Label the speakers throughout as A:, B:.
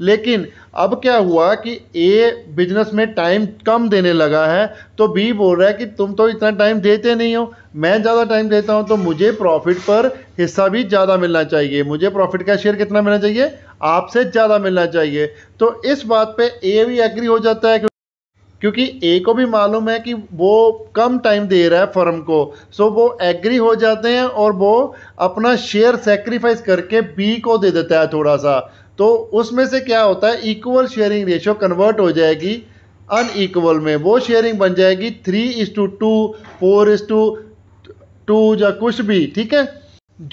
A: लेकिन अब क्या हुआ कि ए बिजनेस में टाइम कम देने लगा है तो बी बोल रहा है कि तुम तो इतना टाइम देते नहीं हो मैं ज़्यादा टाइम देता हूँ तो मुझे प्रॉफिट पर हिस्सा भी ज़्यादा मिलना चाहिए मुझे प्रॉफिट का शेयर कितना मिलना चाहिए आपसे ज़्यादा मिलना चाहिए तो इस बात पर ए भी एग्री हो जाता है क्योंकि ए को भी मालूम है कि वो कम टाइम दे रहा है फर्म को सो वो एग्री हो जाते हैं और वो अपना शेयर सेक्रीफाइस करके बी को दे देता है थोड़ा सा तो उसमें से क्या होता है इक्वल शेयरिंग रेशियो कन्वर्ट हो जाएगी अनईक्वल में वो शेयरिंग बन जाएगी three is to two four is to two या कुछ भी ठीक है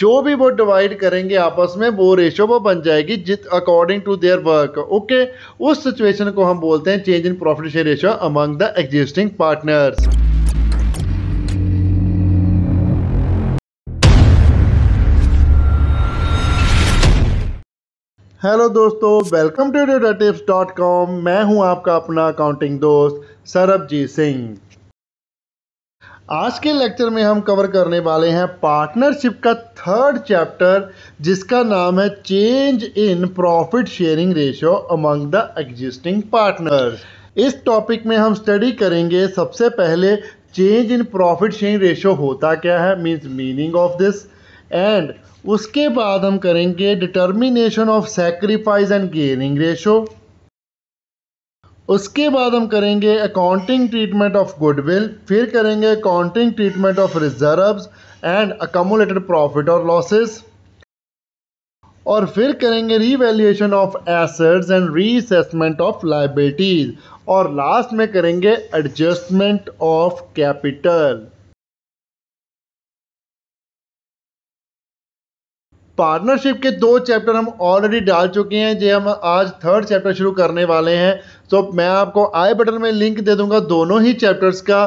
A: जो भी वो डिवाइड करेंगे आपस में वो रेशो वो बन जाएगी जित according to their work okay उस सिचुएशन को हम बोलते हैं change in profit share ratio among the existing partners hello दोस्तों welcome to data tips dot com मैं हूं आपका अपना अकाउंटिंग दोस्त सरबजीत सिंह आज के लेक्चर में हम कवर करने वाले हैं पार्टनरशिप का थर्ड चैप्टर जिसका नाम है change in profit sharing ratio among the existing partners इस टॉपिक में हम स्टडी करेंगे सबसे पहले change in profit sharing ratio होता क्या है means meaning of this and उसके बाद हम करेंगे determination of sacrifice and gaining ratio उसके बाद हम करेंगे अकाउंटिंग ट्रीटमेंट ऑफ गुडविल फिर करेंगे accounting treatment of reserves and accumulated profit और लॉसेस और फिर करेंगे revaluation of assets and reassessment of liabilities और लास्ट में करेंगे एडजस्टमेंट ऑफ कैपिटल पार्टनरशिप के दो चैप्टर हम ऑलरेडी डाल चुके हैं जो हम आज थर्ड चैप्टर शुरू करने वाले हैं तो मैं आपको आई बटन में लिंक दे दूंगा दोनों ही चैप्टर्स का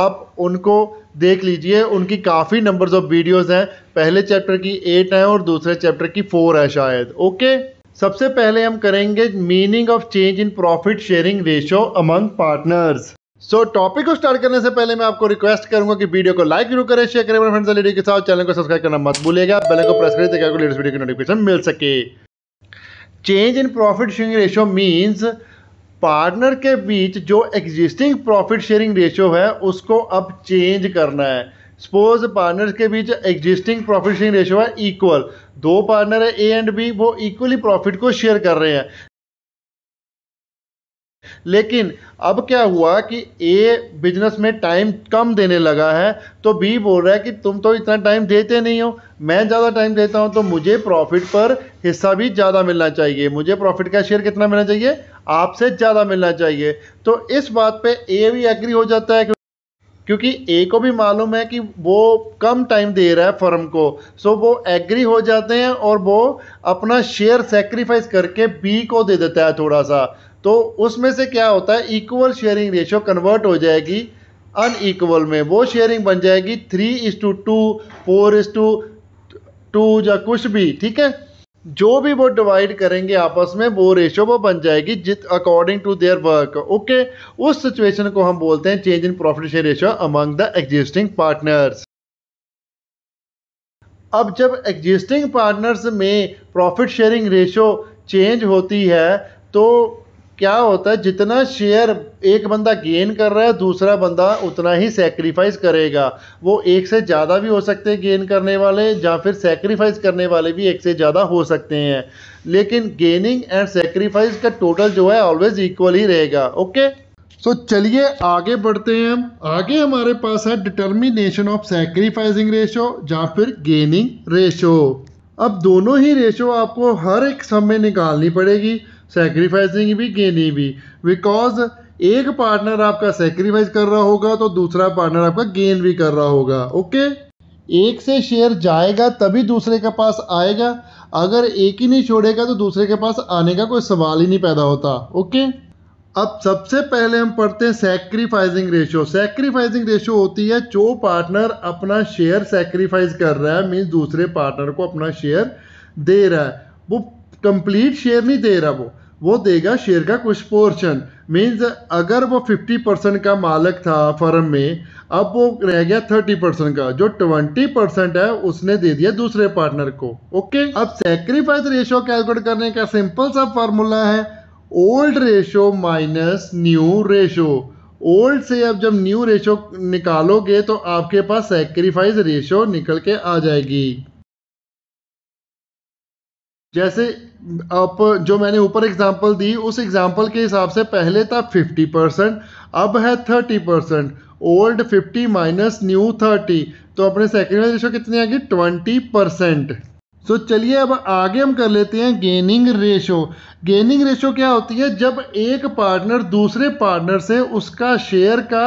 A: आप उनको देख लीजिए उनकी काफ़ी नंबर्स ऑफ वीडियोस हैं पहले चैप्टर की एट है और दूसरे चैप्टर की फोर है शायद ओके सबसे पहले हम करेंगे meaning of change in profit sharing ratio among partners so so, topic को स्टार्ट करने से पहले मैं आपको रिक्वेस्ट करूंगा कि वीडियो को लाइक जरूर करें शेयर करें फ्रेंड्स वीडियो के साथ चैनल को सब्सक्राइब करना मत भूलिएगा बेल को प्रेस करें ताकि आपको लेटेस्ट वीडियो की नोटिफिकेशन मिल सके change in profit sharing ratio means partner के बीच जो एग्जिस्टिंग प्रॉफिट शेयरिंग रेशियो है उसको अब चेंज करना है सपोज पार्टनर के बीच एग्जिस्टिंग प्रॉफिट शेयरिंग रेशियो है इक्वल दो पार्टनर है ए एंड बी वो इक्वली प्रॉफिट को शेयर कर रहे हैं लेकिन अब क्या हुआ कि ए बिजनेस में टाइम कम देने लगा है तो बी बोल रहा है कि तुम तो इतना टाइम देते नहीं हो मैं ज़्यादा टाइम देता हूँ तो मुझे प्रॉफिट पर हिस्सा भी ज़्यादा मिलना चाहिए मुझे प्रॉफिट का शेयर कितना मिलना चाहिए आपसे ज़्यादा मिलना चाहिए तो इस बात पर ए भी एग्री हो जाता है क्योंकि ए को भी मालूम है कि वो कम टाइम दे रहा है फर्म को सो वो एग्री हो जाते हैं और वो अपना शेयर सेक्रीफाइस करके बी को दे देता है थोड़ा सा तो उसमें से क्या होता है इक्वल शेयरिंग रेशियो कन्वर्ट हो जाएगी अनइक्वल में वो शेयरिंग बन जाएगी three is to two four is to two या कुछ भी ठीक है जो भी वो डिवाइड करेंगे आपस में वो रेशो वो बन जाएगी जित according to their work okay उस सिचुएशन को हम बोलते हैं change in profit share ratio among the existing partners अब जब एग्जिस्टिंग पार्टनर्स में प्रॉफिट शेयरिंग रेशो चेंज होती है तो क्या होता है जितना शेयर एक बंदा गेन कर रहा है दूसरा बंदा उतना ही सेक्रीफाइस करेगा वो एक से ज़्यादा भी हो सकते हैं गेन करने वाले या फिर सेक्रीफाइस करने वाले भी एक से ज़्यादा हो सकते हैं लेकिन गेनिंग एंड सेक्रीफाइस का टोटल जो है ऑलवेज इक्वल ही रहेगा ओके सो so, चलिए आगे बढ़ते हैं हम आगे हमारे पास है डिटर्मिनेशन ऑफ सेक्रीफाइसिंग रेशो या फिर गेनिंग रेशो अब दोनों ही रेशो आपको हर एक समय निकालनी पड़ेगी सेक्रीफाइसिंग भी गेनिंग भी बिकॉज एक पार्टनर आपका सेक्रीफाइस कर रहा होगा तो दूसरा पार्टनर आपका गेन भी कर रहा होगा ओके एक से शेयर जाएगा तभी दूसरे के पास आएगा अगर एक ही नहीं छोड़ेगा तो दूसरे के पास आने का कोई सवाल ही नहीं पैदा होता ओके अब सबसे पहले हम पढ़ते हैं सेक्रीफाइसिंग रेशियो सेक्रीफाइसिंग रेशियो होती है जो पार्टनर अपना शेयर सेक्रीफाइस कर रहा है मीन्स दूसरे पार्टनर को अपना शेयर दे रहा है वो कंप्लीट शेयर नहीं दे रहा वो वो देगा शेयर का कुछ पोर्शन मीन्स अगर वो 50 परसेंट का मालक था फर्म में अब वो रह गया 30 परसेंट का जो 20 परसेंट है उसने दे दिया दूसरे पार्टनर को ओके अब सेक्रीफाइस रेशियो कैलकुलेट करने का सिंपल सा फार्मूला है old ratio minus new ratio old से अब जब न्यू रेशो निकालोगे तो आपके पास सेक्रीफाइस रेशो निकल के आ जाएगी जैसे आप जो मैंने ऊपर एग्जांपल दी उस एग्जांपल के हिसाब से पहले था 50 परसेंट अब है 30 परसेंट ओल्ड 50 माइनस न्यू 30 तो अपने सेकेंडरी रेशो कितनी आ गई ट्वेंटी परसेंट सो चलिए अब आगे हम कर लेते हैं गेनिंग रेशो गेनिंग रेशो क्या होती है जब एक पार्टनर दूसरे पार्टनर से उसका शेयर का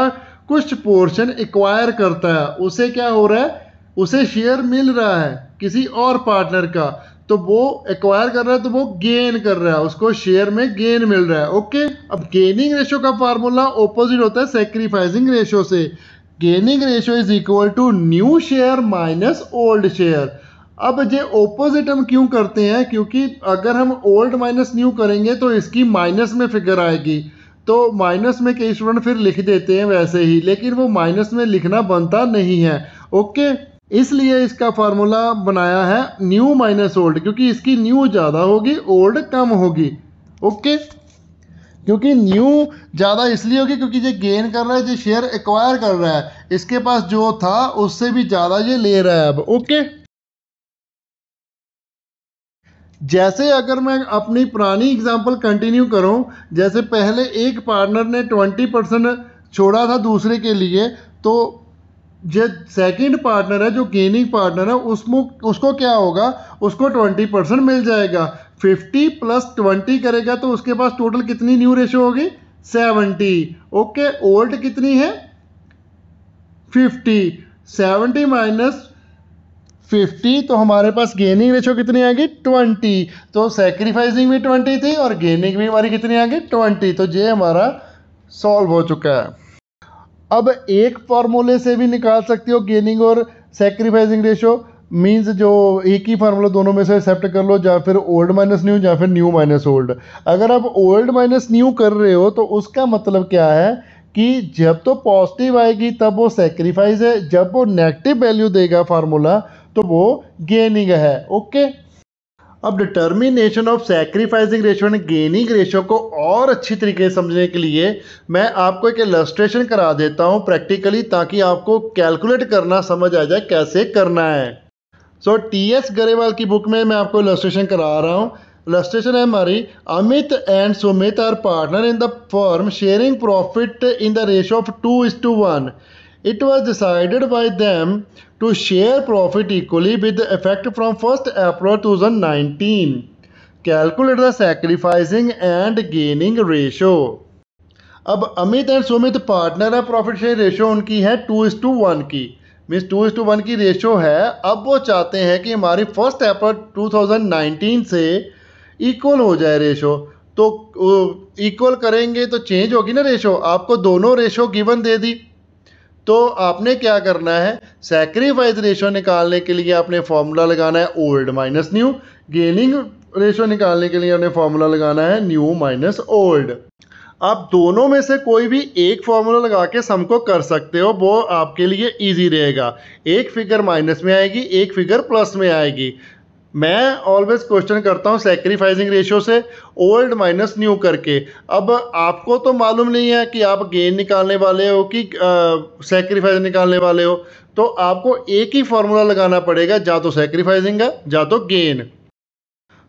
A: कुछ पोर्शन एक्वायर करता है उसे क्या हो रहा है उसे शेयर मिल रहा है किसी और पार्टनर का तो वो एक्वायर कर रहा है तो वो गेन कर रहा है उसको शेयर में गेन मिल रहा है ओके अब गेनिंग रेशो का फार्मूला ऑपोजिट होता है सेक्रीफाइसिंग रेशो से gaining ratio is equal to new share minus old share अब ये ऑपोजिट हम क्यों करते हैं क्योंकि अगर हम ओल्ड माइनस न्यू करेंगे तो इसकी माइनस में फिगर आएगी तो माइनस में कई स्टूडेंट फिर लिख देते हैं वैसे ही लेकिन वो माइनस में लिखना बनता नहीं है ओके इसलिए इसका फार्मूला बनाया है न्यू माइनस ओल्ड क्योंकि इसकी न्यू ज़्यादा होगी ओल्ड कम होगी ओके क्योंकि न्यू ज़्यादा इसलिए होगी क्योंकि ये गेन कर रहा है ये शेयर एक्वायर कर रहा है इसके पास जो था उससे भी ज़्यादा ये ले रहा है अब ओके जैसे अगर मैं अपनी पुरानी एग्जांपल कंटिन्यू करूं जैसे पहले एक पार्टनर ने 20 परसेंट छोड़ा था दूसरे के लिए तो जो सेकंड पार्टनर है जो गेनिंग पार्टनर है उसमो उसको क्या होगा उसको ट्वेंटी परसेंट मिल जाएगा फिफ्टी प्लस ट्वेंटी करेगा तो उसके पास टोटल कितनी न्यू रेशो होगी सेवेंटी ओके ओल्ड कितनी है फिफ्टी सेवेंटी माइनस फिफ्टी तो हमारे पास गेनिंग रेशो कितनी आएगी ट्वेंटी तो सेक्रीफाइसिंग भी ट्वेंटी थी और गेनिंग भी हमारी कितनी आ गई ट्वेंटी तो ये हमारा सॉल्व हो चुका है अब एक फार्मूले से भी निकाल सकते हो गेनिंग और सेक्रीफाइसिंग रेशो मीन्स जो एक ही फार्मूला दोनों में से एक्सेप्ट कर लो या फिर ओल्ड माइनस न्यू या फिर न्यू माइनस ओल्ड अगर आप ओल्ड माइनस न्यू कर रहे हो तो उसका मतलब क्या है कि जब तो पॉजिटिव आएगी तब वो सेक्रीफाइस है जब वो नेगेटिव वैल्यू देगा फार्मूला तो वो गेनिंग है ओके अब determination of sacrificing ratio and gaining ratio को और अच्छी तरीके से समझने के लिए मैं आपको एक इलस्ट्रेशन करा देता हूँ प्रैक्टिकली ताकि आपको कैलकुलेट करना समझ आ जाए कैसे करना है सो टी एस गरेवाल की बुक में मैं आपको इलस्ट्रेशन करा रहा हूँ इलस्ट्रेशन है हमारी Amit and Sumit are partner in the firm sharing profit in the ratio of two is to one it was decided by them to share profit equally with effect from 1st April 2019. Calculate the sacrificing and gaining ratio. अब Amit and Sumit partner है profit share ratio उनकी है two is to one की means two is to one की ratio है अब वो चाहते हैं कि हमारी फर्स्ट अप्रैल 2019 से इक्वल हो जाए रेशो तो इक्वल करेंगे तो चेंज होगी ना रेशो आपको दोनों रेशो गिवन दे दी तो आपने क्या करना है सेक्रीफाइस रेशो निकालने के लिए आपने फॉर्मूला लगाना है old minus new gaining ratio निकालने के लिए आपने फॉर्मूला लगाना है न्यू माइनस ओल्ड आप दोनों में से कोई भी एक फॉर्मूला लगा के सम को कर सकते हो वो आपके लिए इजी रहेगा एक फिगर माइनस में आएगी एक फिगर प्लस में आएगी मैं ऑलवेज क्वेश्चन करता हूँ सेक्रीफाइसिंग रेशियो से ओल्ड माइनस न्यू करके अब आपको तो मालूम नहीं है कि आप गेन निकालने वाले हो कि सेक्रीफाइस निकालने वाले हो तो आपको एक ही फार्मूला लगाना पड़ेगा या तो सेक्रीफाइसिंग का या तो गेन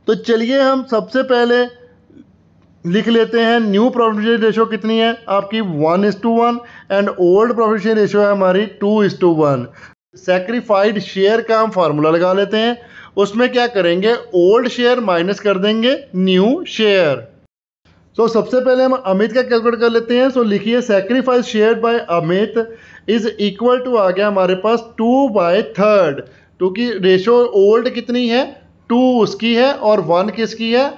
A: तो चलिए हम सबसे पहले लिख लेते हैं न्यू प्रॉफिट रेशियो कितनी है आपकी one is to one and old profit ratio है हमारी two is to one sacrificed share का हम फार्मूला लगा लेते हैं उसमें क्या करेंगे ओल्ड शेयर माइनस कर देंगे न्यू शेयर तो so, सबसे पहले हम अमित का कैलकुलेट कर लेते हैं सो so, लिखिए sacrifice share by Amit is equal to आ गया हमारे पास टू बाय थर्ड क्योंकि रेशो ओल्ड कितनी है टू उसकी है और वन किसकी है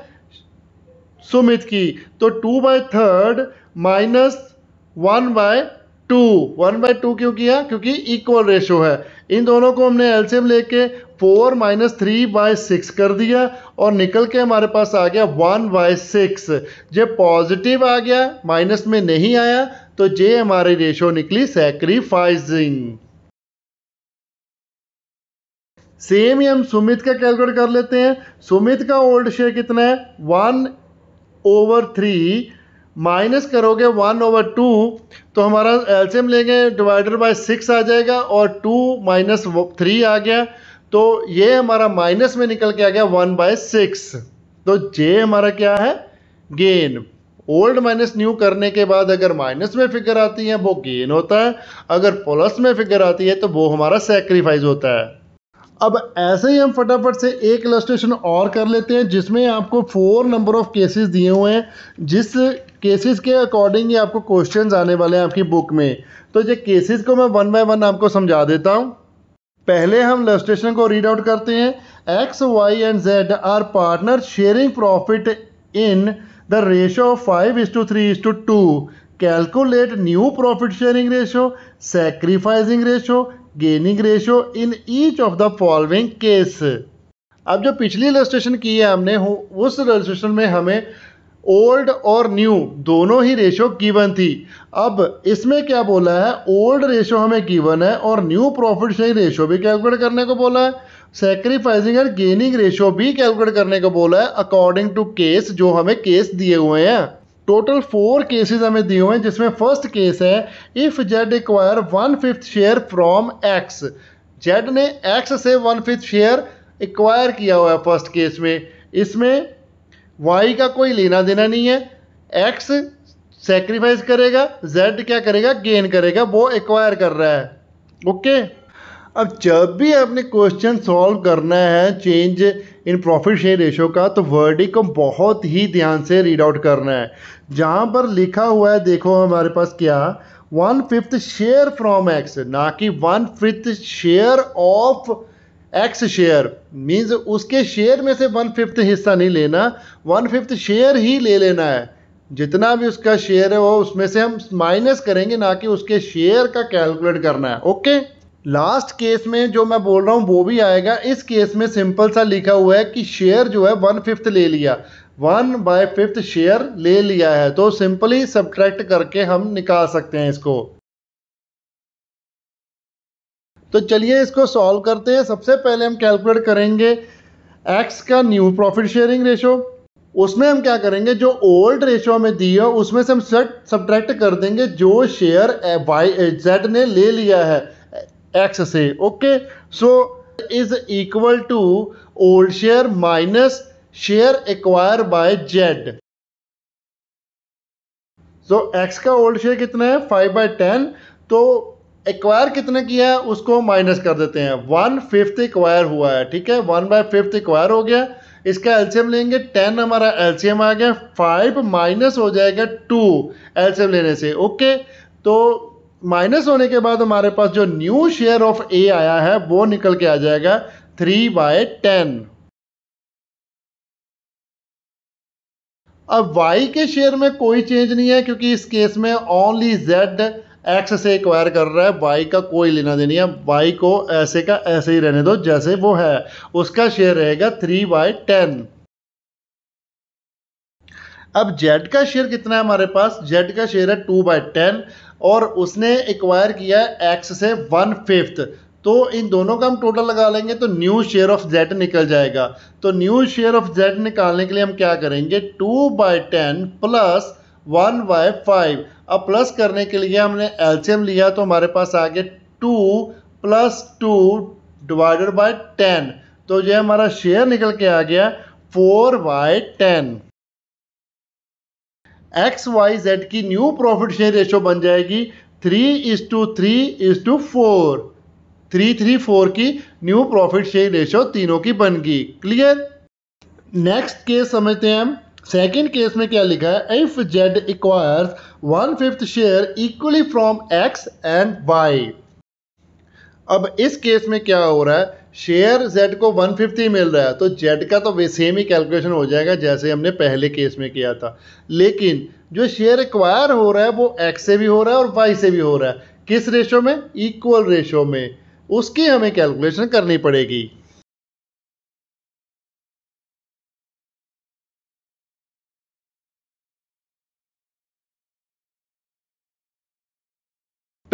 A: सुमित की तो two by third minus one by two one by two क्यों किया क्योंकि इक्वल रेशो है इन दोनों को हमने एल्सियम लेके four minus three by six कर दिया और निकल के हमारे पास आ गया वन बाय सिक्स जे पॉजिटिव आ गया माइनस में नहीं आया तो जे हमारी रेशो निकली सेक्रीफाइजिंग सेम ही हम सुमित का कैलकुलेट कर लेते हैं सुमित का ओल्ड शेयर कितना है वन ओवर थ्री माइनस करोगे वन ओवर टू तो हमारा एल्सियम लेंगे डिवाइडर बाय सिक्स आ जाएगा और टू माइनस थ्री आ गया तो ये हमारा माइनस में निकल के आ गया वन बाय सिक्स तो जे हमारा क्या है गेन ओल्ड माइनस न्यू करने के बाद अगर माइनस में फिगर आती है वो गेन होता है अगर प्लस में फिगर आती है तो वो हमारा सेक्रीफाइस होता है अब ऐसे ही हम फटाफट से एक इलस्ट्रेशन और कर लेते हैं जिसमें आपको फोर नंबर ऑफ केसेस दिए हुए हैं जिस केसेस के अकॉर्डिंग ही आपको क्वेश्चंस आने वाले हैं आपकी बुक में तो ये केसेस को मैं वन बाय वन आपको समझा देता हूँ पहले हम लस्टेशन को रीड आउट करते हैं X Y and Z are partner sharing profit in the ratio of five is to three is to two calculate new profit sharing ratio sacrificing ratio gaining ratio in each of the following case अब जो पिछली registration की है हमने उस registration में हमें old और न्यू दोनों ही रेशो कीवन थी अब इसमें क्या बोला है ओल्ड रेशो हमें कीवन है और न्यू प्रॉफिट शेयरिंग रेशो भी कैलकुलेट करने को बोला है सेक्रीफाइसिंग एंड गेनिंग रेशो भी कैलकुलेट करने को बोला है अकॉर्डिंग टू केस जो हमें केस दिए हुए हैं टोटल फोर केसेस हमें दिए हुए हैं जिसमें फर्स्ट केस है if Z acquire one fifth share from X Z ने एक्स से वन फिफ्थ शेयर एक्वायर किया हुआ है फर्स्ट केस में इसमें वाई का कोई लेना देना नहीं है एक्स सेक्रीफाइस करेगा जेड क्या करेगा गेन करेगा वो एक्वायर कर रहा है ओके अब जब भी आपने क्वेश्चन सॉल्व करना है change in profit share ratio का तो वर्डिंग को बहुत ही ध्यान से रीड आउट करना है जहाँ पर लिखा हुआ है देखो हमारे पास क्या one fifth share from X ना कि one fifth share of X share means उसके शेयर में से वन फिफ्थ हिस्सा नहीं लेना वन फिफ्थ शेयर ही ले लेना है जितना भी उसका शेयर है वो उसमें से हम माइनस करेंगे ना कि उसके शेयर का कैलकुलेट करना है ओके लास्ट केस में जो मैं बोल रहा हूँ वो भी आएगा इस केस में सिंपल सा लिखा हुआ है कि शेयर जो है वन फिफ्थ ले लिया वन बाय फिफ्थ शेयर ले लिया है तो सिंपली सब्ट्रैक्ट करके हम निकाल सकते हैं इसको तो चलिए इसको सॉल्व करते हैं सबसे पहले हम कैलकुलेट करेंगे एक्स का न्यू प्रॉफिट शेयरिंग रेशो उसमें हम क्या करेंगे जो ओल्ड रेशो में दी है उसमें से हम सेट सब्ट्रैक्ट कर देंगे जो शेयर वाई जेड ने ले लिया है एक्स से okay so is equal to old share minus share acquire by Z so X का ओल्ड शेयर कितना है फाइव बाय टेन तो एक्वायर कितने किया है उसको माइनस कर देते हैं वन फिफ्थ एक्वायर हुआ है ठीक है वन बाय फिफ्थ एक्वायर हो गया इसका एल्सियम लेंगे टेन हमारा एल्सियम आ गया फाइव माइनस हो जाएगा टू एल्सियम लेने से ओके तो माइनस होने के बाद हमारे पास जो न्यू शेयर ऑफ ए आया है वो निकल के आ जाएगा थ्री बाय टेन अब वाई के शेयर में कोई चेंज नहीं है क्योंकि इस केस में ओनली जेड एक्स से एक्वायर कर रहा है वाई का कोई लेना देनी है वाई को ऐसे का ऐसे ही रहने दो जैसे वो है उसका शेयर रहेगा थ्री बाय टेन अब जेड का शेयर कितना है हमारे पास जेड का शेयर है टू बाय टेन और उसने एक्वायर किया है एक्स से वन फिफ्थ तो इन दोनों का हम टोटल लगा लेंगे तो न्यू शेयर ऑफ जेड निकल जाएगा तो न्यू शेयर ऑफ जेड निकालने के लिए हम क्या करेंगे two by ten plus one by five अब प्लस करने के लिए हमने एल्शियम लिया तो हमारे पास आ गया two plus two divided by ten तो ये हमारा शेयर निकल के आ गया four by ten X Y Z की न्यू प्रॉफिट शेयर रेशो बन जाएगी three is to three is to four three three four की न्यू प्रॉफिट शेयर रेशो तीनों की बन गई क्लियर नेक्स्ट केस समझते हैं हम सेकेंड केस में क्या लिखा है if Z acquires one fifth share equally from X and Y अब इस केस में क्या हो रहा है शेयर जेड को वन फिफ्थ ही मिल रहा है तो जेड का तो सेम ही कैलकुलेशन हो जाएगा जैसे हमने पहले केस में किया था लेकिन जो शेयर एक्वायर हो रहा है वो एक्स से भी हो रहा है और वाई से भी हो रहा है किस रेशो में इक्वल रेशो में उसकी हमें कैलकुलेशन करनी पड़ेगी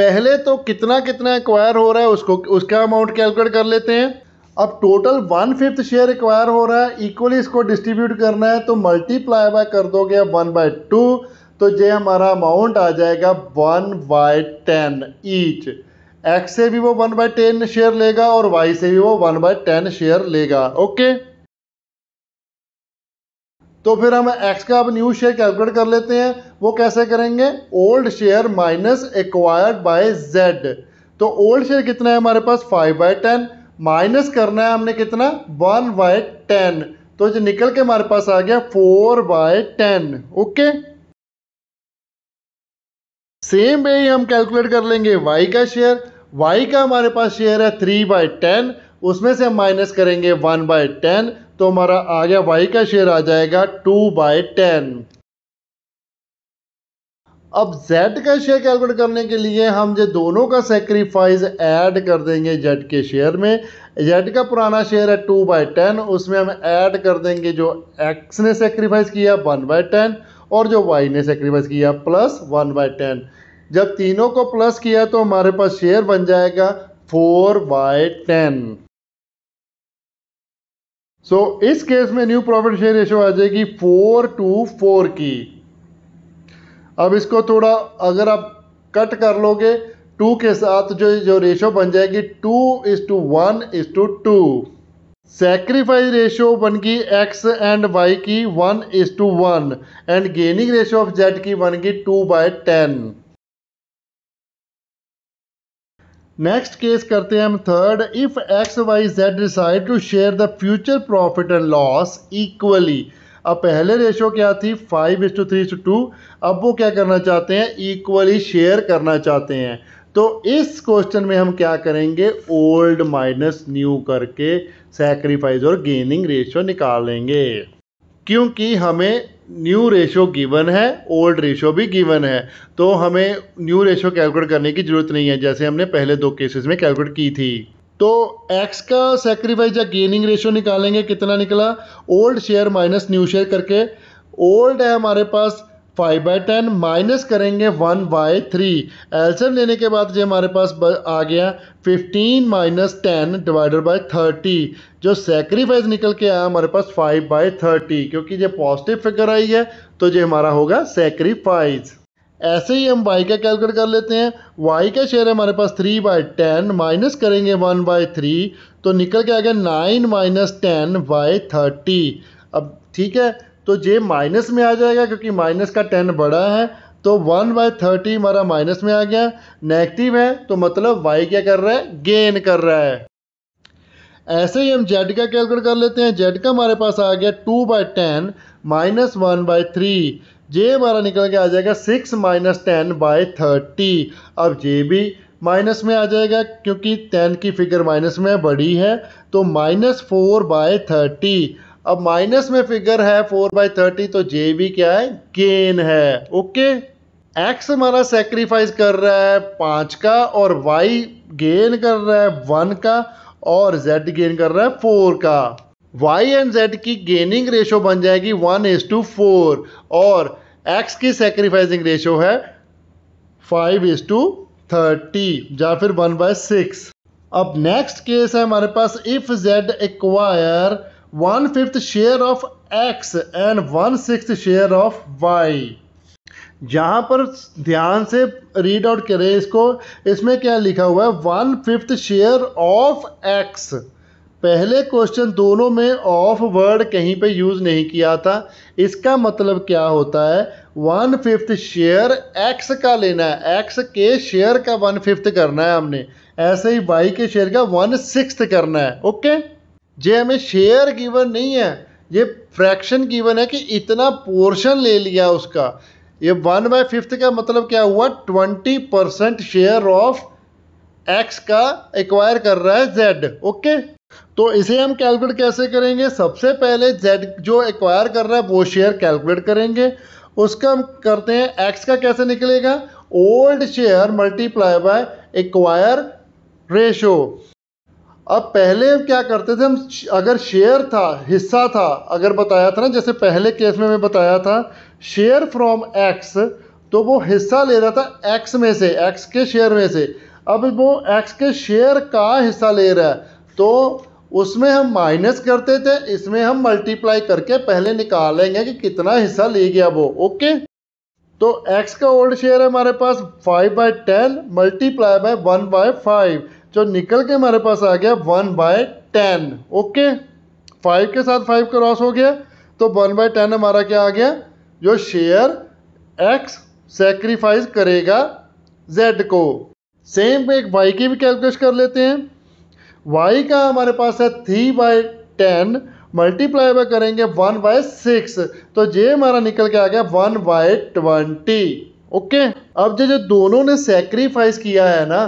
A: पहले तो कितना कितना एक्वायर हो रहा है उसको उसका अमाउंट कैलकुलेट कर लेते हैं अब total one fifth share acquire हो रहा है इक्वली इसको डिस्ट्रीब्यूट करना है तो मल्टीप्लाई बाय कर दोगे आप वन बाय टू तो ये हमारा अमाउंट आ जाएगा one by ten each X से भी वो वन बाय टेन शेयर लेगा और वाई से भी वो वन बाय टेन शेयर लेगा ओके तो फिर हम एक्स का अब न्यू शेयर कैलकुलेट कर लेते हैं वो कैसे करेंगे old share minus acquired by Z तो ओल्ड शेयर कितना है हमारे पास फाइव बाई टेन माइनस करना है हमने कितना वन बाय टेन तो जो निकल के हमारे पास आ गया four by ten okay same way ही हम कैलकुलेट कर लेंगे वाई का शेयर वाई का हमारे पास शेयर है थ्री बाय टेन उसमें से हम माइनस करेंगे वन बाय टेन तो हमारा आ गया वाई का शेयर आ जाएगा टू बाई टेन अब z का शेयर कैलकुलेट करने के लिए हम जो दोनों का सेक्रीफाइस ऐड कर देंगे z के शेयर में z का पुराना शेयर है टू बाई टेन उसमें हम ऐड कर देंगे जो x ने सेक्रीफाइस किया वन बाय टेन और जो y ने सेक्रीफाइस किया प्लस वन बाय टेन जब तीनों को प्लस किया तो हमारे पास शेयर बन जाएगा four by ten so so, इस केस में न्यू प्रॉफिट शेयर रेशियो आ जाएगी फोर टू फोर की अब इसको थोड़ा अगर आप कट कर लोगे टू के साथ जो जो रेशो बन जाएगी two is to one is to two sacrifice ratio बन गई एक्स एंड वाई की one is to one and gaining ratio of Z की बन गई two by ten next case करते हैं हम third if X Y Z decide to share the future profit and loss equally अब पहले ratio क्या थी five is to three is to two अब वो क्या करना चाहते हैं इक्वली शेयर करना चाहते हैं तो इस क्वेश्चन में हम क्या करेंगे ओल्ड माइनस न्यू करके सेक्रीफाइस और गेनिंग रेशियो निकालेंगे क्योंकि हमें न्यू रेशो गिवन है ओल्ड रेशो भी गिवन है तो हमें न्यू रेशो कैलकुलेट करने की ज़रूरत नहीं है जैसे हमने पहले दो केसेस में कैलकुलेट की थी तो एक्स का सेक्रीफाइस या गेनिंग रेशो निकालेंगे कितना निकला old share minus new share करके ओल्ड है हमारे पास फाइव बाई टेन माइनस करेंगे वन बाय थ्री एल्सियम लेने के बाद जो हमारे पास आ गया fifteen minus ten divided by thirty जो सेक्रीफाइस निकल के आया हमारे पास फाइव बाई थर्टी क्योंकि जो पॉजिटिव फिगर आई है तो ये हमारा होगा सेक्रीफाइस ऐसे ही हम y का कैलकुलेट कर लेते हैं y का शेयर हमारे पास थ्री बाई टेन माइनस करेंगे वन बाय थ्री तो निकल के आ गया nine minus ten by thirty अब ठीक है तो जे माइनस में आ जाएगा क्योंकि माइनस का टेन बड़ा है तो वन बाय थर्टी हमारा माइनस में आ गया नेगेटिव है तो मतलब वाई क्या कर रहा है गेन कर रहा है ऐसे ही हम जेड का कैलकुलेट कर लेते हैं जेड का हमारे पास आ गया two by ten minus one by three Z हमारा निकल के आ जाएगा six minus ten by thirty अब जे भी माइनस में आ जाएगा क्योंकि टेन की फिगर माइनस में बड़ी है तो माइनस फोर बाय थर्टी अब माइनस में फिगर है फोर बाई थर्टी तो जे भी क्या है गेन है ओके एक्स हमारा सेक्रीफाइस कर रहा है पांच का और वाई गेन कर रहा है वन का और जेड गेन कर रहा है फोर का वाई एंड जेड की गेनिंग रेशो बन जाएगी वन इज टू फोर और एक्स की सेक्रीफाइसिंग रेशो है फाइव इज टू थर्टी या फिर वन बाय सिक्स अब नेक्स्ट केस है हमारे पास if Z acquire one fifth share of X and one six share of Y जहाँ पर ध्यान से रीड आउट करें इसको इसमें क्या लिखा हुआ है one fifth share of X पहले क्वेश्चन दोनों में ऑफ वर्ड कहीं पे यूज़ नहीं किया था इसका मतलब क्या होता है वन फिफ्थ शेयर एक्स का लेना है एक्स के शेयर का वन फिफ्थ करना है हमने ऐसे ही वाई के शेयर का वन सिक्स करना है ओके ये हमें शेयर गिवन नहीं है ये फ्रैक्शन गिवन है कि इतना पोर्शन ले लिया उसका ये वन बाय फिफ्थ का मतलब क्या हुआ twenty percent share of X का एक्वायर कर रहा है जेड ओके तो इसे हम कैलकुलेट कैसे करेंगे सबसे पहले जेड जो एक्वायर कर रहा है वो शेयर कैलकुलेट करेंगे उसका हम करते हैं एक्स का कैसे निकलेगा old share multiply by acquire ratio अब पहले क्या करते थे हम अगर शेयर था हिस्सा था अगर बताया था ना जैसे पहले केस में मैं बताया था शेयर फ्रॉम एक्स तो वो हिस्सा ले रहा था एक्स में से एक्स के शेयर में से अब वो एक्स के शेयर का हिस्सा ले रहा है तो उसमें हम माइनस करते थे इसमें हम मल्टीप्लाई करके पहले निकालेंगे कि कितना हिस्सा ले गया वो ओके तो एक्स का ओल्ड शेयर है हमारे पास five by ten multiply by one by five जो निकल के हमारे पास आ गया one by ten okay five के साथ फाइव क्रॉस हो गया तो वन बाय टेन हमारा क्या आ गया जो शेयर एक्स सेक्रीफाइस करेगा जेड को सेम एक वाई की भी कैलकुलेट कर लेते हैं वाई का हमारे पास है three by ten multiply by करेंगे वन बाय सिक्स तो ये हमारा निकल के आ गया वन बाय ट्वेंटी ओके अब जो जो दोनों ने सेक्रीफाइस किया है ना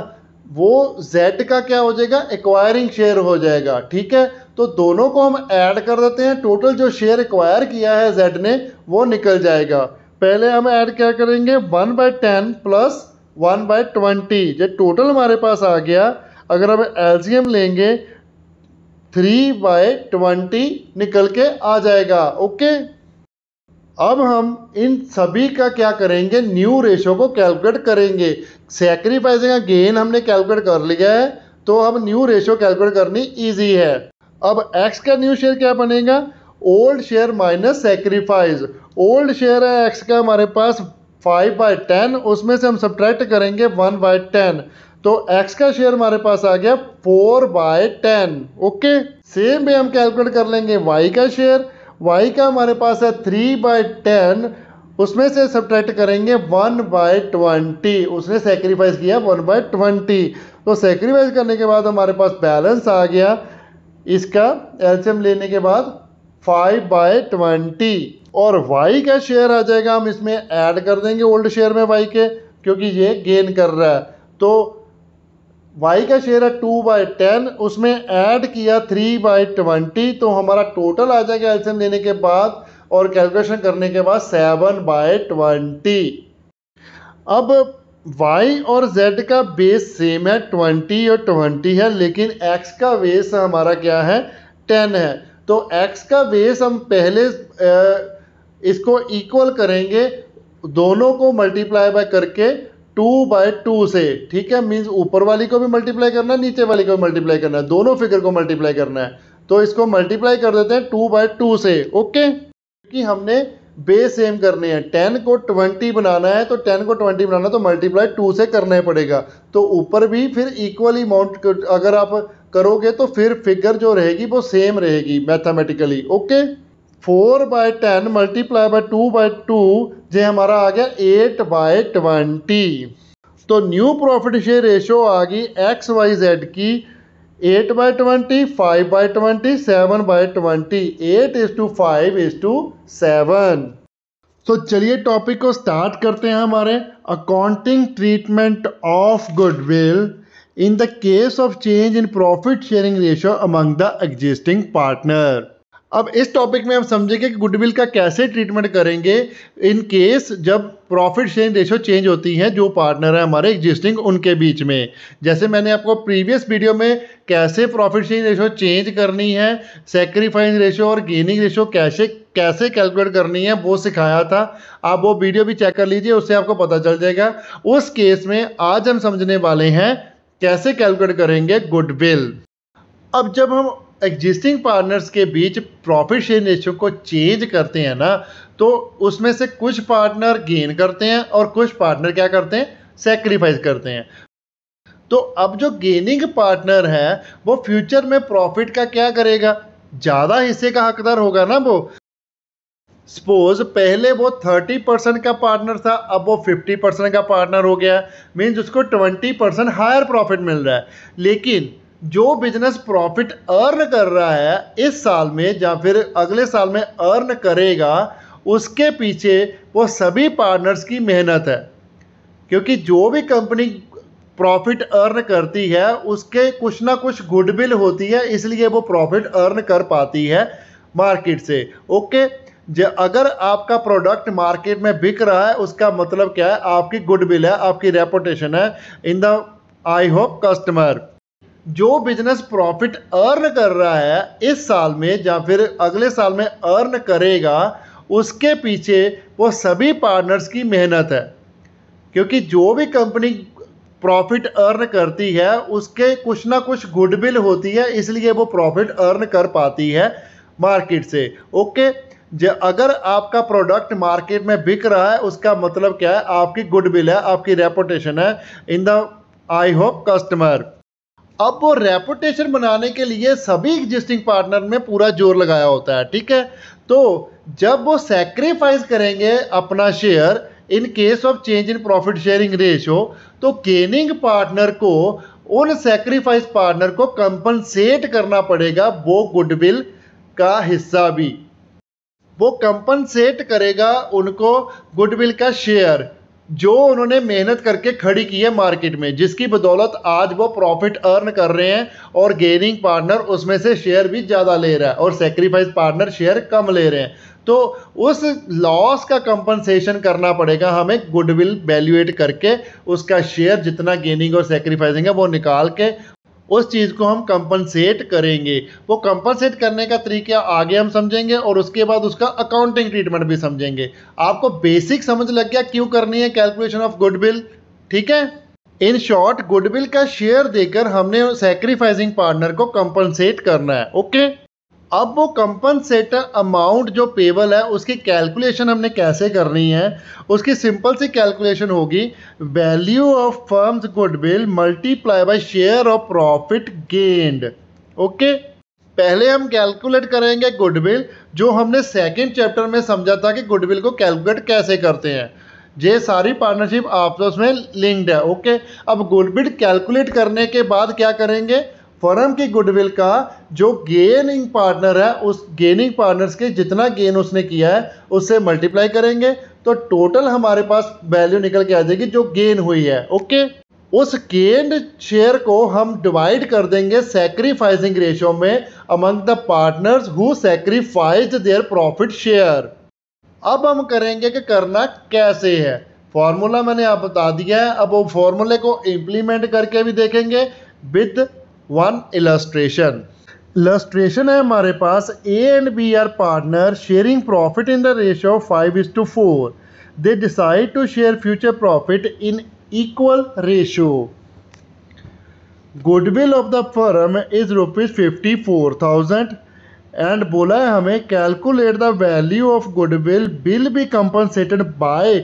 A: वो z का क्या हो जाएगा एक्वायरिंग शेयर हो जाएगा ठीक है तो दोनों को हम ऐड कर देते हैं टोटल जो शेयर एक्वायर किया है z ने वो निकल जाएगा पहले हम ऐड क्या करेंगे one by ten plus one by twenty जब टोटल हमारे पास आ गया अगर हम एल्शियम लेंगे थ्री बाय ट्वेंटी निकल के आ जाएगा ओके अब हम इन सभी का क्या करेंगे न्यू रेशो को कैलकुलेट करेंगे सेक्रीफाइस का गेन हमने कैलकुलेट कर लिया है तो अब न्यू रेशो कैलकुलेट करनी इजी है अब एक्स का न्यू शेयर क्या बनेगा old share minus sacrifice old share है एक्स का हमारे पास फाइव बाई टेन उसमें से हम सब्ट्रैक्ट करेंगे वन बाय टेन तो एक्स का शेयर हमारे पास आ गया four by ten okay same भी हम कैलकुलेट कर लेंगे वाई का शेयर वाई का हमारे पास है थ्री बाई टेन उसमें से सब्ट्रैक्ट करेंगे वन बाय ट्वेंटी उसने सेक्रीफाइस किया वन बाय ट्वेंटी तो सेक्रीफाइस करने के बाद हमारे पास बैलेंस आ गया इसका एल्शियम लेने के बाद फाइव बाय ट्वेंटी और वाई का शेयर आ जाएगा हम इसमें ऐड कर देंगे ओल्ड शेयर में वाई के क्योंकि ये गेन कर रहा है तो वाई का शेयर है टू बाई टेन उसमें ऐड किया थ्री बाई ट्वेंटी तो हमारा टोटल आ जाएगा एल्सियम लेने के बाद और कैलकुलेशन करने के बाद सेवन बाई ट्वेंटी अब y और z का बेस सेम है 20 और 20 है लेकिन x का बेस हमारा क्या है 10 है तो x का बेस हम पहले इसको इक्वल करेंगे दोनों को मल्टीप्लाई बाय करके टू बाय टू से ठीक है मीन्स ऊपर वाली को भी मल्टीप्लाई करना है नीचे वाली को भी मल्टीप्लाई करना है दोनों फिगर को मल्टीप्लाई करना है तो इसको मल्टीप्लाई कर देते हैं टू बाय टू से ओके क्योंकि हमने बेस सेम करने हैं टेन को ट्वेंटी बनाना है तो टेन को ट्वेंटी बनाना तो मल्टीप्लाई टू से करना ही पड़ेगा तो ऊपर भी फिर इक्वल अमाउंट अगर आप करोगे तो फिर फिगर जो रहेगी वो सेम रहेगी mathematically okay four by ten multiply by two by two जो हमारा आ गया एट बाय ट्वेंटी तो न्यू प्रॉफिट शेयर रेशियो आ गई एक्स वाई जेड की eight by twenty five by twenty seven by twenty eight is to five is to seven तो चलिए टॉपिक को स्टार्ट करते हैं हमारे accounting treatment of goodwill in the case of change in profit sharing ratio among the existing partner अब इस topic में हम समझेंगे कि गुडविल का कैसे ट्रीटमेंट करेंगे इन केस जब प्रॉफिट शेयर रेशो चेंज होती है जो पार्टनर है हमारे एग्जिस्टिंग उनके बीच में जैसे मैंने आपको प्रीवियस वीडियो में कैसे प्रॉफिट शेयर रेशो चेंज करनी है सेक्रीफाइस रेशो और गेनिंग रेशो कैसे कैसे कैलकुलेट करनी है वो सिखाया था आप वो वीडियो भी चेक कर लीजिए उससे आपको पता चल जाएगा उस केस में आज हम समझने वाले हैं कैसे कैलकुलेट करेंगे गुडविल अब जब हम एग्जिस्टिंग पार्टनर्स के बीच प्रॉफिट शेयर रेशियो को चेंज करते हैं ना तो उसमें से कुछ पार्टनर गेन करते हैं और कुछ पार्टनर क्या करते हैं सेक्रीफाइस करते हैं तो अब जो गेनिंग पार्टनर है वो फ्यूचर में प्रॉफिट का क्या करेगा ज़्यादा हिस्से का हकदार होगा ना वो सपोज पहले वो 30 परसेंट का पार्टनर था अब वो 50 परसेंट का पार्टनर हो गया मीन्स उसको 20 परसेंट हायर प्रॉफिट मिल रहा है लेकिन जो बिजनेस प्रॉफिट अर्न कर रहा है इस साल में या फिर अगले साल में अर्न करेगा उसके पीछे वो सभी पार्टनर्स की मेहनत है क्योंकि जो भी कंपनी प्रॉफिट अर्न करती है उसके कुछ ना कुछ गुडविल होती है इसलिए वो प्रॉफिट अर्न कर पाती है मार्केट से ओके जब अगर आपका प्रोडक्ट मार्केट में बिक रहा है उसका मतलब क्या है आपकी गुडविल है आपकी रेपुटेशन है in the eye of customer जो बिजनेस प्रॉफिट अर्न कर रहा है इस साल में या फिर अगले साल में अर्न करेगा उसके पीछे वो सभी पार्टनर्स की मेहनत है क्योंकि जो भी कंपनी प्रॉफिट अर्न करती है उसके कुछ ना कुछ गुडविल होती है इसलिए वो प्रॉफिट अर्न कर पाती है मार्केट से ओके अगर आपका प्रोडक्ट मार्केट में बिक रहा है उसका मतलब क्या है आपकी गुडविल है आपकी रेपुटेशन है in the eye of customer अब वो रेपुटेशन बनाने के लिए सभी एग्जिस्टिंग पार्टनर में पूरा जोर लगाया होता है ठीक है तो जब वो सेक्रीफाइस करेंगे अपना share in case of change in profit sharing ratio तो गेनिंग पार्टनर को उन सेक्रीफाइस पार्टनर को कंपनसेट करना पड़ेगा वो गुडविल का हिस्सा भी वो कंपनसेट करेगा उनको गुडविल का शेयर जो उन्होंने मेहनत करके खड़ी की है मार्केट में जिसकी बदौलत आज वो प्रॉफिट अर्न कर रहे हैं और गेनिंग पार्टनर उसमें से शेयर भी ज़्यादा ले रहा है और सेक्रीफाइस पार्टनर शेयर कम ले रहे हैं तो उस लॉस का कंपनसेशन करना पड़ेगा हमें गुडविल वैल्यूएट करके उसका शेयर जितना गेनिंग और सेक्रीफाइसिंग है वो निकाल के उस चीज़ को हम कंपनसेट करेंगे वो कंपनसेट करने का तरीका आगे हम समझेंगे और उसके बाद उसका अकाउंटिंग ट्रीटमेंट भी समझेंगे आपको बेसिक समझ लग गया क्यों करनी है कैलकुलेशन ऑफ गुडविल ठीक है इन शॉर्ट गुडविल का शेयर देकर हमने सेक्रीफाइसिंग पार्टनर को कंपनसेट करना है ओके okay? अब वो कंपनसेटर अमाउंट जो पेबल है उसकी कैलकुलेशन हमने कैसे करनी है उसकी सिंपल सी कैलकुलेशन होगी value of firm's goodwill multiply by share of profit gained okay पहले हम कैलकुलेट करेंगे गुडविल जो हमने सेकंड चैप्टर में समझा था कि गुडविल को कैलकुलेट कैसे करते हैं ये सारी पार्टनरशिप आपस में लिंक्ड है ओके अब गुडविल कैलकुलेट करने के बाद क्या करेंगे फर्म की गुडविल का जो गेनिंग पार्टनर है उस गेनिंग पार्टनर्स के जितना गेन उसने किया है उससे मल्टीप्लाई करेंगे तो टोटल हमारे पास वैल्यू निकल के आ जाएगी जो गेन हुई है ओके उस गेंड शेयर को हम डिवाइड कर देंगे सेक्रीफाइसिंग रेशियो में among the partners who sacrifice their profit share अब हम करेंगे कि करना कैसे है फॉर्मूला मैंने आप बता दिया है अब वो फॉर्मूले को इंप्लीमेंट करके भी देखेंगे विद वन इलस्ट्रेशन इलस्ट्रेशन है हमारे पास A and B are partner sharing profit in the ratio five is to four they decide to share future profit in equal ratio goodwill of the firm is rupees fifty four thousand and बोला है हमें calculate the value of goodwill will be compensated by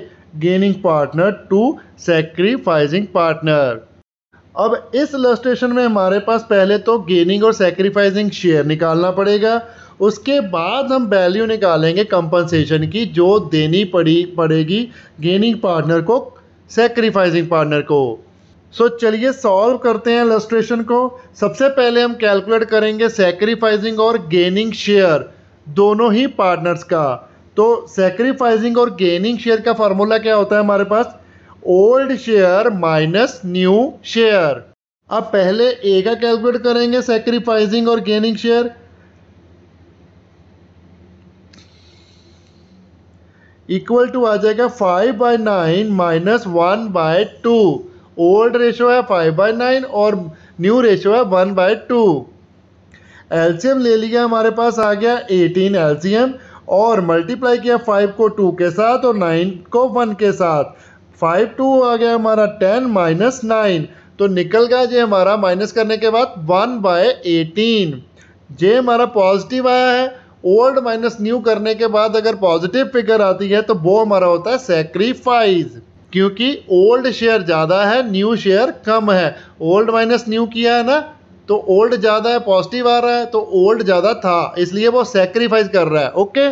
A: gaining partner to sacrificing partner अब इस illustration में हमारे पास पहले तो gaining और सेक्रीफाइसिंग शेयर निकालना पड़ेगा उसके बाद हम वैल्यू निकालेंगे कंपनसेशन की जो देनी पड़ी पड़ेगी गेनिंग पार्टनर को सेक्रीफाइसिंग पार्टनर को सो so, चलिए सॉल्व करते हैं इलस्ट्रेशन को सबसे पहले हम कैलकुलेट करेंगे सेक्रीफाइसिंग और गेनिंग शेयर दोनों ही पार्टनर्स का तो सेक्रीफाइसिंग और गेनिंग शेयर का फार्मूला क्या होता है हमारे पास old share minus new share अब पहले ए का कैलकुलेट करेंगे सेक्रीफाइसिंग और गेनिंग शेयर इक्वल टू आ जाएगा five by nine minus one by two old ratio है फाइव बाय नाइन और न्यू रेशो है वन बाय टू एल्सियम ले लिया हमारे पास आ गया एटीन एल्सियम और मल्टीप्लाई किया फाइव को टू के साथ और नाइन को वन के साथ फाइव टू आ गया हमारा टेन माइनस नाइन तो निकल गया जे हमारा माइनस करने के बाद वन बाय एटीन जे हमारा पॉजिटिव आया है ओल्ड माइनस न्यू करने के बाद अगर पॉजिटिव फिगर आती है तो वो हमारा होता है सेक्रीफाइज क्योंकि ओल्ड शेयर ज़्यादा है न्यू शेयर कम है ओल्ड माइनस न्यू किया है ना तो ओल्ड ज़्यादा है पॉजिटिव आ रहा है तो ओल्ड ज़्यादा था इसलिए वो सेक्रीफाइज कर रहा है ओके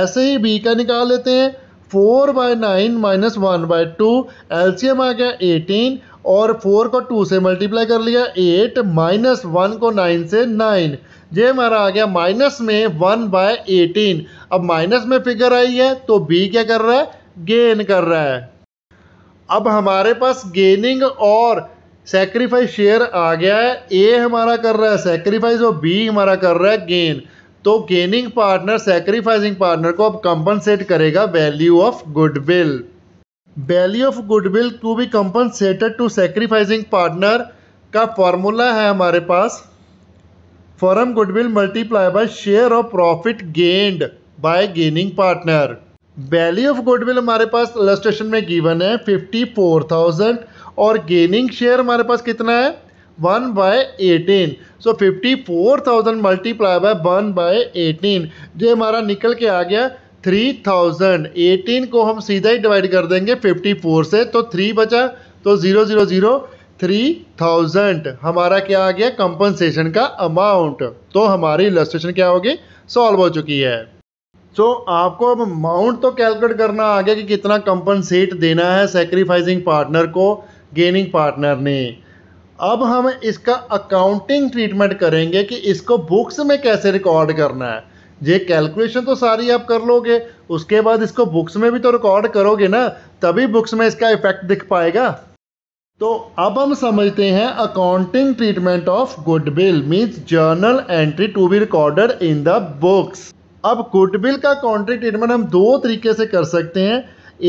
A: ऐसे ही बी का निकाल लेते हैं four by nine minus one by two LCM आ गया एटीन और फोर को टू से मल्टीप्लाई कर लिया एट माइनस वन को नाइन से नाइन ये हमारा आ गया माइनस में वन बाय एटीन अब माइनस में फिगर आई है तो बी क्या कर रहा है गेन कर रहा है अब हमारे पास गेनिंग और सेक्रीफाइस शेयर आ गया है ए हमारा कर रहा है सेक्रीफाइस और बी हमारा कर रहा है गेन तो गेनिंग पार्टनर सेक्रीफाइसिंग पार्टनर को अब कंपनसेट करेगा value of goodwill value of goodwill to be compensated to sacrificing partner का फॉर्मूला है हमारे पास फॉरम goodwill multiply by share of profit gained by gaining partner value of goodwill हमारे पास इलस्ट्रेशन में गिवन है फिफ्टी फोर थाउजेंड और गेनिंग शेयर हमारे पास कितना है eighteen so fifty four thousand multiply by one by eighteen जो हमारा निकल के आ गया थ्री थाउजेंड एटीन को हम सीधा ही डिवाइड कर देंगे फिफ्टी फोर से तो थ्री बचा तो zero zero zero three thousand हमारा क्या आ गया कंपनसेशन का अमाउंट तो हमारी इलस्ट्रेशन क्या होगी सॉल्व हो चुकी है सो so, आपको अब अमाउंट तो कैलकुलेट करना आ गया कि कितना कंपनसेट देना है सेक्रीफाइसिंग पार्टनर को गेनिंग पार्टनर ने अब हम इसका अकाउंटिंग ट्रीटमेंट करेंगे कि इसको बुक्स में कैसे रिकॉर्ड करना है ये कैलकुलेशन तो सारी आप कर लोगे उसके बाद इसको बुक्स में भी तो रिकॉर्ड करोगे ना तभी बुक्स में इसका इफेक्ट दिख पाएगा तो अब हम समझते हैं accounting treatment of goodwill means journal entry to be recorded in the books अब गुडविल का अकाउंटिंग ट्रीटमेंट हम दो तरीके से कर सकते हैं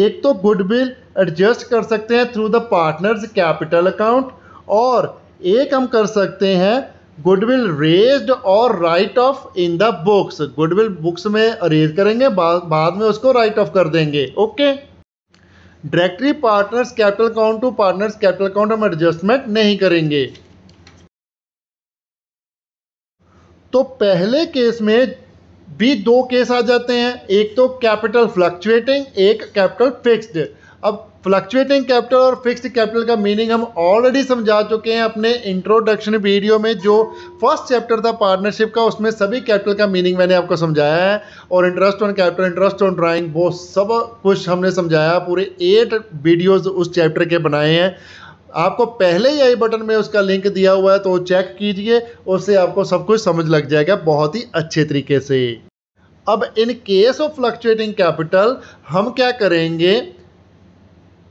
A: एक तो गुडविल एडजस्ट कर सकते हैं through the partners capital account और एक हम कर सकते हैं गुडविल रेज्ड और write off in the books goodwill books में रेज करेंगे बा, बाद में उसको राइट ऑफ कर देंगे okay directly partners capital account to partners capital account हम एडजस्टमेंट नहीं करेंगे तो पहले केस में भी दो केस आ जाते हैं एक तो कैपिटल फ्लक्चुएटिंग एक कैपिटल फिक्स्ड अब फ्लक्चुएटिंग कैपिटल और फिक्स्ड कैपिटल का मीनिंग हम ऑलरेडी समझा चुके हैं अपने इंट्रोडक्शन वीडियो में जो फर्स्ट चैप्टर था पार्टनरशिप का उसमें सभी कैपिटल का मीनिंग मैंने आपको समझाया है और interest on capital interest on drawing वो सब कुछ हमने समझाया पूरे एट वीडियोज़ उस चैप्टर के बनाए हैं आपको पहले ही आई बटन में उसका लिंक दिया हुआ है तो चेक कीजिए उससे आपको सब कुछ समझ लग जाएगा बहुत ही अच्छे तरीके से अब in case of fluctuating capital हम क्या करेंगे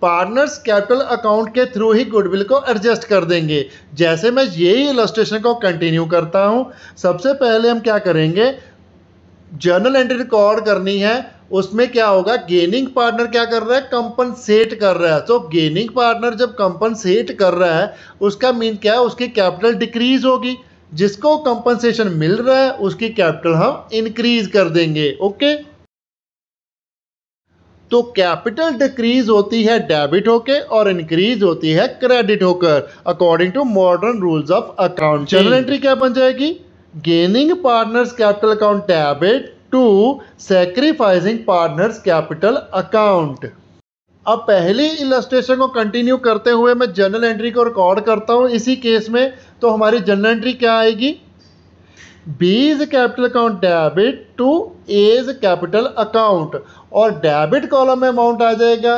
A: पार्टनर्स कैपिटल अकाउंट के थ्रू ही गुडविल को एडजस्ट कर देंगे जैसे मैं यही इलस्ट्रेशन को कंटिन्यू करता हूँ सबसे पहले हम क्या करेंगे जर्नल एंट्री रिकॉर्ड करनी है उसमें क्या होगा गेनिंग पार्टनर क्या कर रहा है कंपनसेट कर रहा है तो गेनिंग पार्टनर जब कंपनसेट कर रहा है उसका मीन क्या है उसकी कैपिटल डिक्रीज होगी जिसको कंपनसेशन मिल रहा है उसकी कैपिटल हम इंक्रीज कर देंगे ओके okay? तो कैपिटल डिक्रीज होती है डेबिट होकर और इंक्रीज होती है क्रेडिट होकर according to modern rules of account journal entry क्या बन जाएगी gaining partners capital account debit to sacrificing partners capital account अब पहली इलस्ट्रेशन को कंटिन्यू करते हुए मैं जनरल एंट्री को रिकॉर्ड करता हूँ इसी केस में तो हमारी जनरल एंट्री क्या आएगी B is capital account debit to A's capital account और डेबिट कॉलम में अमाउंट आ जाएगा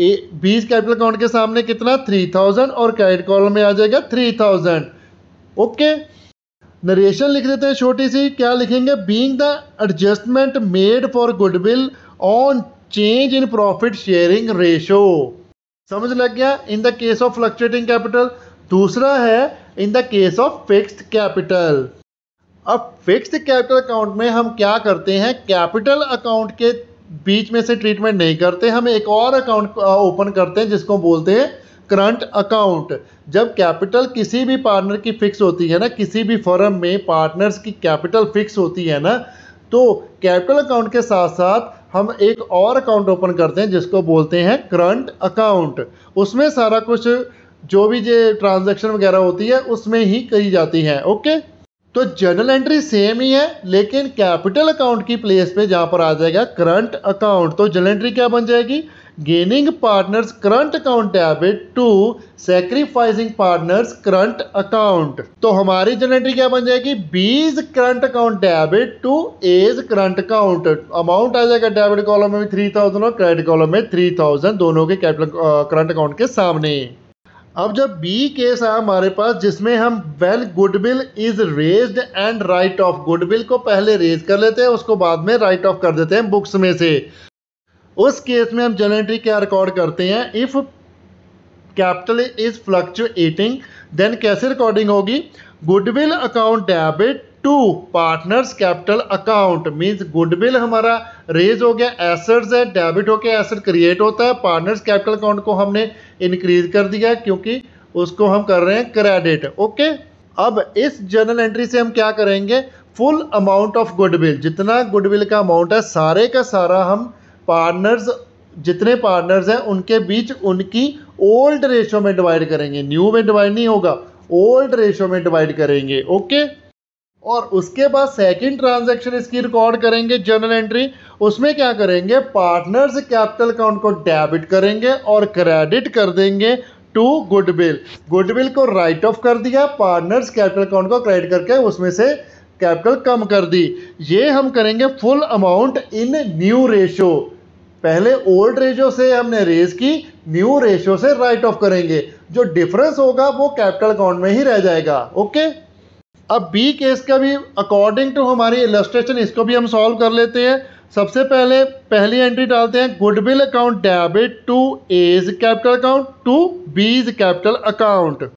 A: ए बीस कैपिटल अकाउंट के सामने कितना थ्री थाउजेंड और क्रेडिट कॉलम में आ जाएगा थ्री थाउजेंड ओके नरेशन लिख देते हैं छोटी सी क्या लिखेंगे being the adjustment made for goodwill on change in profit sharing ratio समझ लग गया in the case of fluctuating capital दूसरा है in the case of fixed capital अब फिक्स्ड कैपिटल अकाउंट में हम क्या करते हैं कैपिटल अकाउंट के बीच में से ट्रीटमेंट नहीं करते हम एक और अकाउंट ओपन करते हैं जिसको बोलते हैं करंट अकाउंट जब कैपिटल किसी भी पार्टनर की फिक्स होती है ना किसी भी फर्म में पार्टनर्स की कैपिटल फिक्स होती है ना तो कैपिटल अकाउंट के साथ साथ हम एक और अकाउंट ओपन करते हैं जिसको बोलते हैं करंट अकाउंट उसमें सारा कुछ जो भी जो ट्रांजेक्शन वगैरह होती है उसमें ही कही जाती है ओके तो जर्नल एंट्री सेम ही है लेकिन कैपिटल अकाउंट की प्लेस पे जहाँ पर आ जाएगा करंट अकाउंट तो जर्नल एंट्री क्या बन जाएगी gaining partners current account debit to sacrificing partners current account तो हमारी जर्नल एंट्री क्या बन जाएगी B's current account debit to A's current account amount आ जाएगा डेबिट कॉलम में थ्री थाउजेंड और क्रेडिट कॉलम में थ्री थाउजेंड दोनों के कैपिटल करंट अकाउंट के सामने अब जब बी केस आया हमारे पास जिसमें हम well goodwill is raise and write off goodwill को पहले रेज कर लेते हैं उसको बाद में राइट ऑफ कर देते हैं बुक्स में से उस केस में हम जनरेटरी क्या रिकॉर्ड करते हैं if capital is fluctuating then कैसे रिकॉर्डिंग होगी goodwill account debit to partners capital account means goodwill हमारा रेज हो गया एसेट्स है डेबिट होकर एसेट क्रिएट होता है पार्टनर्स कैपिटल अकाउंट को हमने इंक्रीज कर दिया क्योंकि उसको हम कर रहे हैं क्रेडिट ओके अब इस जर्नल एंट्री से हम क्या करेंगे फुल अमाउंट ऑफ गुडविल जितना गुडविल का अमाउंट है सारे का सारा हम पार्टनर्स जितने पार्टनर्स हैं उनके बीच उनकी ओल्ड रेशो में डिवाइड करेंगे न्यू में डिवाइड नहीं होगा ओल्ड रेशो में डिवाइड करेंगे ओके okay? और उसके बाद सेकंड ट्रांजैक्शन इसकी रिकॉर्ड करेंगे जर्नल एंट्री उसमें क्या करेंगे पार्टनर्स कैपिटल अकाउंट को डेबिट करेंगे और क्रेडिट कर देंगे टू गुडविल गुडविल को राइट ऑफ कर दिया पार्टनर्स कैपिटल अकाउंट को क्रेडिट करके उसमें से कैपिटल कम कर दी ये हम करेंगे full amount in new ratio पहले ओल्ड रेशो से हमने रेज की न्यू रेशो से राइट ऑफ करेंगे जो डिफरेंस होगा वो कैपिटल अकाउंट में ही रह जाएगा ओके अब बी केस का भी अकॉर्डिंग टू हमारी इलस्ट्रेशन इसको भी हम सॉल्व कर लेते हैं सबसे पहले पहली एंट्री डालते हैं goodwill account debit to A's capital account to B's capital account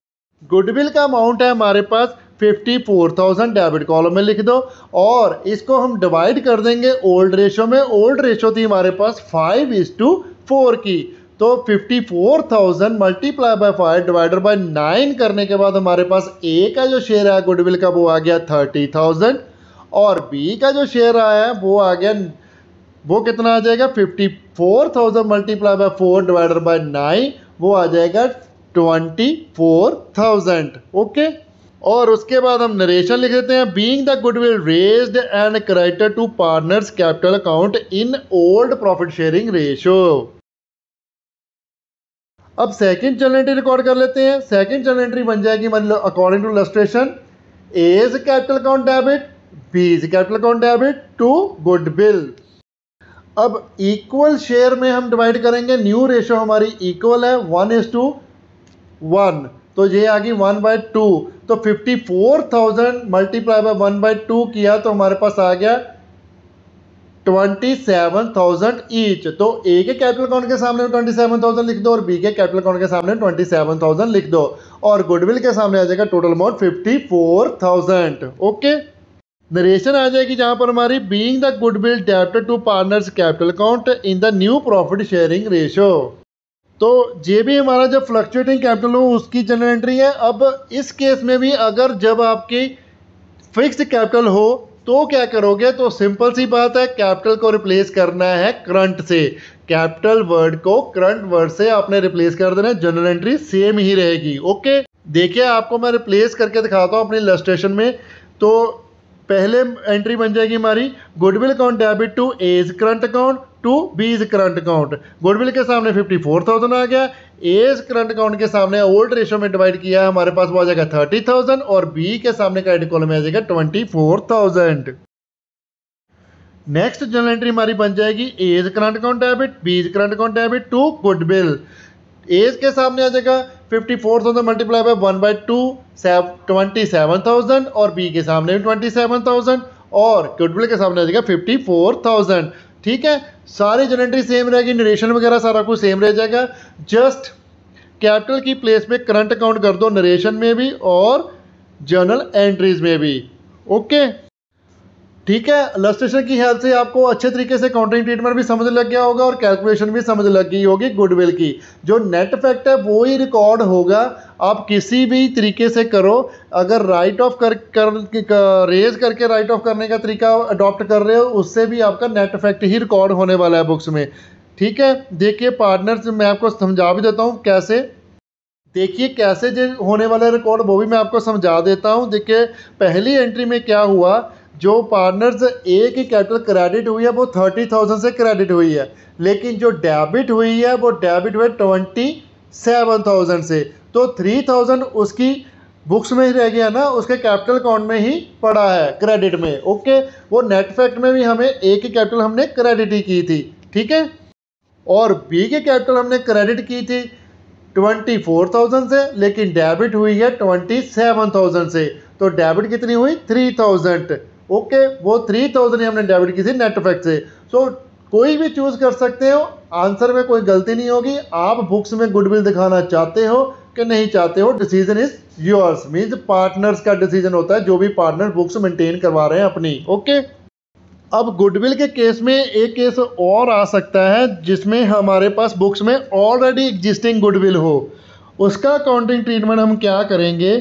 A: goodwill का अमाउंट है हमारे पास fifty four thousand debit column में लिख दो और इसको हम डिवाइड कर देंगे ओल्ड रेशो में ओल्ड रेशो थी हमारे पास फाइव इज टू फोर की तो 54,000 multiply by five divided by nine करने के बाद हमारे पास ए का जो शेयर आया गुडविल का वो आ गया 30,000 और बी का जो शेयर आया वो आ गया वो कितना आ जाएगा 54,000 multiply by four divided by nine वो आ जाएगा 24,000 ओके और उसके बाद हम नरेशन लिख देते हैं being the goodwill raised and credited to partners capital account in old profit sharing ratio अब सेकंड जर्नल एंट्री रिकॉर्ड कर लेते हैं सेकंड जर्नल एंट्री बन जाएगी मतलब according to illustration A is capital account debit B is capital account debit to goodwill अब equal share में हम डिवाइड करेंगे न्यू रेशो हमारी इक्वल है वन इज टू वन तो ये आ गई वन बाय टू तो fifty four thousand multiply by one by two किया तो हमारे पास आ गया ट्वेंटी सेवन थाउजेंड ईच तो ए के कैपिटल अकाउंट के सामने ट्वेंटी सेवन थाउजेंड लिख दो और बी के कैपिटल अकाउंट के सामने ट्वेंटी सेवन थाउजेंड लिख दो और गुडविल के सामने आ जाएगा total amount fifty four thousand okay narration आ जाएगी जहां पर हमारी being the goodwill debited to partners capital account in the new profit sharing ratio तो ये भी हमारा जो फ्लक्चुएटिंग कैपिटल हो उसकी जनरल एंट्री है अब इस केस में भी अगर जब आपकी फिक्स्ड कैपिटल हो तो क्या करोगे तो सिंपल सी बात है कैपिटल को रिप्लेस करना है करंट से कैपिटल वर्ड को करंट वर्ड से आपने रिप्लेस कर देना जनरल एंट्री सेम ही रहेगी ओके देखिए आपको मैं रिप्लेस करके दिखाता हूँ अपनी लस्ट्रेशन में तो पहले एंट्री बन जाएगी हमारी goodwill account debit to A's current account to B is current account goodwill के सामने फिफ्टी फोर थाउजेंड आ गया एज करंट अकाउंट के सामने ओल्ड रेशो में डिवाइड किया हमारे पास वो आ जाएगा थर्टी थाउजेंड और बी के सामने का एडिकॉल में आ जाएगा twenty four thousand next journal entry हमारी बन जाएगी A's current account debit B is current account debit to goodwill A's के सामने आ जाएगा fifty four thousand multiply by one by two twenty seven thousand और बी के सामने भी ट्वेंटी सेवन थाउजेंड और गुडविल के सामने आ जाएगा फिफ्टी फोर थाउजेंड ठीक है सारे जनरेटरी सेम रहेगी नरेशन वगैरह सारा कुछ सेम रह जाएगा जस्ट कैपिटल की प्लेस में करंट अकाउंट कर दो नरेशन में भी और जर्नल एंट्रीज में भी ओके ठीक है लस्टेशन की हेल्प से आपको अच्छे तरीके से काउंटिंग ट्रीटमेंट भी समझ लग गया होगा और कैलकुलेशन भी समझ लग गई होगी गुडविल की जो नेट इफेक्ट है वो ही रिकॉर्ड होगा आप किसी भी तरीके से करो अगर राइट ऑफ कर, कर, कर रेज करके राइट ऑफ करने का तरीका अडॉप्ट कर रहे हो उससे भी आपका नेट इफेक्ट ही रिकॉर्ड होने वाला है बुक्स में ठीक है देखिए पार्टनर मैं आपको समझा भी देता हूँ कैसे देखिए कैसे जो होने वाला रिकॉर्ड वो भी मैं आपको समझा देता हूँ देखिए पहली एंट्री में क्या हुआ जो पार्टनर्स ए की कैपिटल क्रेडिट हुई है वो थर्टी थाउजेंड से क्रेडिट हुई है लेकिन जो डेबिट हुई है वो डेबिट हुई ट्वेंटी सेवन थाउजेंड से तो थ्री थाउजेंड उसकी बुक्स में ही रह गया ना उसके कैपिटल अकाउंट में ही पड़ा है क्रेडिट में ओके वो नेट फैक्ट में भी हमें ए की कैपिटल हमने क्रेडिट ही की थी ठीक है और बी की कैपिटल हमने क्रेडिट की थी ट्वेंटी फोर थाउजेंड से लेकिन डेबिट हुई है ट्वेंटी सेवन थाउजेंड से तो डेबिट कितनी हुई थ्री थाउजेंड ओके वो थ्री थाउजेंड ही हमने डेबिट की थी नेट इफेक्ट से सो so, कोई भी चूज़ कर सकते हो आंसर में कोई गलती नहीं होगी आप बुक्स में गुडविल दिखाना चाहते हो कि नहीं चाहते हो decision is yours means partners का डिसीजन होता है जो भी पार्टनर बुक्स मेंटेन करवा रहे हैं अपनी ओके okay? अब गुडविल के केस में एक केस और आ सकता है जिसमें हमारे पास बुक्स में ऑलरेडी एग्जिस्टिंग गुडविल हो उसका अकाउंटिंग ट्रीटमेंट हम क्या करेंगे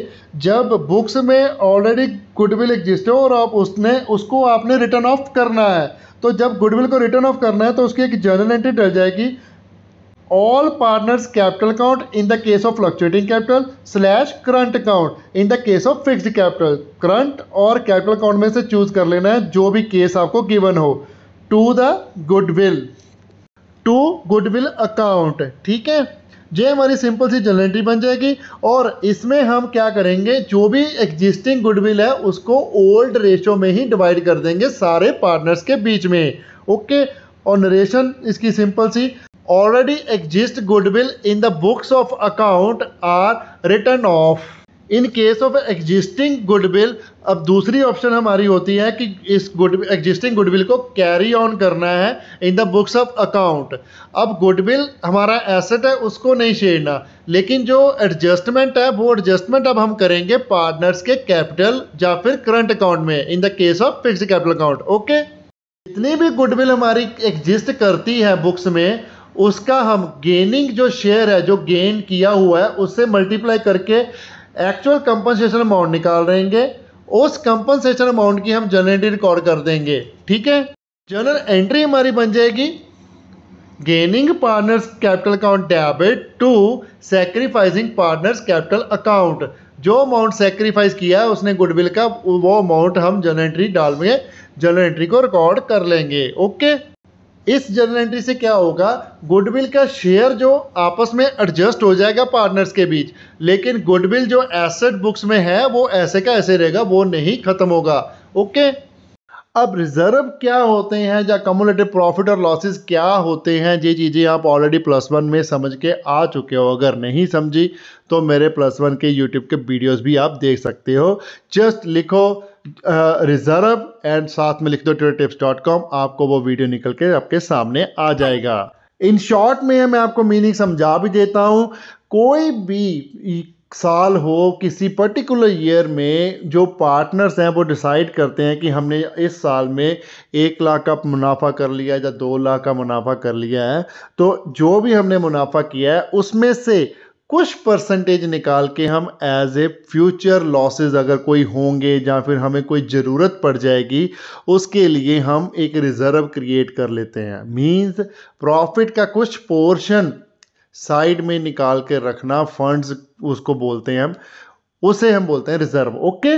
A: जब बुक्स में ऑलरेडी गुडविल एग्जिस्ट हो और आप उसने उसको आपने रिटर्न ऑफ करना है तो जब गुडविल को रिटर्न ऑफ करना है तो उसकी एक जर्नल एंट्री डल जाएगी all partners capital account in the case of fluctuating capital slash current account in the case of fixed capital current और कैपिटल अकाउंट में से चूज कर लेना है जो भी केस आपको गिवन हो to the goodwill to goodwill account ठीक है ये हमारी सिंपल सी जनरेटरी बन जाएगी और इसमें हम क्या करेंगे जो भी एग्जिस्टिंग गुडविल है उसको ओल्ड रेशो में ही डिवाइड कर देंगे सारे पार्टनर्स के बीच में ओके और नरेशन इसकी सिंपल सी already exist goodwill in the books of account are written off in case of existing goodwill अब दूसरी ऑप्शन हमारी होती है कि इस गुड एग्जिस्टिंग गुडविल को कैरी ऑन करना है in the books of account अब गुडविल हमारा एसेट है उसको नहीं छेड़ना लेकिन जो एडजस्टमेंट है वो एडजस्टमेंट अब हम करेंगे पार्टनर्स के कैपिटल या फिर करंट अकाउंट में in the case of fix capital account okay जितनी भी गुडविल हमारी एग्जिस्ट करती है बुक्स में उसका हम गेनिंग जो शेयर है जो गेन किया हुआ है उससे मल्टीप्लाई करके एक्चुअल कंपनसेशन अमाउंट निकाल रहेंगे उस कंपनसेशन अमाउंट की हम जनरल रिकॉर्ड कर देंगे ठीक है जनरल एंट्री हमारी बन जाएगी gaining partners capital account debit to sacrificing partners capital account जो अमाउंट सेक्रीफाइस किया है उसने गुडविल का वो अमाउंट हम जनरल एंट्री डाल में जनरल एंट्री को रिकॉर्ड कर लेंगे ओके इस जर्नल एंट्री से क्या होगा गुडविल का शेयर जो आपस में एडजस्ट हो जाएगा पार्टनर्स के बीच लेकिन गुडविल जो एसेट बुक्स में है वो ऐसे का ऐसे रहेगा वो नहीं खत्म होगा ओके अब रिजर्व क्या होते हैं या कम्युलेटिव प्रॉफिट और लॉसेस क्या होते हैं ये चीज़ें आप ऑलरेडी प्लस वन में समझ के आ चुके हो अगर नहीं समझी तो मेरे प्लस वन के यूट्यूब के वीडियोस भी आप देख सकते हो जस्ट लिखो रिजर्व एंड साथ में लिख दो ट्विटर टिप्स डॉट कॉम आपको वो वीडियो निकल के आपके सामने आ जाएगा इन शॉर्ट में मैं आपको मीनिंग समझा भी देता हूँ कोई भी साल हो किसी पर्टिकुलर ईयर में जो पार्टनर्स हैं वो डिसाइड करते हैं कि हमने इस साल में एक लाख का मुनाफा कर लिया है या दो लाख का मुनाफा कर लिया है तो जो भी हमने मुनाफा किया है उसमें से कुछ परसेंटेज निकाल के हम एज ए फ्यूचर लॉसेस अगर कोई होंगे या फिर हमें कोई ज़रूरत पड़ जाएगी उसके लिए हम एक रिज़र्व क्रिएट कर लेते हैं मींस प्रॉफिट का कुछ पोर्शन साइड में निकाल के रखना फंड्स उसको बोलते हैं हम उसे हम बोलते हैं रिज़र्व ओके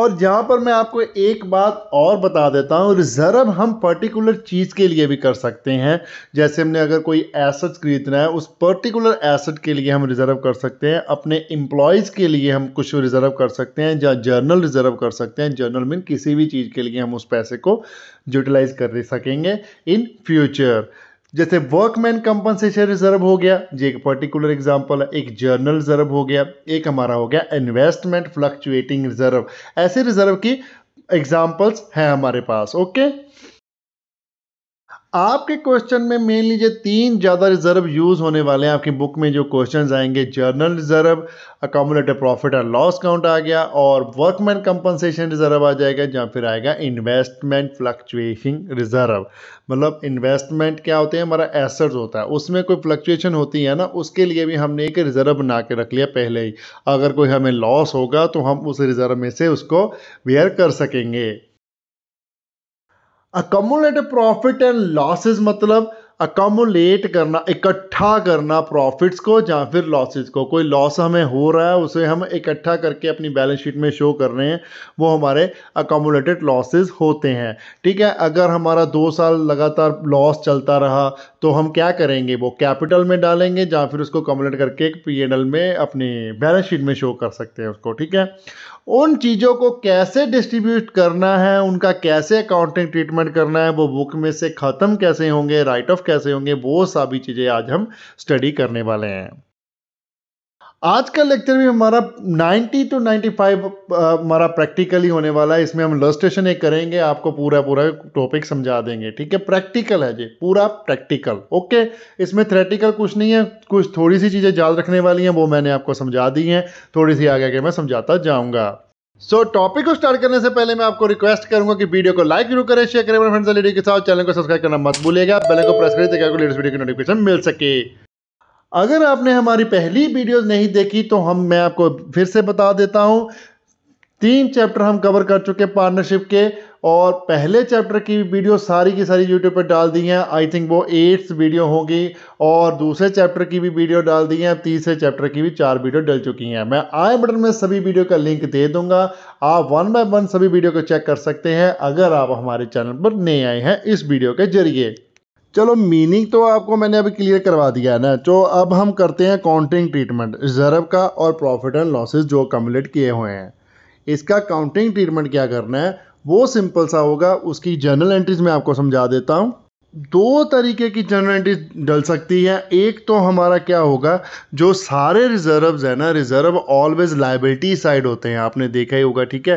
A: और यहाँ पर मैं आपको एक बात और बता देता हूँ रिज़र्व हम पर्टिकुलर चीज़ के लिए भी कर सकते हैं जैसे हमने अगर कोई एसेट खरीदना है उस पर्टिकुलर एसेट के लिए हम रिज़र्व कर सकते हैं अपने एम्प्लॉयज़ के लिए हम कुछ रिज़र्व कर सकते हैं या जर्नल रिज़र्व कर सकते हैं जर्नल मीन किसी भी चीज़ के लिए हम उस पैसे को यूटिलाइज़ कर सकेंगे इन फ्यूचर जैसे वर्कमैन कंपनसेशन रिजर्व हो गया जी एक पर्टिकुलर एग्जाम्पल है एक जर्नल रिजर्व हो गया एक हमारा हो गया इन्वेस्टमेंट फ्लक्चुएटिंग रिजर्व ऐसे रिजर्व की एग्जाम्पल्स हैं हमारे पास ओके आपके क्वेश्चन में मेनली लीजिए तीन ज़्यादा रिजर्व यूज़ होने वाले हैं आपकी बुक में जो क्वेश्चन आएंगे general reserve accumulated profit and loss account आ गया और वर्कमैन कंपनसेशन रिजर्व आ जाएगा जहाँ फिर आएगा इन्वेस्टमेंट फ्लक्चुएशन रिजर्व मतलब इन्वेस्टमेंट क्या होते हैं हमारा एसेट्स होता है उसमें कोई फ्लक्चुएशन होती है ना उसके लिए भी हमने एक रिजर्व बना के रख लिया पहले ही अगर कोई हमें लॉस होगा तो हम उस रिजर्व में से उसको वेयर कर सकेंगे accumulated profit and losses मतलब अकामोलेट करना इकट्ठा करना प्रॉफिट्स को या फिर लॉसेस को कोई लॉस हमें हो रहा है उसे हम इकट्ठा करके अपनी बैलेंस शीट में शो कर रहे हैं वो हमारे अकामोलेटेड लॉसेस होते हैं ठीक है अगर हमारा दो साल लगातार लॉस चलता रहा तो हम क्या करेंगे वो कैपिटल में डालेंगे या फिर उसको अकोमोलेट करके पी में अपनी बैलेंस शीट में शो कर सकते हैं उसको ठीक है उन चीज़ों को कैसे डिस्ट्रीब्यूट करना है उनका कैसे अकाउंटिंग ट्रीटमेंट करना है वो बुक में से ख़त्म कैसे होंगे राइट ऑफ कैसे होंगे वो सभी चीज़ें आज हम स्टडी करने वाले हैं आज का लेक्चर भी हमारा 90 टू 95 फाइव हमारा प्रैक्टिकली होने वाला है इसमें हम लस्टेशन एक करेंगे आपको पूरा पूरा टॉपिक समझा देंगे ठीक है प्रैक्टिकल है जी पूरा प्रैक्टिकल ओके इसमें थ्रेटिकल कुछ नहीं है कुछ थोड़ी सी चीज़ें याद रखने वाली हैं वो मैंने आपको समझा दी हैं थोड़ी सी आगे आगे मैं समझाता जाऊँगा सो so, टॉपिक को स्टार्ट करने से पहले मैं आपको रिक्वेस्ट करूंगा कि वीडियो को लाइक जरूर करें शेयर करें फ्रेंड्स लेडी के साथ चैनल को सब्सक्राइब करना मत भूलिएगा बेल को प्रेस करें ताकि आपको लेटेस्ट वीडियो की नोटिफिकेशन मिल सके अगर आपने हमारी पहली वीडियोस नहीं देखी तो हम मैं आपको फिर से बता देता हूं तीन चैप्टर हम कवर कर चुके हैं पार्टनरशिप के और पहले चैप्टर की वीडियो सारी की सारी यूट्यूब पर डाल दी हैं आई थिंक वो एट्स वीडियो होगी और दूसरे चैप्टर की भी वीडियो डाल दी हैं तीसरे चैप्टर की भी चार वीडियो डल चुकी हैं मैं आई बटन में सभी वीडियो का लिंक दे दूंगा आप वन बाय वन सभी वीडियो को चेक कर सकते हैं अगर आप हमारे चैनल पर नए आए हैं इस वीडियो के जरिए चलो मीनिंग तो आपको मैंने अभी क्लियर करवा दिया है ना तो अब हम करते हैं काउंटिंग ट्रीटमेंट रिजर्व का और प्रॉफिट एंड लॉसेज जो कम्युलेट किए हुए हैं इसका काउंटिंग ट्रीटमेंट क्या करना है वो सिंपल सा होगा उसकी जर्नल एंट्रीज मैं आपको समझा देता हूँ दो तरीके की जर्नल एंट्री डल सकती है एक तो हमारा क्या होगा जो सारे रिजर्व है ना रिजर्व ऑलवेज लाइबिलिटी साइड होते हैं आपने देखा ही होगा ठीक है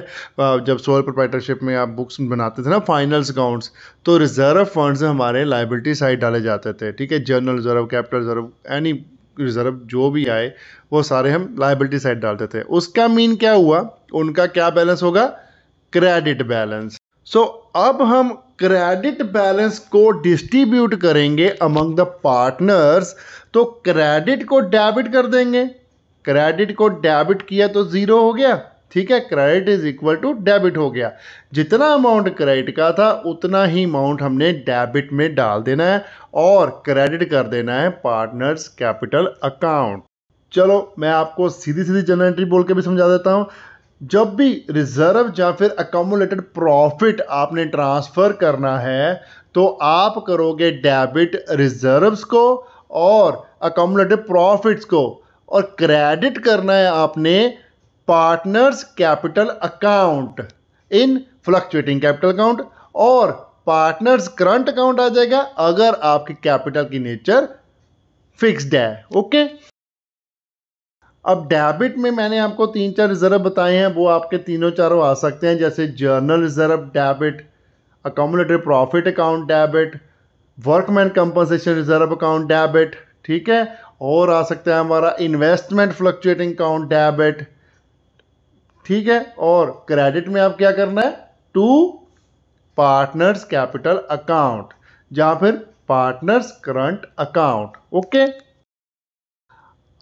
A: जब सोल प्रोप्राइटरशिप में आप बुक्स बनाते थे ना फाइनल्स अकाउंट्स तो रिजर्व फंड्स हमारे लाइबिलिटी साइड डाले जाते थे ठीक है general reserve capital reserve any reserve जो भी आए वो सारे हम लाइबिलिटी साइड डालते थे उसका मीन क्या हुआ उनका क्या बैलेंस होगा क्रेडिट बैलेंस सो अब हम क्रेडिट बैलेंस को डिस्ट्रीब्यूट करेंगे अमंग द पार्टनर्स तो क्रेडिट को डेबिट कर देंगे क्रेडिट को डेबिट किया तो ज़ीरो हो गया ठीक है credit is equal to debit हो गया जितना अमाउंट क्रेडिट का था उतना ही अमाउंट हमने डेबिट में डाल देना है और क्रेडिट कर देना है पार्टनर्स कैपिटल अकाउंट चलो मैं आपको सीधी सीधी जनरल एंट्री बोल के भी समझा देता हूँ जब भी रिजर्व या फिर अकोमोलेटेड प्रॉफिट आपने ट्रांसफ़र करना है तो आप करोगे डेबिट रिजर्व्स को और अकोमोलेटेड प्रॉफिट्स को और क्रेडिट करना है आपने partners capital account in fluctuating capital account और पार्टनर्स करंट अकाउंट आ जाएगा अगर आपकी कैपिटल की नेचर फिक्स्ड है ओके अब डेबिट में मैंने आपको तीन चार रिजर्व बताए हैं वो आपके तीनों चारों आ सकते हैं जैसे general reserve debit accumulated profit account debit workman compensation reserve account debit ठीक है और आ सकता है हमारा इन्वेस्टमेंट फ्लक्चुएटिंग अकाउंट डेबिट ठीक है और क्रेडिट में आप क्या करना है टू पार्टनर्स कैपिटल अकाउंट या फिर पार्टनर्स करंट अकाउंट ओके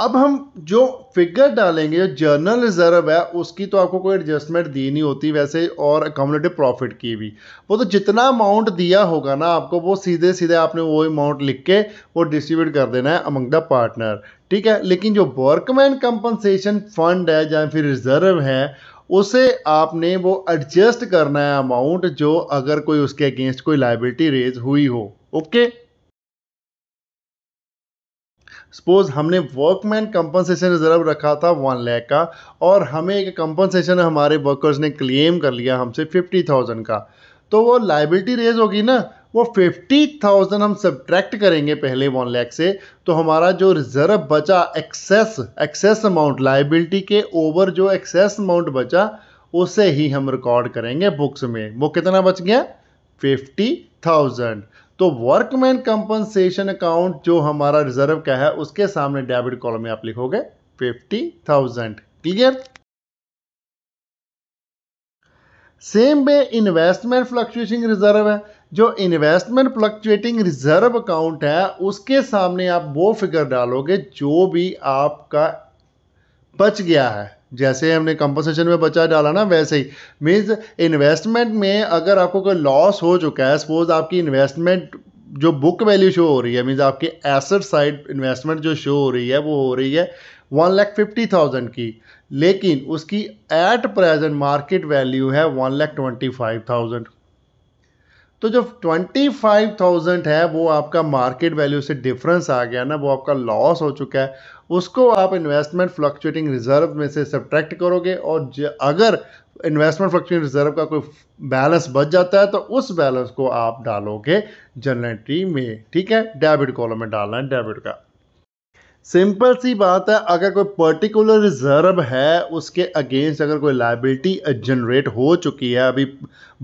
A: अब हम जो फिगर डालेंगे जो जर्नल रिजर्व है उसकी तो आपको कोई एडजस्टमेंट दी नहीं होती वैसे और अकोमोडेटिव प्रॉफिट की भी वो तो जितना अमाउंट दिया होगा ना आपको वो सीधे सीधे आपने वो अमाउंट लिख के वो डिस्ट्रीब्यूट कर देना है अमंग द पार्टनर ठीक है लेकिन जो वर्कमैन कंपनसेशन फंड है या फिर रिजर्व है उसे आपने वो एडजस्ट करना है अमाउंट जो अगर कोई उसके अगेंस्ट कोई लाइबिलिटी रेज हुई हो ओके सपोज हमने वर्कमैन कंपनसेशन रिजर्व रखा था वन लैख का और हमें एक कंपनसेशन हमारे वर्कर्स ने क्लेम कर लिया हमसे फिफ्टी थाउजेंड का तो वो लाइबिलिटी रेज होगी ना वो फिफ्टी थाउजेंड हम सब्ट्रैक्ट करेंगे पहले वन लैख से तो हमारा जो रिजर्व बचा एक्सेस एक्सेस अमाउंट लाइबिलिटी के ओवर जो एक्सेस अमाउंट बचा उसे ही हम रिकॉर्ड करेंगे बुक्स में वो कितना बच गया फिफ्टी थाउजेंड तो वर्कमैन कंपनसेशन अकाउंट जो हमारा रिजर्व का है उसके सामने डेबिट कॉलम में आप लिखोगे fifty thousand clear same way investment fluctuation reserve है जो इन्वेस्टमेंट फ्लक्चुएटिंग रिजर्व अकाउंट है उसके सामने आप वो फिगर डालोगे जो भी आपका बच गया है जैसे हमने कंपनसेशन में बचा डाला ना वैसे ही मीन्स इन्वेस्टमेंट में अगर आपको कोई लॉस हो चुका है सपोज आपकी इन्वेस्टमेंट जो बुक वैल्यू शो हो रही है मीन्स आपके एसेट साइड इन्वेस्टमेंट जो शो हो रही है वो हो रही है वन लैख फिफ्टी थाउजेंड की लेकिन उसकी एट प्रेजेंट मार्केट वैल्यू है one lakh twenty five thousand तो जो ट्वेंटी फाइव थाउजेंड है वो आपका मार्केट वैल्यू से डिफरेंस आ गया ना वो आपका लॉस हो चुका है उसको आप इन्वेस्टमेंट फ्लक्चुएटिंग रिजर्व में से सब्ट्रैक्ट करोगे और अगर इन्वेस्टमेंट फ्लक्चुएटिंग रिजर्व का कोई बैलेंस बच जाता है तो उस बैलेंस को आप डालोगे जनरेटरी में ठीक है डेबिट कॉलम में डालना है डेबिट का सिंपल सी बात है अगर कोई पर्टिकुलर रिजर्व है उसके अगेंस्ट अगर कोई लाइबिलिटी जनरेट हो चुकी है अभी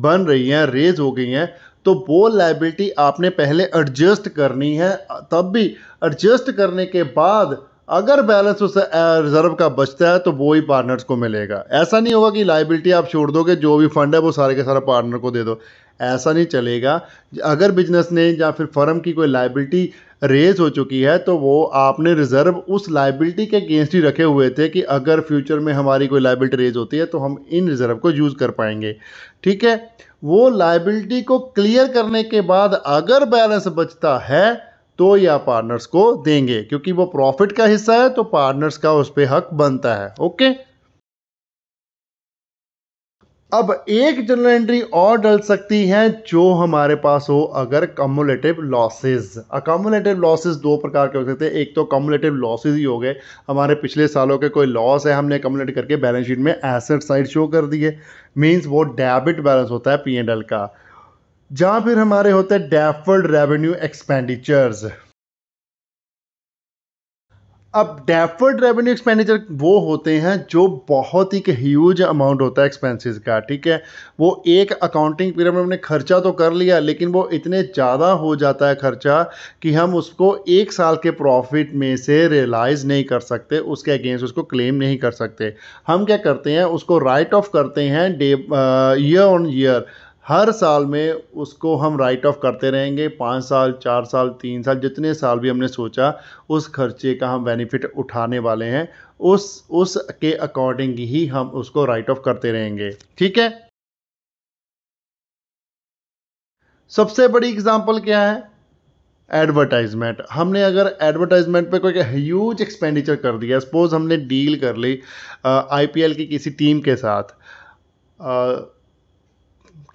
A: बन रही है रेज हो गई हैं तो वो लाइबिलिटी आपने पहले एडजस्ट करनी है तब भी एडजस्ट करने के बाद अगर बैलेंस उस रिजर्व का बचता है तो वो ही पार्टनर्स को मिलेगा ऐसा नहीं होगा कि लाइबिलिटी आप छोड़ दोगे जो भी फंड है वो सारे के सारा पार्टनर को दे दो ऐसा नहीं चलेगा अगर बिजनेस ने या फिर फर्म की कोई लाइबिलिटी रेज हो चुकी है तो वो आपने रिजर्व उस लाइबिलिटी के अगेंस्ट ही रखे हुए थे कि अगर फ्यूचर में हमारी कोई लाइबिलिटी रेज होती है तो हम इन रिजर्व को यूज़ कर पाएंगे ठीक है वो लाइबिलिटी को क्लियर करने के बाद अगर बैलेंस बचता है तो या पार्टनर्स को देंगे क्योंकि वो प्रॉफिट का हिस्सा है तो पार्टनर्स का उस पर हक बनता है ओके अब एक जनरल एंट्री और डल सकती है जो हमारे पास हो अगर कम्युलेटिव लॉसेस अकम्युलेटिव लॉसेस दो प्रकार के हो सकते हैं एक तो कम्युलेटिव लॉसेस ही हो गए हमारे पिछले सालों के कोई लॉस है हमने कम्युलेट करके बैलेंस शीट में एसेट साइड शो कर दिए मींस वो डेबिट बैलेंस होता है पी एंड एल का जहां फिर हमारे होते हैं डेफर्ड रेवेन्यू एक्सपेंडिचर्स अब डेफर्ड रेवेन्यू एक्सपेंडिचर वो होते हैं जो बहुत ही ह्यूज अमाउंट होता है एक्सपेंसेस का ठीक है वो एक अकाउंटिंग पीरियड में हमने खर्चा तो कर लिया लेकिन वो इतने ज़्यादा हो जाता है खर्चा कि हम उसको एक साल के प्रॉफिट में से रियलाइज़ नहीं कर सकते उसके अगेंस्ट उसको क्लेम नहीं कर सकते हम क्या करते हैं उसको राइट ऑफ करते हैं डे ईयर ऑन ईयर हर साल में उसको हम राइट ऑफ करते रहेंगे पाँच साल चार साल तीन साल जितने साल भी हमने सोचा उस खर्चे का हम बेनिफिट उठाने वाले हैं उस उस के अकॉर्डिंग ही हम उसको राइट ऑफ करते रहेंगे ठीक है सबसे बड़ी एग्जाम्पल क्या है एडवर्टाइजमेंट हमने अगर एडवर्टाइजमेंट पे कोई ह्यूज एक्सपेंडिचर कर दिया सपोज हमने डील कर ली आईपीएल की किसी टीम के साथ आ,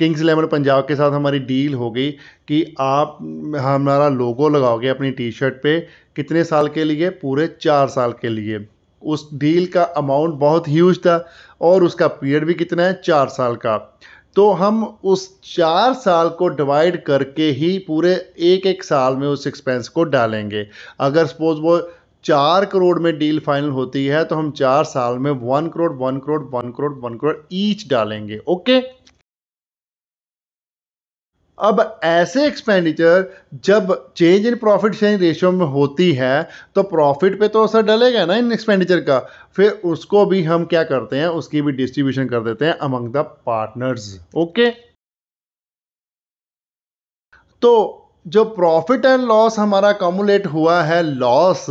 A: किंग्स इलेवन पंजाब के साथ हमारी डील हो गई कि आप हमारा लोगो लगाओगे अपनी टी शर्ट पे कितने साल के लिए पूरे चार साल के लिए उस डील का अमाउंट बहुत ह्यूज था और उसका पीरियड भी कितना है चार साल का तो हम उस चार साल को डिवाइड करके ही पूरे एक एक साल में उस एक्सपेंस को डालेंगे अगर सपोज वो चार करोड़ में डील फाइनल होती है तो हम चार साल में one crore one crore one crore one crore each डालेंगे ओके अब ऐसे एक्सपेंडिचर जब change in profit sharing ratio में होती है तो प्रॉफिट पे तो असर डलेगा ना इन एक्सपेंडिचर का फिर उसको भी हम क्या करते हैं उसकी भी डिस्ट्रीब्यूशन कर देते हैं अमंग द पार्टनर्स ओके तो जो प्रॉफिट एंड लॉस हमारा कमुलेट हुआ है लॉस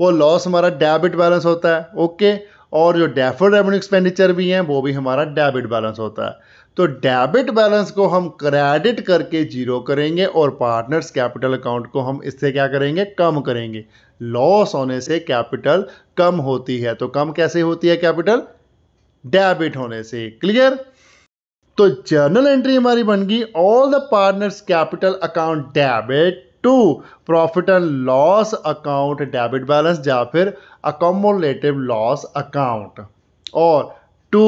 A: वो लॉस हमारा डेबिट बैलेंस होता है ओके और जो डेफर रेवेन्यू एक्सपेंडिचर भी हैं वो भी हमारा डेबिट बैलेंस होता है तो डेबिट बैलेंस को हम क्रेडिट करके जीरो करेंगे और पार्टनर्स कैपिटल अकाउंट को हम इससे क्या करेंगे कम करेंगे लॉस होने से कैपिटल कम होती है तो कम कैसे होती है कैपिटल डेबिट होने से क्लियर तो जर्नल एंट्री हमारी बन गई all the partners capital account debit to profit and loss account debit balance या फिर अकोमोलेटिव लॉस अकाउंट और to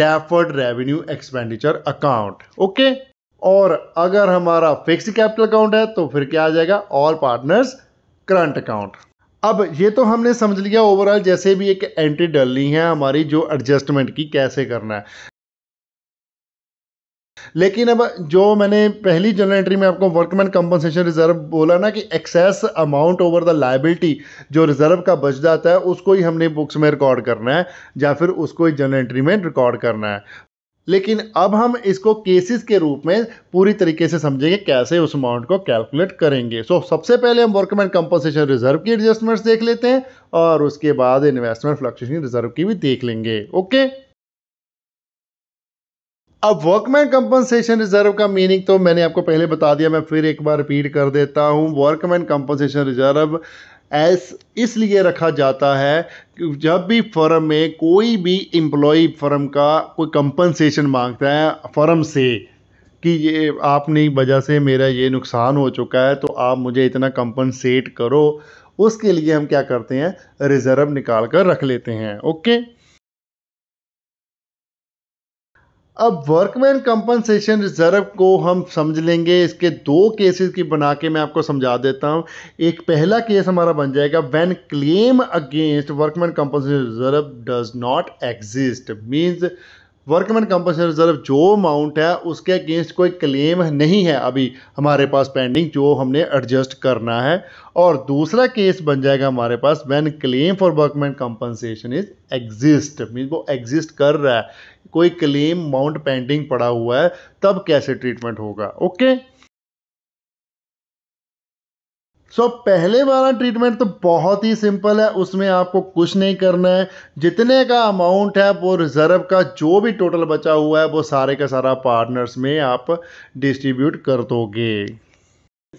A: deferred revenue expenditure account okay और अगर हमारा फिक्स कैपिटल अकाउंट है तो फिर क्या आ जाएगा ऑल पार्टनर्स करंट अकाउंट अब ये तो हमने समझ लिया ओवरऑल जैसे भी एक एंट्री डलनी है हमारी जो एडजस्टमेंट की कैसे करना है लेकिन अब जो मैंने पहली जनरल एंट्री में आपको वर्कमैन कंपनसेशन रिजर्व बोला ना कि excess amount over the liability जो रिजर्व का बच जाता है उसको ही हमने बुक्स में रिकॉर्ड करना है या फिर उसको ही जनरल एंट्री में रिकॉर्ड करना है लेकिन अब हम इसको केसेस के रूप में पूरी तरीके से समझेंगे कैसे उस अमाउंट को कैलकुलेट करेंगे सो so, सबसे पहले हम वर्कमैन कंपनसेशन रिजर्व की एडजस्टमेंट्स देख लेते हैं और उसके बाद इन्वेस्टमेंट फ्लक्चुएशन रिजर्व की भी देख लेंगे ओके okay? अब वर्कमैन कंपनसेशन रिजर्व का मीनिंग तो मैंने आपको पहले बता दिया मैं फिर एक बार रिपीट कर देता हूँ वर्कमैन कंपनसेशन रिजर्व एस इसलिए रखा जाता है कि जब भी फर्म में कोई भी एम्प्लॉई फर्म का कोई कंपनसेशन मांगता है फर्म से कि ये आपने वजह से मेरा ये नुकसान हो चुका है तो आप मुझे इतना कंपनसेट करो उसके लिए हम क्या करते हैं रिज़र्व निकाल कर रख लेते हैं ओके अब वर्कमैन कंपनसेशन रिजर्व को हम समझ लेंगे इसके दो केसेस की बना के मैं आपको समझा देता हूँ एक पहला केस हमारा बन जाएगा when claim against workman compensation reserve does not exist means workman compensation reserve जो अमाउंट है उसके अगेंस्ट कोई क्लेम नहीं है अभी हमारे पास पेंडिंग जो हमने एडजस्ट करना है और दूसरा केस बन जाएगा हमारे पास when claim for workman compensation is exist mean वो एग्जिस्ट कर रहा है कोई क्लेम माउंट पेंडिंग पड़ा हुआ है तब कैसे ट्रीटमेंट होगा ओके सो so, पहले वाला ट्रीटमेंट तो बहुत ही सिंपल है उसमें आपको कुछ नहीं करना है जितने का अमाउंट है वो रिजर्व का जो भी टोटल बचा हुआ है वो सारे का सारा पार्टनर्स में आप डिस्ट्रीब्यूट कर दोगे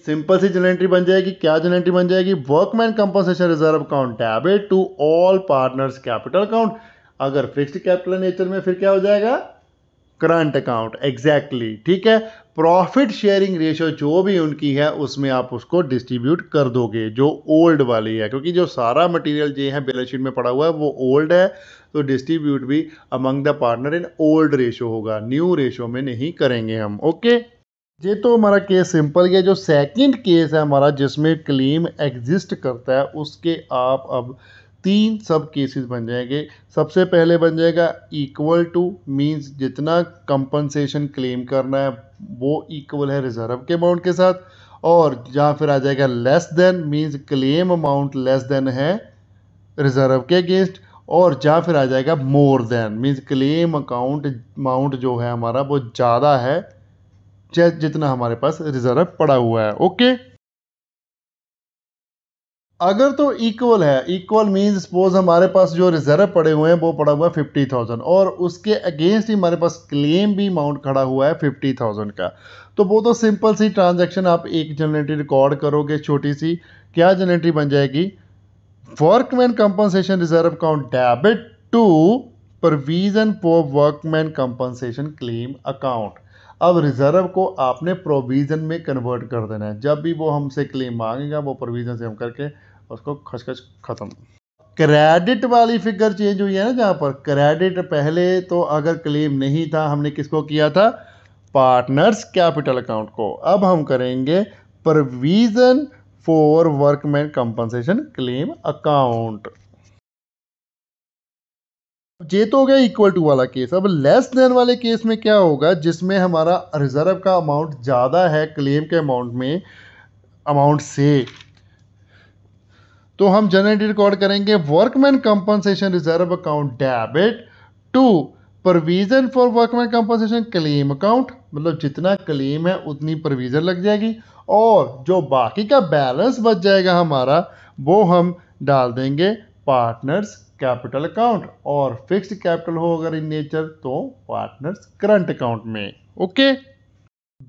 A: सिंपल सी जेनेट्री बन जाएगी क्या जेनेट्री बन जाएगी workman compensation reserve account debit to all partners capital account अगर फिक्स्ड कैपिटल नेचर में फिर क्या हो जाएगा करंट अकाउंट एग्जैक्टली ठीक है प्रॉफिट शेयरिंग रेशियो जो भी उनकी है उसमें आप उसको डिस्ट्रीब्यूट कर दोगे जो ओल्ड वाली है क्योंकि जो सारा मटेरियल जो है बैलेंस शीट में पड़ा हुआ है वो ओल्ड है तो डिस्ट्रीब्यूट भी among the partner in old ratio होगा न्यू रेशियो में नहीं करेंगे हम ओके ये तो हमारा केस सिंपल ये जो सेकंड केस है हमारा जिसमें क्लेम एग्जिस्ट करता है उसके आप अब तीन सब केसेस बन जाएंगे सबसे पहले बन जाएगा इक्वल टू मींस जितना कंपनसेशन क्लेम करना है वो इक्वल है रिजर्व के अमाउंट के साथ और जहाँ फिर आ जाएगा less than means claim amount less than है रिजर्व के अगेंस्ट और जहाँ फिर आ जाएगा more than means claim account amount जो है हमारा वो ज़्यादा है जितना हमारे पास रिजर्व पड़ा हुआ है ओके अगर तो इक्वल है इक्वल मीन सपोज हमारे पास जो रिजर्व पड़े हुए हैं वो पड़ा हुआ है फिफ्टी थाउजेंड और उसके अगेंस्ट ही हमारे पास क्लेम भी अमाउंट खड़ा हुआ है फिफ्टी थाउजेंड का तो वो तो सिंपल सी ट्रांजैक्शन आप एक जनरेटरी रिकॉर्ड करोगे छोटी सी क्या जनरेटरी बन जाएगी workman compensation reserve account debit to provision for workman compensation claim account अब रिजर्व को आपने प्रोविज़न में कन्वर्ट कर देना है जब भी वो हमसे क्लेम मांगेगा वो प्रोविज़न से हम करके उसको खचखच ख़त्म क्रेडिट वाली फिगर चेंज हुई है ना जहाँ पर क्रेडिट पहले तो अगर क्लेम नहीं था हमने किसको किया था पार्टनर्स कैपिटल अकाउंट को अब हम करेंगे provision for workman compensation claim account ये तो हो गया इक्वल टू वाला केस अब लेस देन वाले केस में क्या होगा जिसमें हमारा रिजर्व का अमाउंट ज़्यादा है क्लेम के अमाउंट में अमाउंट से तो हम जनरली रिकॉर्ड करेंगे workman compensation reserve account debit to provision for workman compensation claim account मतलब जितना क्लेम है उतनी प्रोविजन लग जाएगी और जो बाकी का बैलेंस बच जाएगा हमारा वो हम डाल देंगे पार्टनर्स कैपिटल अकाउंट और फिक्स्ड कैपिटल हो अगर इन नेचर तो पार्टनर्स करंट अकाउंट में ओके okay?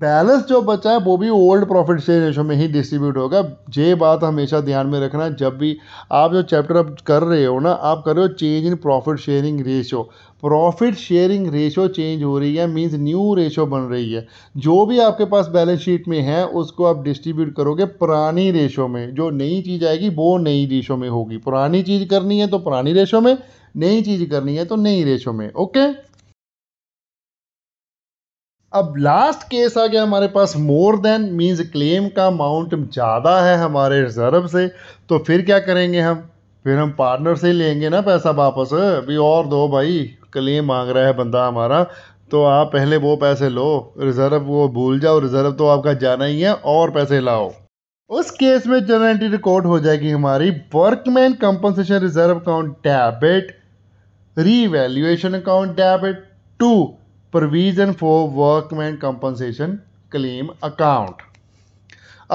A: बैलेंस जो बचा है वो भी ओल्ड प्रॉफिट शेयर रेशो में ही डिस्ट्रीब्यूट होगा ये बात हमेशा ध्यान में रखना जब भी आप जो चैप्टर अब कर रहे हो ना आप कर रहे हो change in profit sharing ratio profit sharing ratio change हो रही है मींस न्यू रेशो बन रही है जो भी आपके पास बैलेंस शीट में है उसको आप डिस्ट्रीब्यूट करोगे पुरानी रेशो में जो नई चीज़ आएगी वो नई रेशो में होगी पुरानी चीज़ करनी है तो पुरानी रेशो में नई चीज़ करनी है तो नई रेशो में ओके अब लास्ट केस आ गया हमारे पास मोर देन मीन्स क्लेम का अमाउंट ज़्यादा है हमारे रिजर्व से तो फिर क्या करेंगे हम फिर हम पार्टनर से लेंगे ना पैसा वापस अभी और दो भाई क्लेम मांग रहा है बंदा हमारा तो आप पहले वो पैसे लो रिज़र्व वो भूल जाओ रिज़र्व तो आपका जाना ही है और पैसे लाओ उस केस में जनरल एंट्री रिकॉर्ड हो जाएगी हमारी workman compensation reserve account debit revaluation account debit to provision for workman compensation claim account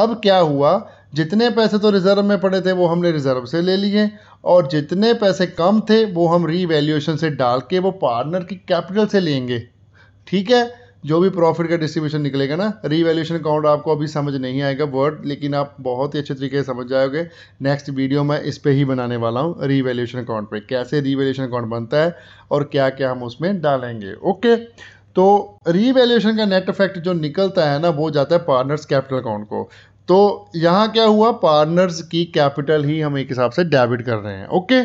A: अब क्या हुआ जितने पैसे तो रिजर्व में पड़े थे वो हमने रिजर्व से ले लिए और जितने पैसे कम थे वो हम रीवैल्यूएशन से डाल के वो पार्टनर की कैपिटल से लेंगे ठीक है जो भी प्रॉफिट का डिस्ट्रीब्यूशन निकलेगा ना रीवैल्यूशन अकाउंट आपको अभी समझ नहीं आएगा वर्ड लेकिन आप बहुत ही अच्छे तरीके से समझ जाओगे नेक्स्ट वीडियो मैं इस पर ही बनाने वाला हूँ रीवैल्यूशन अकाउंट पे कैसे रीवैल्यूशन अकाउंट बनता है और क्या क्या हम उसमें डालेंगे ओके तो रीवैल्यूशन का नेट इफेक्ट जो निकलता है ना वो जाता है पार्टनर्स कैपिटल अकाउंट को तो यहाँ क्या हुआ पार्टनर्स की कैपिटल ही हम एक हिसाब से डेबिट कर रहे हैं ओके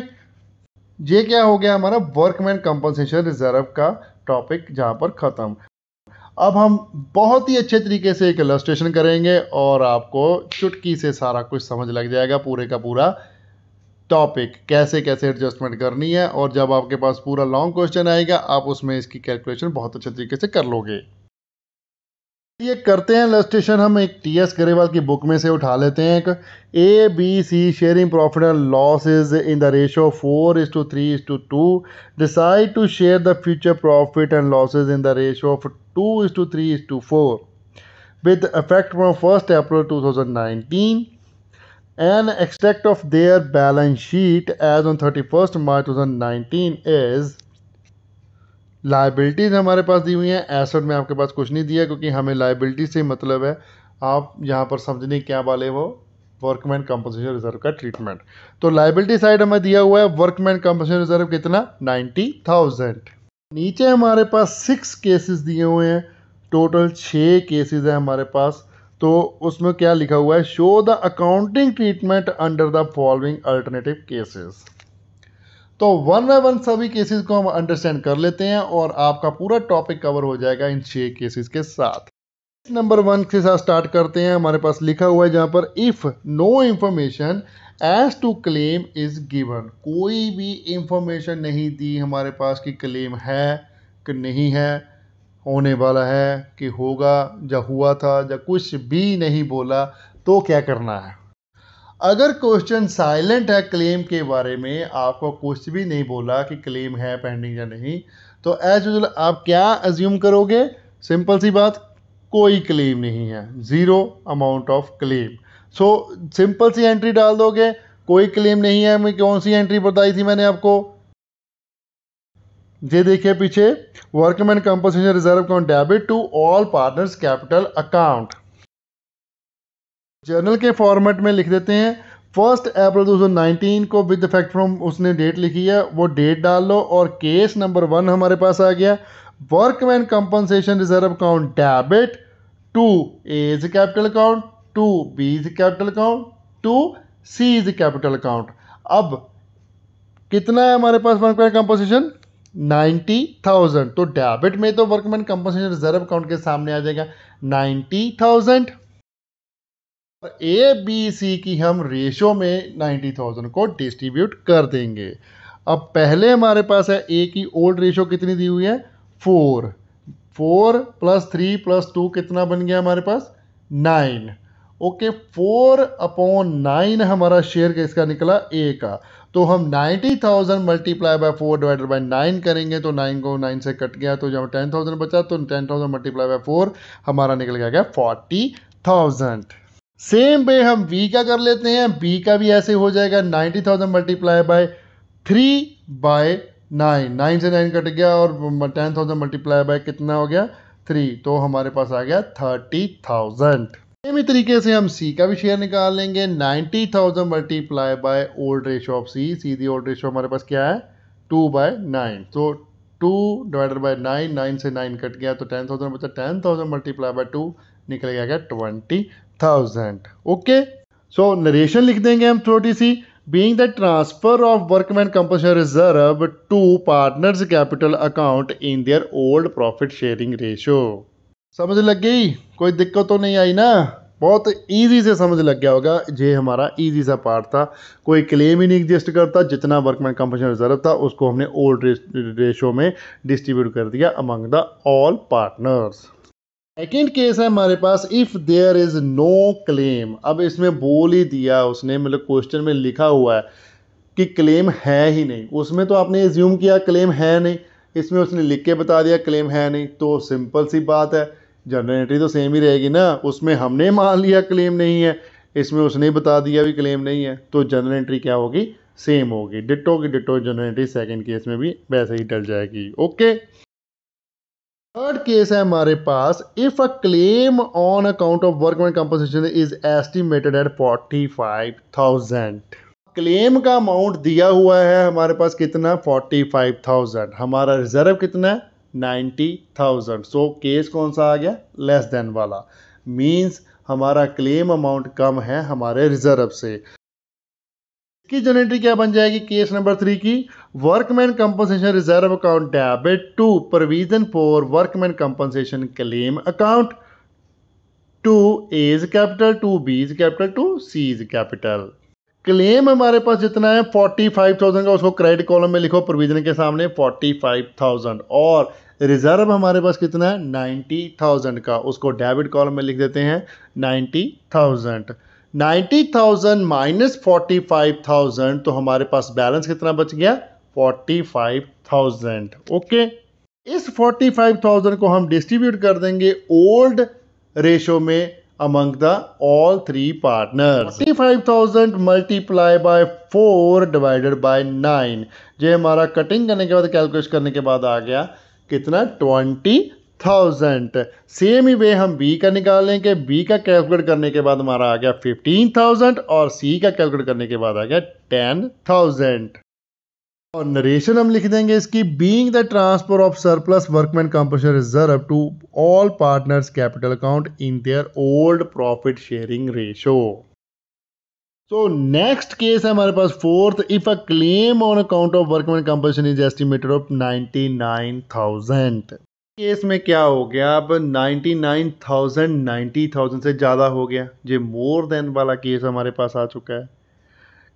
A: ये क्या हो गया हमारा वर्कमैन कंपनसेशन रिजर्व का टॉपिक जहाँ पर ख़त्म अब हम बहुत ही अच्छे तरीके से एक इलस्ट्रेशन करेंगे और आपको चुटकी से सारा कुछ समझ लग जाएगा पूरे का पूरा टॉपिक कैसे कैसे एडजस्टमेंट करनी है और जब आपके पास पूरा लॉन्ग क्वेश्चन आएगा आप उसमें इसकी कैलकुलेशन बहुत अच्छे तरीके से कर लोगे ये करते हैं इलस्ट्रेशन हम एक टी एस गरेवाल की बुक में से उठा लेते हैं एक A B C sharing profit and is in the ratio four is to three is to two decide to share the future profit and losses in the ratio of is two to 3 is to 4 with effect from 1st April 2019 an extract of their balance sheet as on 31st March 2019 is liabilities हमारे पास दी हुई हैं asset में आपके पास कुछ नहीं दिया क्योंकि हमें लाइबिलिटी से मतलब है आप यहाँ पर समझने क्या वाले वो वर्कमैन कंपनसेशन रिजर्व का ट्रीटमेंट तो लाइबिलिटी साइड हमें दिया हुआ है वर्कमैन कंपनसेशन रिजर्व कितना नाइन्टी थाउजेंड नीचे हमारे पास सिक्स केसेस दिए हुए हैं टोटल छः केसेस हैं हमारे पास तो उसमें क्या लिखा हुआ है show the accounting treatment under the following alternative cases तो वन बाय वन सभी केसेस को हम अंडरस्टैंड कर लेते हैं और आपका पूरा टॉपिक कवर हो जाएगा इन छः केसेस के साथ नंबर वन के साथ स्टार्ट करते हैं हमारे पास लिखा हुआ है जहाँ पर if no information as to claim is given कोई भी इंफॉर्मेशन नहीं दी हमारे पास कि क्लेम है कि नहीं है होने वाला है कि होगा या हुआ था या कुछ भी नहीं बोला तो क्या करना है अगर क्वेश्चन साइलेंट है क्लेम के बारे में आपको कुछ भी नहीं बोला कि क्लेम है पेंडिंग या नहीं तो एज यूजल आप क्या अज्यूम करोगे सिंपल सी बात कोई क्लेम नहीं है zero amount of claim so simple सी एंट्री डाल दोगे कोई क्लेम नहीं है मैं कौन सी एंट्री बताई थी मैंने आपको ये देखिए पीछे workman compensation reserve account debit to all partners capital account journal के फॉर्मेट में लिख देते हैं फर्स्ट अप्रैल 2019 को विद इफेक्ट फ्रॉम उसने डेट लिखी है वो डेट डाल लो और केस नंबर वन हमारे पास आ गया workman compensation reserve account debit to A's capital account to B is capital account to C is capital account अब कितना है हमारे पास वर्कमैन कंपोजिशन नाइन्टी थाउजेंड तो डेबिट में तो वर्कमैन कंपोजिशन रिजर्व अकाउंट के सामने आ जाएगा ninety thousand A B C की हम रेशो में नाइन्टी थाउजेंड को डिस्ट्रीब्यूट कर देंगे अब पहले हमारे पास है ए की ओल्ड रेशो कितनी दी हुई है four four plus three plus two कितना बन गया हमारे पास nine okay four upon nine हमारा शेयर का इसका निकला ए का तो हम ninety thousand multiply by four divided by nine करेंगे तो नाइन को नाइन से कट गया तो जब टेन थाउजेंड बचा तो ten thousand multiply by four हमारा निकल गया क्या फोर्टी थाउजेंड सेम वे हम बी का कर लेते हैं बी का भी ऐसे हो जाएगा ninety thousand multiply by three by nine nine से नाइन कट गया और टेन थाउजेंड मल्टीप्लाई बाय कितना हो गया थ्री तो हमारे पास आ गया थर्टी थाउजेंड सेम ही तरीके से हम सी का भी शेयर निकाल लेंगे ninety thousand multiply by old ratio of C C दी ओल्ड रेशो हमारे पास क्या है टू बाय नाइन तो two divided by nine nine से नाइन कट गया तो टेन थाउजेंड बचा ten thousand multiply by two निकल गया क्या twenty thousand okay so narration लिख देंगे हम छोटी सी being the transfer of workman compensation reserve to partners capital account in their old profit sharing ratio समझ लग गई कोई दिक्कत तो नहीं आई ना बहुत इजी से समझ लग गया होगा ये हमारा इजी सा पार्ट था कोई क्लेम ही नहीं एग्जिस्ट करता जितना वर्कमैन कंपनी रिजर्व था उसको हमने ओल्ड रेशो में डिस्ट्रीब्यूट कर दिया among the all partners second case है हमारे पास if there is no claim अब इसमें बोल ही दिया उसने मतलब क्वेश्चन में लिखा हुआ है कि क्लेम है ही नहीं उसमें तो आपने एज्यूम किया क्लेम है नहीं इसमें उसने लिख के बता दिया क्लेम है नहीं तो सिंपल सी बात है जनरेटरी तो सेम ही रहेगी ना उसमें हमने मान लिया क्लेम नहीं है इसमें उसने बता दिया भी क्लेम नहीं है तो जनरल एंट्री क्या होगी सेम होगी डिटो की ditto general entry second case में भी वैसे ही डल जाएगी ओके थर्ड केस है हमारे पास if a claim on account of workman compensation is estimated at forty five thousand claim का अमाउंट दिया हुआ है हमारे पास कितना फोर्टी फाइव थाउजेंड हमारा रिजर्व कितना है नाइन्टी थाउजेंड सो केस कौन सा आ गया लेस देन वाला मीन्स हमारा क्लेम अमाउंट कम है हमारे रिजर्व से इसकी जनरेटरी क्या बन जाएगी केस नंबर थ्री की workman compensation reserve account debit to provision for workman compensation claim account to A's capital to B's capital to C's capital claim हमारे पास जितना है फोर्टी फाइव थाउजेंड का उसको क्रेडिट कॉलम में लिखो प्रोविजन के सामने फोर्टी फाइव थाउजेंड और रिजर्व हमारे पास कितना है नाइन्टी थाउजेंड का उसको डेबिट कॉलम में लिख देते हैं ninety thousand ninety thousand minus forty five thousand तो हमारे पास बैलेंस कितना बच गया फोर्टी फाइव थाउजेंड ओके इस फोर्टी फाइव थाउजेंड को हम डिस्ट्रीब्यूट कर देंगे ओल्ड रेशो में all three all forty five thousand multiply by four divided by nine ये हमारा कटिंग करने के बाद कैलकुलेट करने के बाद आ गया कितना ट्वेंटी थाउजेंड सेम ही वे हम बी का निकालेंगे बी का कैलकुलेट करने के बाद हमारा आ गया फिफ्टीन थाउजेंड और सी का कैलकुलेट करने के बाद आ गया टेन थाउजेंड और नरेशन हम लिख देंगे इसकी being the transfer of surplus workman compensation reserve to all partners capital account in their old profit sharing ratio so next case है हमारे पास fourth if a claim on account of workman compensation is estimated of 99,000 case में क्या हो गया अब 99,000 90,000 से ज़्यादा हो गया ये मोर देन वाला केस हमारे पास आ चुका है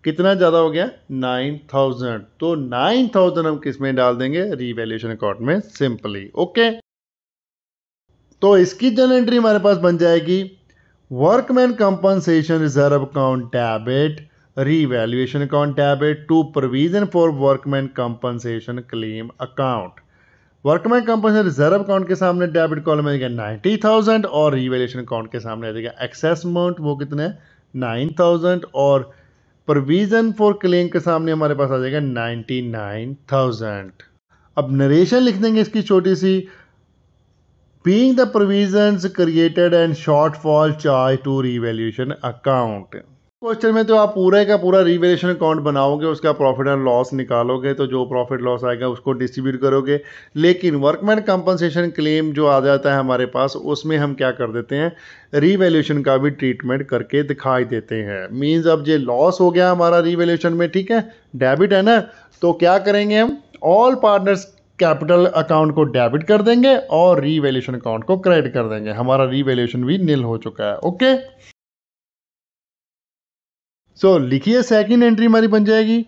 A: कितना ज़्यादा हो गया 9,000 तो 9,000 हम किस में डाल देंगे रिवेल्यूशन अकाउंट में सिंपली ओके तो इसकी जन एंट्री हमारे पास बन जाएगी workman compensation reserve account debit revaluation account debit to provision for workman compensation claim account workman compensation reserve account के सामने डेबिट कॉलम में नाइन्टी थाउजेंड और रीवैल्यूएशन अकाउंट के सामने आ जाएगा एक्सेस अमाउंट वो कितने नाइन थाउजेंड और प्रोविजन फॉर क्लेम के सामने हमारे पास आ जाएगा नाइन्टी नाइन थाउजेंड अब नरेशन लिख देंगे इसकी छोटी सी being the provisions created and shortfall charge to revaluation account question में तो आप पूरे का पूरा रिवेल्यूशन अकाउंट बनाओगे उसका प्रॉफिट एंड लॉस निकालोगे तो जो प्रॉफिट लॉस आएगा उसको डिस्ट्रीब्यूट करोगे लेकिन वर्कमैन कंपनसेशन क्लेम जो आ जाता है हमारे पास उसमें हम क्या कर देते हैं रिवेल्यूशन का भी ट्रीटमेंट करके दिखाई देते हैं मीन्स अब जो लॉस हो गया हमारा रिवेल्यूशन में ठीक है डेबिट है ना तो क्या करेंगे हम ऑल पार्टनर्स कैपिटल अकाउंट को डेबिट कर देंगे और रीवैल्यूएशन अकाउंट को क्रेडिट कर देंगे हमारा रीवैल्यूएशन भी नील हो चुका है ओके सो लिखिए सेकंड एंट्री हमारी बन जाएगी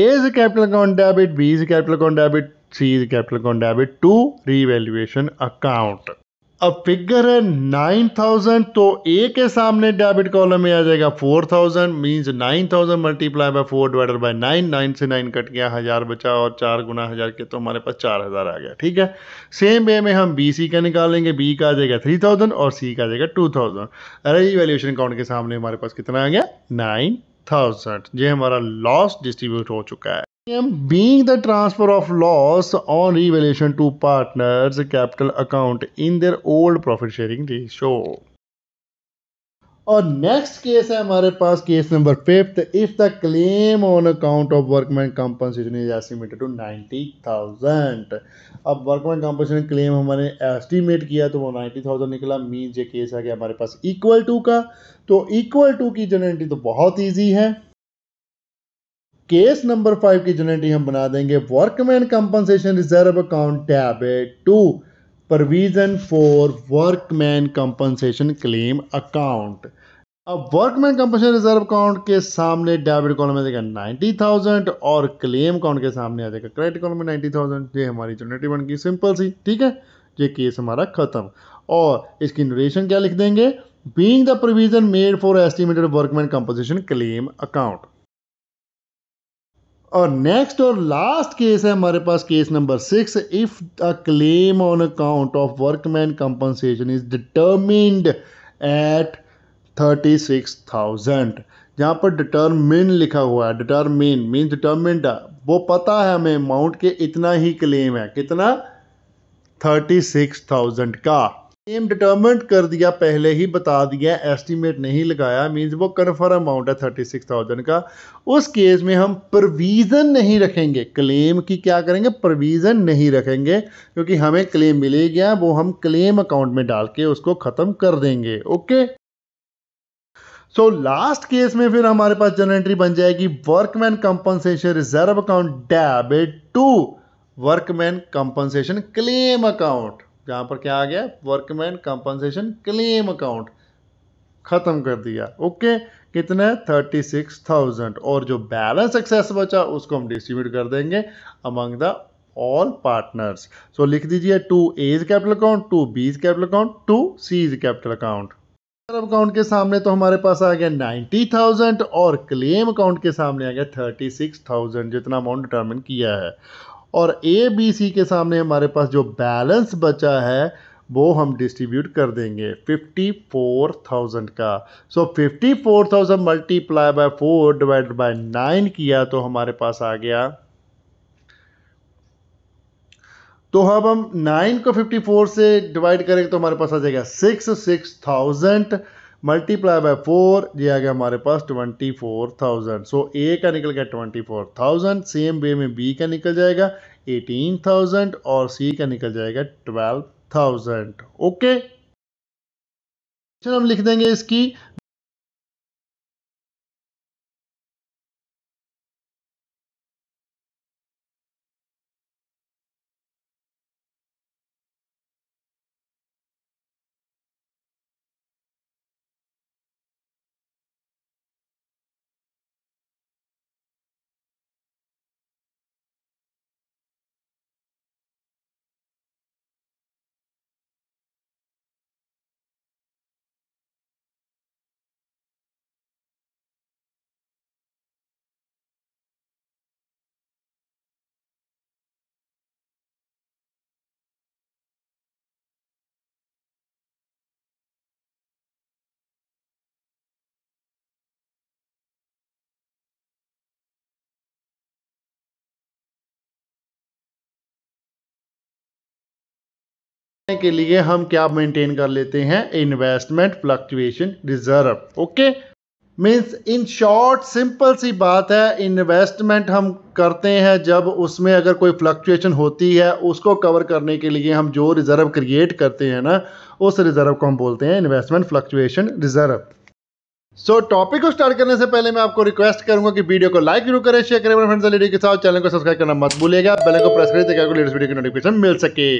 A: A is capital account debit B is capital account debit C is capital account debit to revaluation account अब फिगर है नाइन थाउजेंड तो ए के सामने डेबिट कॉलम में आ जाएगा four thousand means nine thousand multiply by four divided by nine nine से nine cut गया हज़ार बचा और चार गुना हज़ार के तो हमारे पास चार हज़ार आ गया ठीक है सेम वे में हम बी सी का निकालेंगे बी का आ जाएगा थ्री थाउजेंड और सी का आ जाएगा टू थाउजेंड अरे वैल्यूएशन अकाउंट के सामने हमारे पास कितना आ गया नाइन थाउजेंड ये हमारा लॉस डिस्ट्रीब्यूट हो चुका है being the transfer of loss on revaluation to partners capital account in their old profit sharing ratio और नेक्स्ट केस है हमारे पास case number fifth if the claim on account of workman compensation is estimated to ninety thousand अब workman compensation claim हमारे estimate किया तो वो ninety thousand निकला मीन ये केस आ गया हमारे पास इक्वल टू का तो इक्वल टू की जनरेटी तो बहुत ईजी है केस नंबर फाइव की जनरेटी हम बना देंगे workman compensation reserve account tab to provision for workman compensation claim account अब वर्कमैन कंपनसेशन रिजर्व अकाउंट के सामने डेबिट कॉलम में देगा नाइन्टी थाउजेंड और क्लेम अकाउंट के सामने आ जाएगा क्रेडिट कॉलम में नाइन्टी थाउजेंड ये हमारी जनरेटी बन गई सिंपल सी ठीक है ये केस हमारा खत्म और इसकी नोरेशन क्या लिख देंगे being the provision made for estimated workman composition claim account और नेक्स्ट और लास्ट केस है हमारे पास case number six if a claim on account of workman compensation is determined at thirty six thousand जहाँ पर डिटर्मिन लिखा हुआ है डिटर्मिन मीन डिटर्मिंड वो पता है हमें अमाउंट के इतना ही क्लेम है कितना थर्टी सिक्स थाउजेंड का एम डिटर्मेंट कर दिया पहले ही बता दिया एस्टीमेट नहीं लगाया मींस वो कन्फर्म अमाउंट है थर्टी सिक्स थाउजेंड का उस केस में हम प्रोविज़न नहीं रखेंगे क्लेम की क्या करेंगे प्रोविज़न नहीं रखेंगे क्योंकि हमें क्लेम मिले गया वो हम क्लेम अकाउंट में डाल के उसको ख़त्म कर देंगे ओके सो लास्ट केस में फिर हमारे पास जन एंट्री बन जाएगी workman compensation reserve account debit to workman compensation claim account जहाँ पर क्या आ गया वर्कमैन कंपनसेशन क्लेम अकाउंट ख़त्म कर दिया ओके कितना है थर्टी सिक्स थाउजेंड और जो बैलेंस एक्सेस बचा उसको हम डिस्ट्रीब्यूट कर देंगे among the all partners so लिख दीजिए to A's capital account to B's capital account to C's capital account account के सामने तो हमारे पास आ गया नाइन्टी थाउजेंड और क्लेम अकाउंट के सामने आ गया थर्टी सिक्स थाउजेंड जितना अमाउंट डिटर्मिन किया है और ए बी सी के सामने हमारे पास जो बैलेंस बचा है वो हम डिस्ट्रीब्यूट कर देंगे 54,000 का so so, 54,000 multiply by four divide by nine किया तो हमारे पास आ गया तो अब हम नाइन को 54 से डिवाइड करेंगे तो हमारे पास आ जाएगा six six thousand multiply by four ये आ गया हमारे पास twenty four thousand so A का निकल गया twenty four thousand same way में बी का निकल जाएगा एटीन थाउजेंड और सी का निकल जाएगा ट्वेल्व थाउजेंड ओके हम लिख देंगे इसकी के लिए हम क्या मेंटेन कर लेते हैं investment fluctuation reserve okay means in short simple सी बात है इन्वेस्टमेंट हम करते हैं जब उसमें अगर कोई फ्लक्चुएशन होती है उसको कवर करने के लिए हम जो रिजर्व क्रिएट करते हैं ना उस रिजर्व को हम बोलते हैं investment fluctuation reserve so so, topic को स्टार्ट करने से पहले मैं आपको रिक्वेस्ट करूंगा कि वीडियो को लाइक जरूर करें शेयर करें फ्रेंड्स के साथ चैनल को सब्सक्राइब करना मत भूलिएगा बेल को प्रेस करें ताकि आपको लेटेस्ट वीडियो की नोटिफिकेशन मिल सके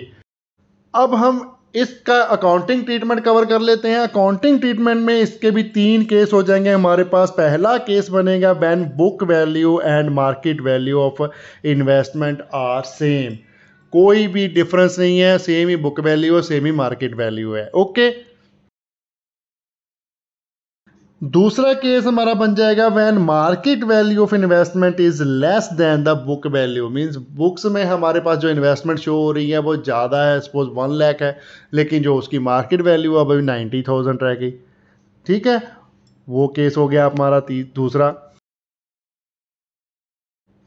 A: अब हम इसका अकाउंटिंग ट्रीटमेंट कवर कर लेते हैं अकाउंटिंग ट्रीटमेंट में इसके भी तीन केस हो जाएंगे हमारे पास पहला केस बनेगा when book value and market value of investment are same कोई भी डिफरेंस नहीं है सेम ही बुक वैल्यू है सेम ही मार्केट वैल्यू है ओके okay? दूसरा केस हमारा बन जाएगा when market value of investment is less than the book value means books में हमारे पास जो इन्वेस्टमेंट शो हो रही है वो ज़्यादा है सपोज वन लैक है लेकिन जो उसकी मार्केट वैल्यू अब अभी नाइन्टी थाउजेंड रह गई ठीक है वो केस हो गया हमारा दूसरा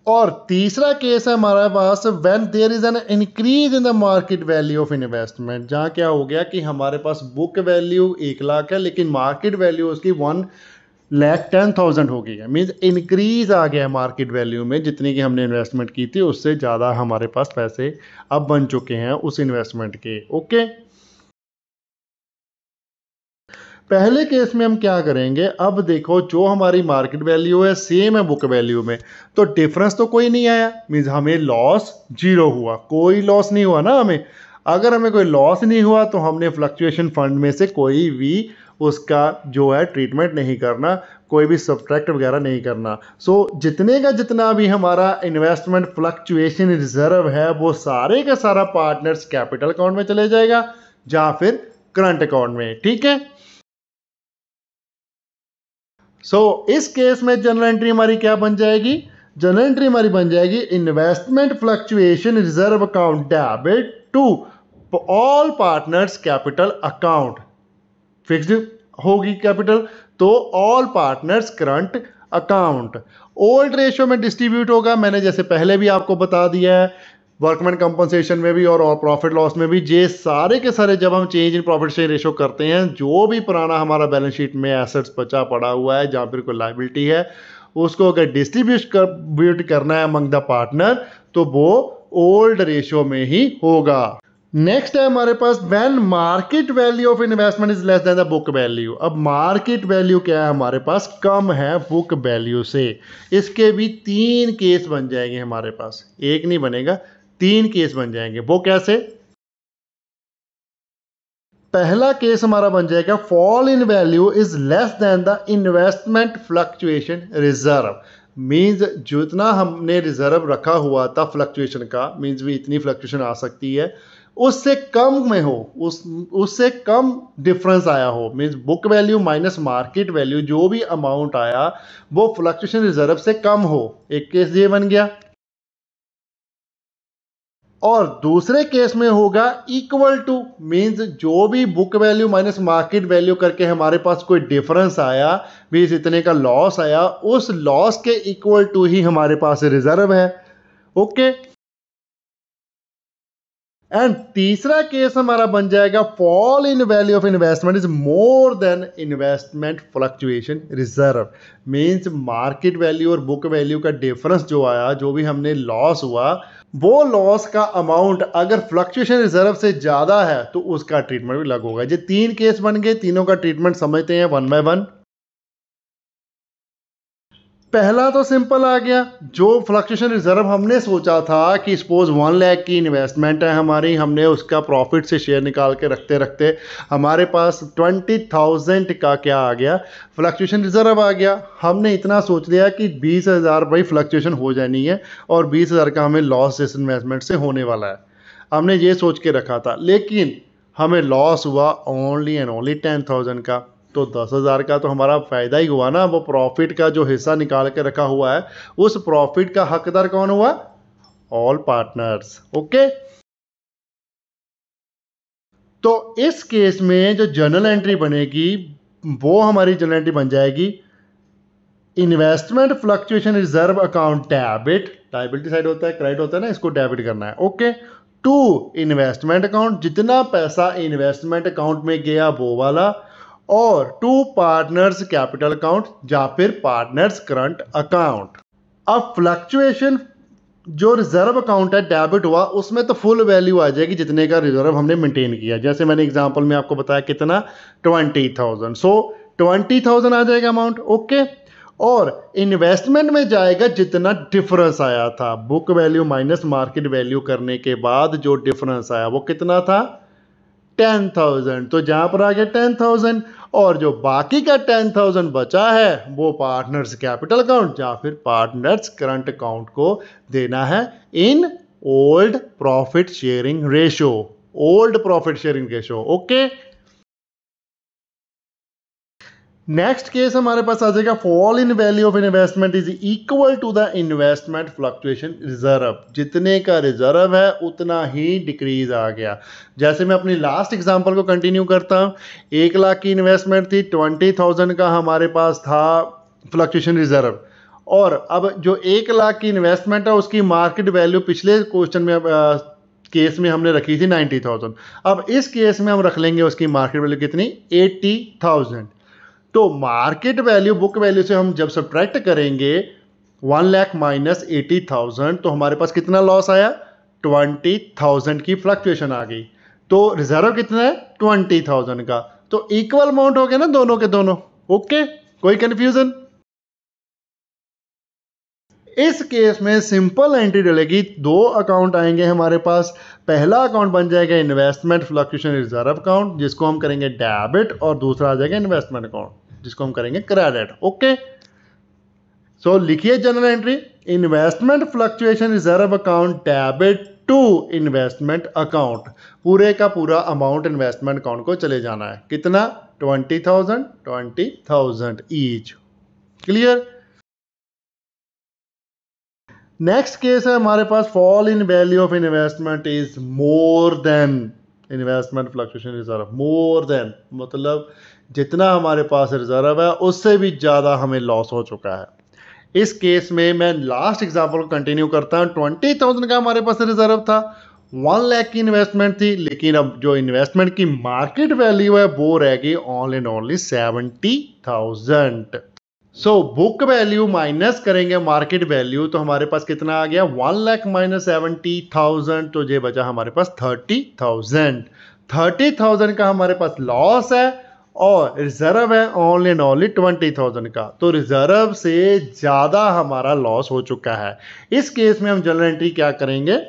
A: और तीसरा केस है हमारे पास when there is an increase in the market value of investment जहाँ क्या हो गया कि हमारे पास बुक वैल्यू एक लाख है लेकिन मार्केट वैल्यू उसकी वन लैख टेन थाउजेंड हो गई है मीन्स इंक्रीज आ गया है मार्केट वैल्यू में जितनी की हमने इन्वेस्टमेंट की थी उससे ज़्यादा हमारे पास पैसे अब बन चुके हैं उस इन्वेस्टमेंट के ओके okay? पहले केस में हम क्या करेंगे अब देखो जो हमारी मार्केट वैल्यू है सेम है बुक वैल्यू में तो डिफरेंस तो कोई नहीं आया मीन्स हमें लॉस जीरो हुआ कोई लॉस नहीं हुआ ना हमें अगर हमें कोई लॉस नहीं हुआ तो हमने फ्लक्चुएशन फंड में से कोई भी उसका जो है ट्रीटमेंट नहीं करना कोई भी सब्ट्रैक्ट वगैरह नहीं करना सो so, जितने का जितना भी हमारा इन्वेस्टमेंट फ्लक्चुएशन रिजर्व है वो सारे का सारा पार्टनर्स कैपिटल अकाउंट में चले जाएगा या फिर करंट अकाउंट में ठीक है सो so, इस केस में जनरल एंट्री हमारी क्या बन जाएगी जनरल एंट्री हमारी बन जाएगी investment fluctuation reserve account debit to all partners capital account fixed होगी कैपिटल तो all partners current account old ratio में डिस्ट्रीब्यूट होगा मैंने जैसे पहले भी आपको बता दिया है वर्कमैन कंपनसेशन में भी और, प्रॉफिट लॉस में भी ये सारे के सारे जब हम चेंज इन प्रॉफिट से रेशो करते हैं जो भी पुराना हमारा बैलेंस शीट में एसेट्स बचा पड़ा हुआ है जहाँ पर कोई लाइबिलिटी है उसको अगर डिस्ट्रीब्यूट करना है अमंग द पार्टनर तो वो ओल्ड रेशो में ही होगा नेक्स्ट है हमारे पास when market value of investment is less than the book value अब मार्केट वैल्यू क्या है हमारे पास कम है बुक वैल्यू से इसके भी तीन केस बन जाएंगे हमारे पास एक नहीं बनेगा तीन केस बन जाएंगे वो कैसे पहला केस हमारा बन जाएगा fall in value is less than the investment fluctuation reserve means जितना हमने रिजर्व रखा हुआ था फ्लक्चुएशन का मीन्स भी इतनी फ्लक्चुएशन आ सकती है उससे कम में हो उस उससे कम डिफरेंस आया हो means book value minus market value जो भी अमाउंट आया वो फ्लक्चुएशन रिजर्व से कम हो एक केस ये बन गया और दूसरे केस में होगा इक्वल टू मीन्स जो भी book value minus market value करके हमारे पास कोई डिफरेंस आया बीस इतने का लॉस आया उस लॉस के इक्वल टू ही हमारे पास रिजर्व है ओके एंड तीसरा केस हमारा बन जाएगा fall in value of investment is more than investment fluctuation reserve means market value और बुक वैल्यू का डिफरेंस जो आया जो भी हमने लॉस हुआ वो लॉस का अमाउंट अगर फ्लक्चुएशन रिजर्व से ज़्यादा है तो उसका ट्रीटमेंट भी लग होगा ये तीन केस बन गए तीनों का ट्रीटमेंट समझते हैं वन बाय वन पहला तो सिंपल आ गया जो फ्लक्चुएशन रिजर्व हमने सोचा था कि सपोज वन लैख की इन्वेस्टमेंट है हमारी हमने उसका प्रॉफिट से शेयर निकाल के रखते रखते हमारे पास ट्वेंटी थाउजेंड का क्या आ गया फ्लक्चुएशन रिजर्व आ गया हमने इतना सोच लिया कि बीस हज़ार भाई फ्लक्चुएशन हो जानी है और बीस हज़ार का हमें लॉस इस इन्वेस्टमेंट से होने वाला है हमने ये सोच के रखा था लेकिन हमें लॉस हुआ only and only ten thousand का तो दस हज़ार का तो हमारा फ़ायदा ही हुआ ना वो प्रॉफिट का जो हिस्सा निकाल के रखा हुआ है उस प्रॉफिट का हकदार कौन हुआ ऑल पार्टनर्स ओके तो इस केस में जो जर्नल एंट्री बनेगी वो हमारी जर्नल एंट्री बन जाएगी investment fluctuation reserve account debit liability side होता है क्रेडिट होता है ना इसको डेबिट करना है ओके टू इन्वेस्टमेंट अकाउंट जितना पैसा इन्वेस्टमेंट अकाउंट में गया वो वाला और टू पार्टनर्स कैपिटल अकाउंट या फिर पार्टनर्स करंट अकाउंट अब फ्लक्चुएशन जो रिजर्व अकाउंट है डेबिट हुआ उसमें तो फुल वैल्यू आ जाएगी जितने का रिजर्व हमने मेंटेन किया जैसे मैंने एग्जांपल में आपको बताया कितना twenty thousand so twenty thousand आ जाएगा अमाउंट ओके और इन्वेस्टमेंट में जाएगा जितना डिफरेंस आया था book value minus market value करने के बाद जो डिफरेंस आया वो कितना था टेन थाउजेंड तो जहां पर आ गया टेन थाउजेंड और जो बाकी का टेन थाउजेंड बचा है वो पार्टनर्स कैपिटल अकाउंट या फिर पार्टनर्स करंट अकाउंट को देना है in old profit sharing ratio old profit sharing ratio okay next case हमारे पास आ जाएगा fall in value of investment is equal to the investment fluctuation reserve जितने का रिजर्व है उतना ही डिक्रीज आ गया जैसे मैं अपनी लास्ट एग्जांपल को कंटिन्यू करता हूँ एक लाख की इन्वेस्टमेंट थी ट्वेंटी थाउजेंड का हमारे पास था फ्लक्चुएशन रिजर्व और अब जो एक लाख की इन्वेस्टमेंट है उसकी मार्केट वैल्यू पिछले क्वेश्चन में आ, केस में हमने रखी थी नाइन्टी थाउजेंड अब इस केस में हम रख लेंगे उसकी मार्केट वैल्यू कितनी एट्टी थाउजेंड तो मार्केट वैल्यू बुक वैल्यू से हम जब सब्ट्रैक्ट करेंगे one lakh minus eighty thousand तो हमारे पास कितना लॉस आया ट्वेंटी थाउजेंड की फ्लक्चुएशन आ गई तो रिजर्व कितना है ट्वेंटी थाउजेंड का तो इक्वल अमाउंट हो गया ना दोनों के दोनों ओके कोई कंफ्यूजन इस केस में सिंपल एंट्री डलेगी दो अकाउंट आएंगे हमारे पास पहला अकाउंट बन जाएगा इन्वेस्टमेंट फ्लक्चुएशन रिजर्व अकाउंट जिसको हम करेंगे डेबिट और दूसरा आ जाएगा इन्वेस्टमेंट अकाउंट जिसको हम करेंगे क्रेडिट ओके सो लिखिए general entry investment fluctuation reserve account debit to investment account पूरे का पूरा अमाउंट इन्वेस्टमेंट अकाउंट को चले जाना है कितना twenty thousand twenty thousand each clear next case है हमारे पास fall in value of investment is more than investment fluctuation reserve more than मतलब जितना हमारे पास रिजर्व है उससे भी ज़्यादा हमें लॉस हो चुका है इस केस में मैं लास्ट एग्जाम्पल को कंटिन्यू करता हूँ ट्वेंटी थाउजेंड का हमारे पास रिजर्व था वन लैख की इन्वेस्टमेंट थी लेकिन अब जो इन्वेस्टमेंट की मार्केट वैल्यू है वो रह गई only and only seventy thousand so book value minus करेंगे मार्केट वैल्यू तो हमारे पास कितना आ गया one lakh minus seventy thousand तो ये बचा हमारे पास थर्टी थाउजेंड थर्टी थाउजेंड का हमारे पास लॉस है और रिजर्व है only and only twenty thousand का तो रिजर्व से ज़्यादा हमारा लॉस हो चुका है इस केस में हम जनरल एंट्री क्या करेंगे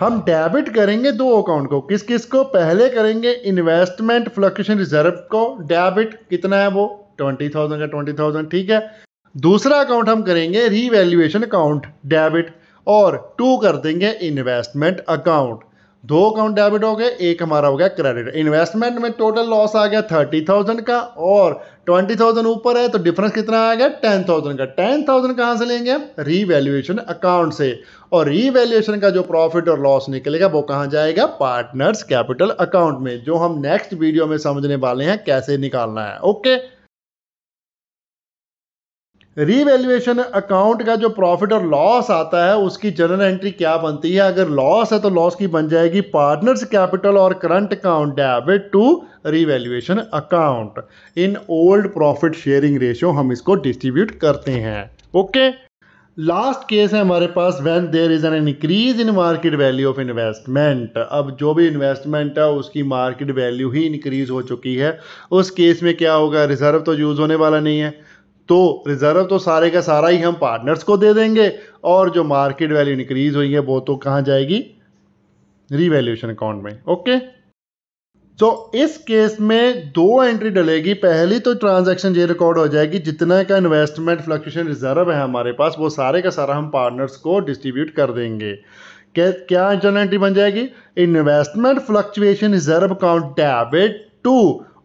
A: हम डेबिट करेंगे दो अकाउंट को किस किस को पहले करेंगे इन्वेस्टमेंट फ्लक्चुएशन रिजर्व को डेबिट कितना है वो ट्वेंटी थाउजेंड का ट्वेंटी थाउजेंड ठीक है दूसरा अकाउंट हम करेंगे रीवैल्यूएशन अकाउंट डेबिट और टू कर देंगे इन्वेस्टमेंट अकाउंट दो अकाउंट डेबिट हो गए एक हमारा हो गया क्रेडिट इन्वेस्टमेंट में टोटल लॉस आ गया थर्टी थाउजेंड का और ट्वेंटी थाउजेंड ऊपर है तो डिफरेंस कितना आ गया टेन थाउजेंड का टेन थाउजेंड कहाँ से लेंगे हम रीवैल्यूएशन अकाउंट से और रीवैल्यूएशन का जो प्रॉफिट और लॉस निकलेगा वो कहाँ जाएगा पार्टनर्स कैपिटल अकाउंट में जो हम नेक्स्ट वीडियो में समझने वाले हैं कैसे निकालना है ओके रीवैल्यूएशन अकाउंट का जो प्रॉफिट और लॉस आता है उसकी जनरल एंट्री क्या बनती है अगर लॉस है तो लॉस की बन जाएगी पार्टनर्स कैपिटल और current account debit to revaluation account in old profit sharing ratio हम इसको डिस्ट्रीब्यूट करते हैं ओके लास्ट केस है हमारे पास when there is an increase in market value of investment अब जो भी इन्वेस्टमेंट है उसकी मार्केट वैल्यू ही इंक्रीज हो चुकी है उस केस में क्या होगा रिजर्व तो यूज़ होने वाला नहीं है तो रिज़र्व तो सारे का सारा ही हम पार्टनर्स को दे देंगे और जो मार्केट वैल्यू इंक्रीज़ हुई है वो तो कहां जाएगी रीवैल्यूशन अकाउंट में ओके तो इस केस में दो एंट्री डलेगी पहली तो ट्रांजैक्शन ये रिकॉर्ड हो जाएगी जितना का इन्वेस्टमेंट फ्लक्चुएशन रिजर्व है हमारे पास वो सारे का सारा हम पार्टनर्स को डिस्ट्रीब्यूट कर देंगे क्या क्या इंटरनल एंट्री बन जाएगी investment fluctuation reserve account debit to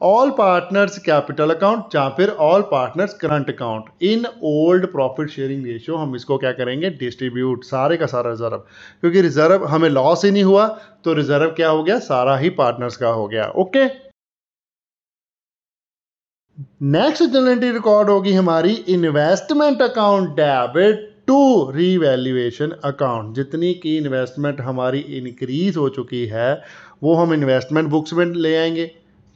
A: all partners capital account या फिर all partners current account in old profit sharing ratio हम इसको क्या करेंगे डिस्ट्रीब्यूट सारे का सारा रिजर्व क्योंकि रिजर्व हमें लॉस ही नहीं हुआ तो रिजर्व क्या हो गया सारा ही पार्टनर्स का हो गया ओके नेक्स्ट जनरेटी रिकॉर्ड होगी हमारी investment account debit to revaluation account जितनी की इन्वेस्टमेंट हमारी इंक्रीज हो चुकी है वो हम इन्वेस्टमेंट बुक्स में ले आएंगे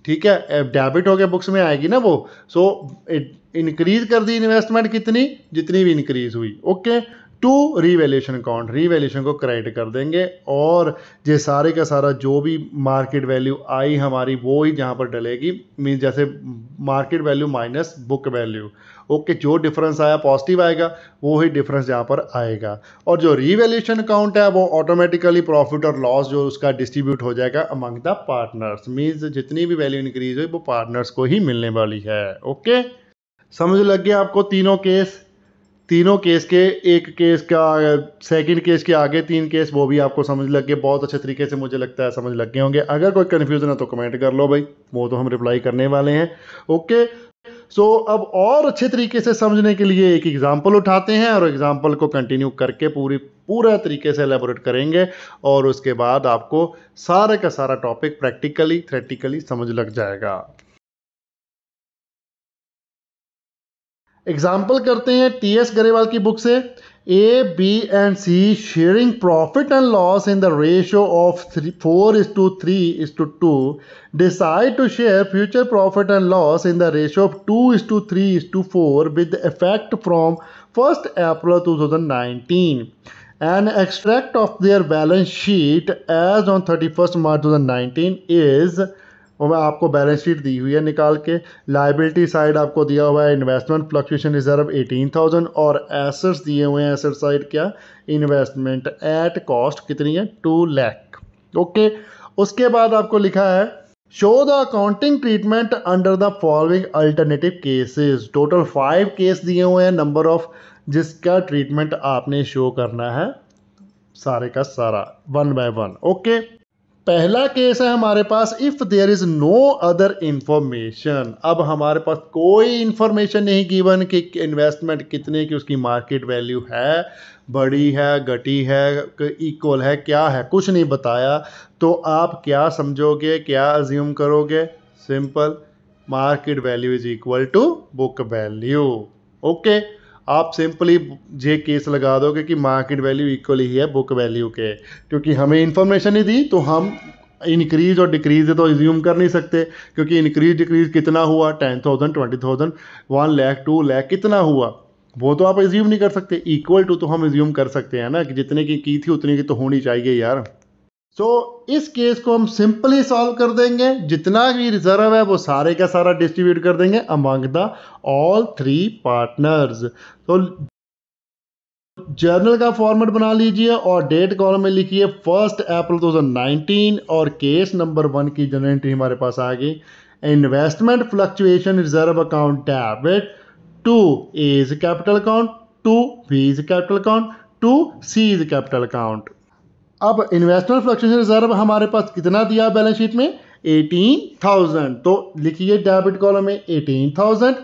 A: ठीक है डेबिट हो गया बुक्स में आएगी ना वो सो इंक्रीज कर दी इन्वेस्टमेंट कितनी जितनी भी इंक्रीज हुई okay to revaluation account revaluation को क्रेडिट कर देंगे और ये सारे का सारा जो भी मार्केट वैल्यू आई हमारी वो ही जहाँ पर डलेगी मीन जैसे market value minus book value okay जो डिफरेंस आया पॉजिटिव आएगा वो ही डिफरेंस यहाँ पर आएगा और जो रीवैल्यूशन अकाउंट है वो ऑटोमेटिकली प्रॉफिट और लॉस जो उसका डिस्ट्रीब्यूट हो जाएगा अमंग द पार्टनर्स मीन्स जितनी भी वैल्यू इंक्रीज हुई वो पार्टनर्स को ही मिलने वाली है ओके समझ लग गया आपको तीनों केस तीनों केस के एक केस का सेकंड केस के आगे तीन केस वो भी आपको समझ लग गए बहुत अच्छे तरीके से मुझे लगता है समझ लग गए होंगे अगर कोई कन्फ्यूजन है तो कमेंट कर लो भाई वो तो हम रिप्लाई करने वाले हैं ओके सो अब और अच्छे तरीके से समझने के लिए एक एग्ज़ाम्पल उठाते हैं और एग्ज़ाम्पल को कंटिन्यू करके पूरी पूरा तरीके से एलेबोरेट करेंगे और उसके बाद आपको सारे का सारा टॉपिक प्रैक्टिकली थ्रेटिकली समझ लग जाएगा एग्ज़ाम्पल करते हैं टी एस गरेवाल की बुक से A, B and C sharing profit and loss in the ratio of 3, 4 is to 3 is to 2 decide to share future profit and loss in the ratio of 2 is to 3 is to 4 with effect from 1st April 2019 an extract of their balance sheet as on 31st March 2019 is मैं आपको balance sheet दी हुई है निकाल के liability side आपको दिया हुआ है investment fluctuation reserve eighteen thousand और एसेट्स दिए हुए हैं एसेट साइड क्या इन्वेस्टमेंट एट कॉस्ट कितनी है टू लैख ओके उसके बाद आपको लिखा है show the accounting treatment under the following alternative cases total five case दिए हुए हैं नंबर ऑफ जिसका ट्रीटमेंट आपने शो करना है सारे का सारा वन बाय वन ओके पहला केस है हमारे पास if there is no other information अब हमारे पास कोई इंफॉर्मेशन नहीं गिवन कि इन्वेस्टमेंट कितने की उसकी मार्केट वैल्यू है बड़ी है घटी है इक्वल है क्या है कुछ नहीं बताया तो आप क्या समझोगे क्या अज्यूम करोगे simple market value is equal to book value okay आप सिंपली ये केस लगा दोगे कि मार्केट वैल्यू इक्वल ही है बुक वैल्यू के क्योंकि हमें इन्फॉर्मेशन नहीं दी तो हम इंक्रीज और डिक्रीज तो एज्यूम कर नहीं सकते क्योंकि इंक्रीज डिक्रीज कितना हुआ ten thousand twenty thousand one lakh two lakh कितना हुआ वो तो आप एज्यूम नहीं कर सकते इक्वल टू तो हम एज्यूम कर सकते हैं ना कि जितने की की थी उतने की तो होनी चाहिए यार सो so, इस केस को हम सिंपली सॉल्व कर देंगे जितना भी रिजर्व है वो सारे का सारा डिस्ट्रीब्यूट कर देंगे among the all three partners तो जर्नल का फॉर्मेट बना लीजिए और डेट कॉलम में लिखिए फर्स्ट अप्रैल 2019 और केस नंबर वन की जर्नल एंट्री हमारे पास आ गई investment fluctuation reserve account debit to A is capital account to B is capital account to C is capital account अब इन्वेस्टमेंट फ्लक्चुएशन रिजर्व हमारे पास कितना दिया बैलेंस शीट में एटीन थाउजेंड तो लिखिए डेबिट कॉलम में एटीन थाउजेंड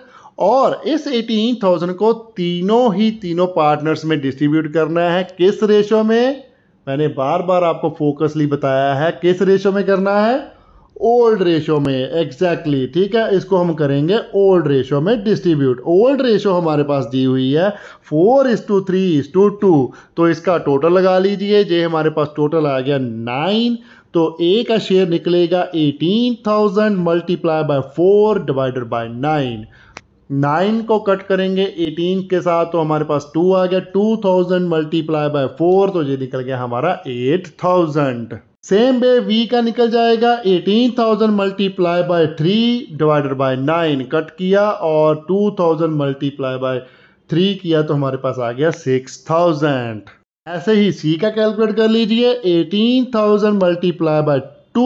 A: और इस एटीन थाउजेंड को तीनों ही तीनों पार्टनर्स में डिस्ट्रीब्यूट करना है किस रेशो में मैंने बार बार आपको फोकसली बताया है किस रेशो में करना है ओल्ड रेशो में एग्जैक्टली exactly, ठीक है इसको हम करेंगे ओल्ड रेशो में डिस्ट्रीब्यूट ओल्ड रेशो हमारे पास दी हुई है four is to three is to two तो इसका टोटल लगा लीजिए ये हमारे पास टोटल आ गया नाइन तो ए का शेयर निकलेगा eighteen thousand multiply by four divided by nine nine को कट करेंगे एटीन के साथ तो हमारे पास टू आ गया two thousand multiply by four तो ये निकल गया हमारा eight thousand same way B का निकल जाएगा eighteen thousand multiply by three divided by nine cut किया और two thousand multiply by three किया तो हमारे पास आ गया सिक्स थाउजेंड ऐसे ही सी का कैलकुलेट कर लीजिए eighteen thousand multiply by two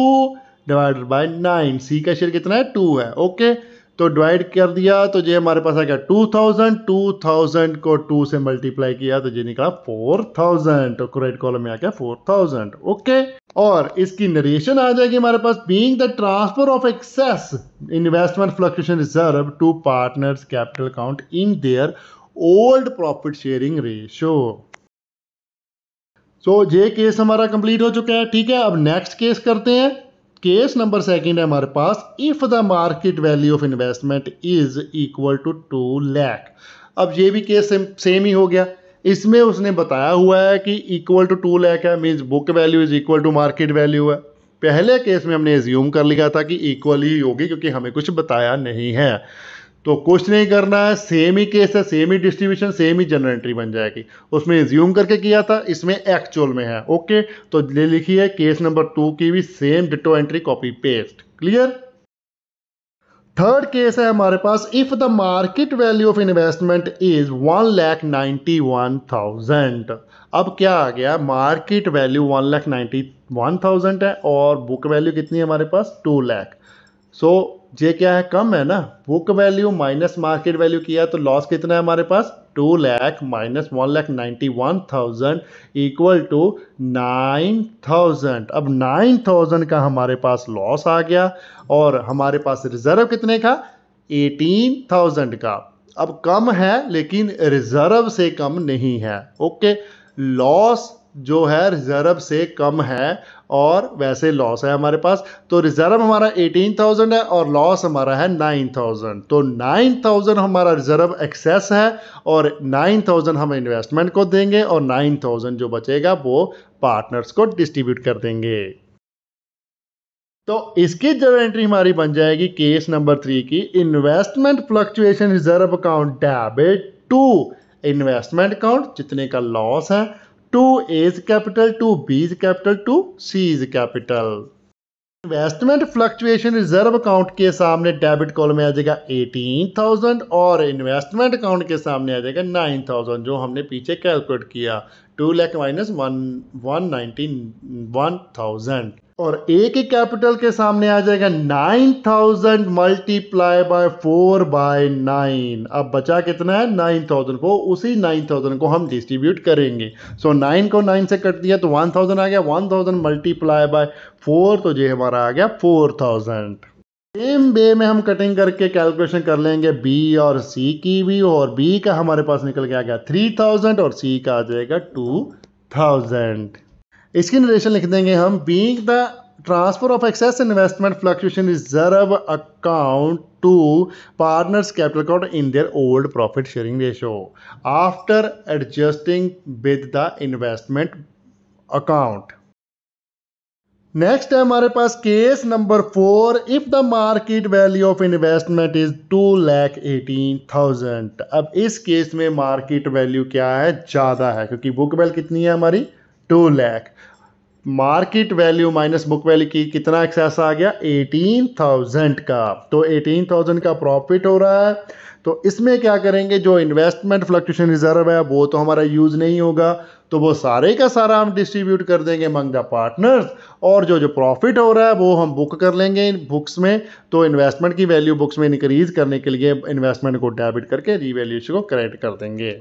A: divided by nine C का शेयर कितना है टू है ओके okay? तो डिवाइड कर दिया तो ये हमारे पास आ गया टू थाउजेंड टू थाउजेंड को टू से मल्टीप्लाई किया तो ये निकला फोर थाउजेंड तो क्रेड कॉलम में आ गया फोर थाउजेंड ओके और इसकी नरेशन आ जाएगी हमारे पास being the transfer of excess investment fluctuation reserve to partners capital account in their old profit sharing ratio so ये केस हमारा कंप्लीट हो चुका है ठीक है अब नेक्स्ट केस करते हैं केस नंबर सेकंड है हमारे पास if the market value of investment is equal to two lakh अब ये भी केस सेम सेम ही हो गया इसमें उसने बताया हुआ है कि इक्वल टू टू लैख है means book value is equal to market value है पहले केस में हमने एज्यूम कर लिया था कि इक्वल ही होगी क्योंकि हमें कुछ बताया नहीं है तो कुछ नहीं करना है सेम ही केस है सेम ही डिस्ट्रीब्यूशन सेम ही जनरल एंट्री बन जाएगी उसमें ज्यूम करके किया था इसमें एक्चुअल में है ओके तो ले लिखी है केस नंबर टू की भी same ditto entry copy paste clear third case है हमारे पास if the market value of investment is one lakh ninety one thousand अब क्या आ गया market value one lakh ninety one thousand है और बुक वैल्यू कितनी है हमारे पास टू लैख सो जे क्या है कम है ना book value minus market value किया तो लॉस कितना है हमारे पास two lakh minus one lakh ninety one thousand equal to nine thousand अब नाइन थाउजेंड का हमारे पास लॉस आ गया और हमारे पास रिजर्व कितने का एटीन थाउजेंड का अब कम है लेकिन रिजर्व से कम नहीं है ओके लॉस जो है रिजर्व से कम है और वैसे लॉस है हमारे पास तो रिजर्व हमारा एटीन थाउजेंड है और लॉस हमारा है नाइन थाउजेंड तो नाइन थाउजेंड हमारा रिजर्व एक्सेस है और नाइन थाउजेंड हम इन्वेस्टमेंट को देंगे और नाइन थाउजेंड जो बचेगा वो पार्टनर्स को डिस्ट्रीब्यूट कर देंगे तो इसकी जब एंट्री हमारी बन जाएगी केस नंबर थ्री की investment fluctuation reserve account debit to investment account जितने का लॉस है to A is capital to B is capital to C is capital investment fluctuation reserve account के सामने डेबिट कॉल में आ जाएगा एटीन थाउजेंड और इन्वेस्टमेंट अकाउंट के सामने आ जाएगा नाइन थाउजेंड जो हमने पीछे कैलकुलेट किया two lakh minus one one nineteen one thousand और एक ही कैपिटल के सामने आ जाएगा nine thousand multiply by four by nine अब बचा कितना है नाइन थाउजेंड को उसी नाइन थाउजेंड को हम डिस्ट्रीब्यूट करेंगे सो so, नाइन को नाइन से कट दिया तो वन थाउजेंड आ गया one thousand multiply by four तो ये हमारा आ गया फोर थाउजेंड सेम वे में हम कटिंग करके कैलकुलेशन कर लेंगे बी और सी की भी और बी का हमारे पास निकल के आ गया थ्री थाउजेंड और सी का आ जाएगा टू थाउजेंड इसकी निरेशन लिख देंगे हम being the transfer of excess investment fluctuation reserve account to partners capital account in their old profit sharing ratio after adjusting with the investment account next है हमारे पास case number four if the market value of investment is two lakh eighteen thousand अब इस case में market value क्या है ज़्यादा है क्योंकि बुक वैल्यू कितनी है हमारी two lakh market value minus book value की कितना एक्सेस आ गया एटीन थाउजेंड का तो एटीन थाउजेंड का प्रॉफिट हो रहा है तो इसमें क्या करेंगे जो इन्वेस्टमेंट फ्लक्चुएशन रिजर्व है वो तो हमारा यूज़ नहीं होगा तो वो सारे का सारा हम डिस्ट्रीब्यूट कर देंगे मंग द पार्टनर्स और जो जो प्रॉफिट हो रहा है वो हम बुक कर लेंगे इन बुक्स में तो इन्वेस्टमेंट की वैल्यू बुक्स में इंक्रीज करने के लिए इन्वेस्टमेंट को डेबिट करके रीवैल्यूएशन को क्रेडिट कर देंगे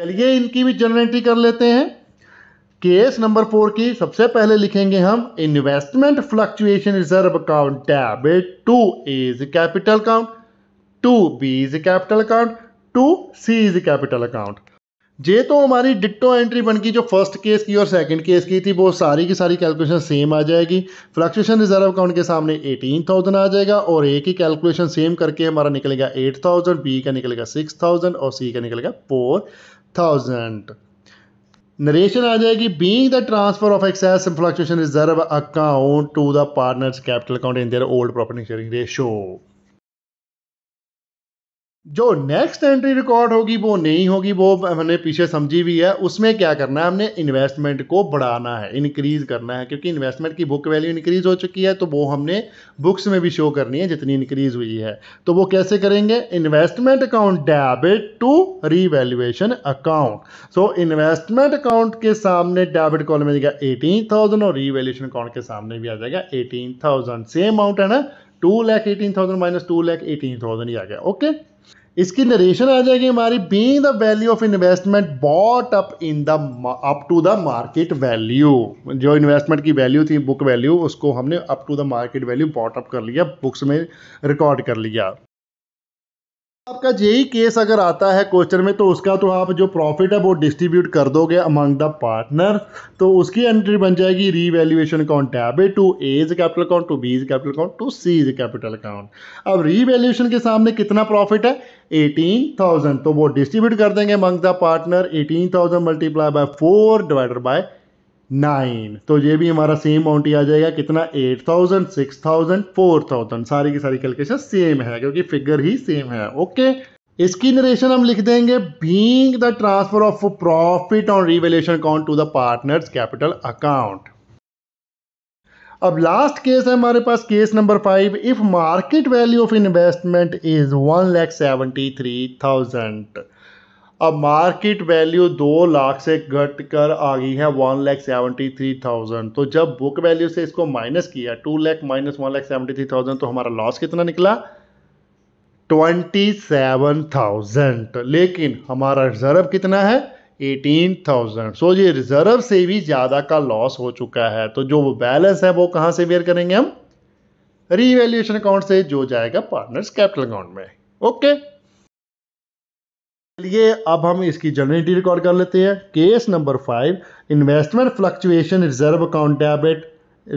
A: चलिए इनकी भी जनरेटी कर लेते हैं केस नंबर फोर की सबसे पहले लिखेंगे हम investment fluctuation reserve account debit to is capital account to B is capital account to C is capital account जे तो हमारी डिट्टो एंट्री बन गई जो फर्स्ट केस की और सेकंड केस की थी वो सारी की सारी कैलकुलेशन सेम आ जाएगी फ्लक्चुएशन रिजर्व अकाउंट के सामने एटीन थाउजेंड आ जाएगा और ए की कैलकुलेशन सेम करके हमारा निकलेगा एट थाउजेंड बी का निकलेगा सिक्स थाउजेंड और सी का निकलेगा फोर थाउजेंड नरेशन आ जाएगी being the transfer of excess fluctuation reserve account to the partners capital account in their old property sharing ratio जो नेक्स्ट एंट्री रिकॉर्ड होगी वो नहीं होगी वो हमने पीछे समझी हुई है उसमें क्या करना है हमने इन्वेस्टमेंट को बढ़ाना है इंक्रीज करना है क्योंकि इन्वेस्टमेंट की बुक वैल्यू इंक्रीज हो चुकी है तो वो हमने बुक्स में भी शो करनी है जितनी इंक्रीज हुई है तो वो कैसे करेंगे investment account debit to revaluation account so investment account के सामने डेबिट कॉल में जाएगा एटीन और रीवैल्यूएशन अकाउंट के सामने भी आ जाएगा एटीन सेम अमाउंट है ना two lakh eighteen thousand minus two lakh eighteen thousand ही आ गया ओके इसकी नरेशन आ जाएगी हमारी being the value of investment bought up in the up to the market value जो इन्वेस्टमेंट की वैल्यू थी बुक वैल्यू उसको हमने up to the market value bought up कर लिया बुक्स में रिकॉर्ड कर लिया आपका यही केस अगर आता है क्वेश्चन में तो उसका तो आप जो प्रॉफिट है वो डिस्ट्रीब्यूट कर दोगे अमंग द पार्टनर तो उसकी एंट्री बन जाएगी revaluation account debit to A's capital account to B's capital account to C's capital account अब रीवैल्यूएशन के सामने कितना प्रॉफिट है एटीन थाउजेंड तो वो डिस्ट्रीब्यूट कर देंगे among the partner eighteen thousand multiply by four divided by nine तो ये भी हमारा सेम अमाउंट ही आ जाएगा कितना eight thousand six thousand four thousand सारी की सारी कैलकुलेशन सेम है क्योंकि फिगर ही सेम है ओके इसकी नरेशन हम लिख देंगे being the transfer of profit on revaluation account to the partners capital account अब लास्ट केस है हमारे पास case number five if market value of investment is one lakh seventy three thousand अब मार्केट वैल्यू दो लाख से घट कर आ गई है one lakh seventy three thousand तो जब बुक वैल्यू से इसको माइनस किया two lakh minus one lakh seventy three thousand तो हमारा लॉस कितना निकला ट्वेंटी सेवन थाउजेंड लेकिन हमारा रिजर्व कितना है एटीन थाउजेंड सो ये रिजर्व से भी ज़्यादा का लॉस हो चुका है तो जो बैलेंस है वो कहाँ से बेयर करेंगे हम रीवैल्यूएशन अकाउंट से जो जाएगा पार्टनर्स कैपिटल अकाउंट में ओके okay? चलिए अब हम इसकी जनरली रिकॉर्ड कर लेते हैं case number five investment fluctuation reserve account debit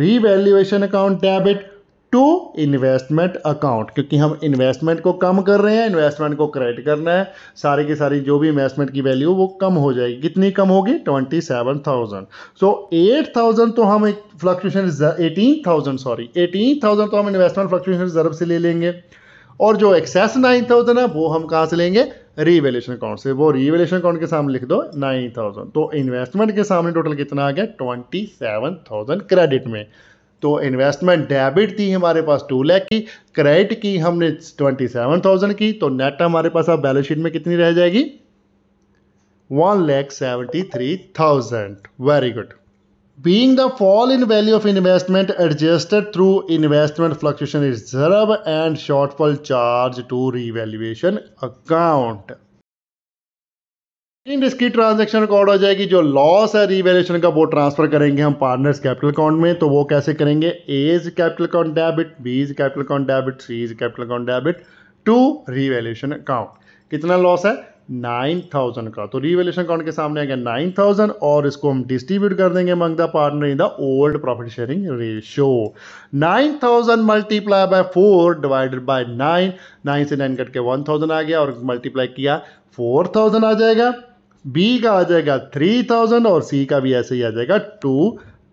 A: revaluation account debit to investment account क्योंकि हम इन्वेस्टमेंट को कम कर रहे हैं इन्वेस्टमेंट को क्रेडिट करना है सारी की सारी जो भी इन्वेस्टमेंट की वैल्यू वो कम हो जाएगी कितनी कम होगी twenty seven thousand so eight thousand तो हम fluctuation eighteen thousand sorry eighteen thousand तो हम इन्वेस्टमेंट फ्लक्चुएशन रिजर्व से ले लेंगे और जो एक्सेस नाइन थाउजेंड है वो हम कहाँ से लेंगे रीवेलेशन अकाउंट से वो रीवेल्यूशन अकाउंट के सामने लिख दो नाइन थाउजेंड तो इन्वेस्टमेंट के सामने टोटल कितना आ गया ट्वेंटी सेवन थाउजेंड क्रेडिट में तो इन्वेस्टमेंट डेबिट थी हमारे पास टू लैख की क्रेडिट की हमने ट्वेंटी सेवन थाउजेंड की तो नेट हमारे पास अब बैलेंस शीट में कितनी रह जाएगी one lakh seventy three thousand very good being the fall in value of investment adjusted through investment fluctuation reserve and shortfall charge to revaluation account इन इसकी ट्रांजेक्शन रिकॉर्ड हो जाएगी जो लॉस है रीवैल्यूएशन का वो ट्रांसफर करेंगे हम पार्टनर्स कैपिटल अकाउंट में तो वो कैसे करेंगे A is capital account debit B is capital account debit C is capital account debit to revaluation account कितना लॉस है नाइन थाउजेंड का तो रिवेल्यूशन अकाउंट के सामने आ गया नाइन थाउजेंड और इसको हम डिस्ट्रीब्यूट कर देंगे among the partner in the old profit sharing ratio nine thousand multiply by four divided by nine nine से नाइन कट के वन थाउजेंड आ गया और मल्टीप्लाई किया फोर थाउजेंड आ जाएगा बी का आ जाएगा थ्री थाउजेंड और सी का भी ऐसे ही आ जाएगा टू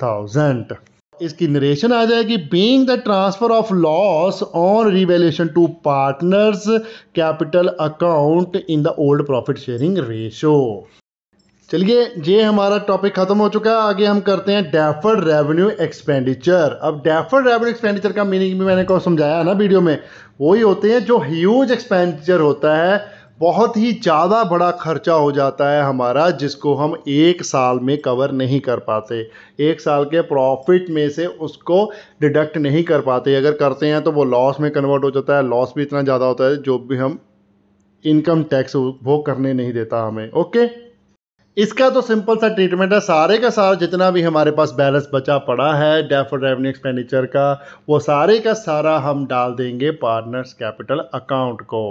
A: थाउजेंड इसकी निरेशन आ जाएगी being the transfer of loss on revaluation to partners capital account in the old profit sharing ratio चलिए ये हमारा टॉपिक खत्म हो चुका है आगे हम करते हैं डेफर्ड रेवेन्यू एक्सपेंडिचर अब डेफर्ड रेवेन्यू एक्सपेंडिचर का मीनिंग भी मैंने को समझाया ना वीडियो में वही होते हैं जो ह्यूज एक्सपेंडिचर होता है बहुत ही ज़्यादा बड़ा खर्चा हो जाता है हमारा जिसको हम एक साल में कवर नहीं कर पाते एक साल के प्रॉफिट में से उसको डिडक्ट नहीं कर पाते अगर करते हैं तो वो लॉस में कन्वर्ट हो जाता है लॉस भी इतना ज़्यादा होता है जो भी हम इनकम टैक्स वो करने नहीं देता हमें ओके इसका तो सिंपल सा ट्रीटमेंट है सारे का सारा जितना भी हमारे पास बैलेंस बचा पड़ा है डेफर्ड रेवेन्यू एक्सपेंडिचर का वो सारे का सारा हम डाल देंगे पार्टनर्स कैपिटल अकाउंट को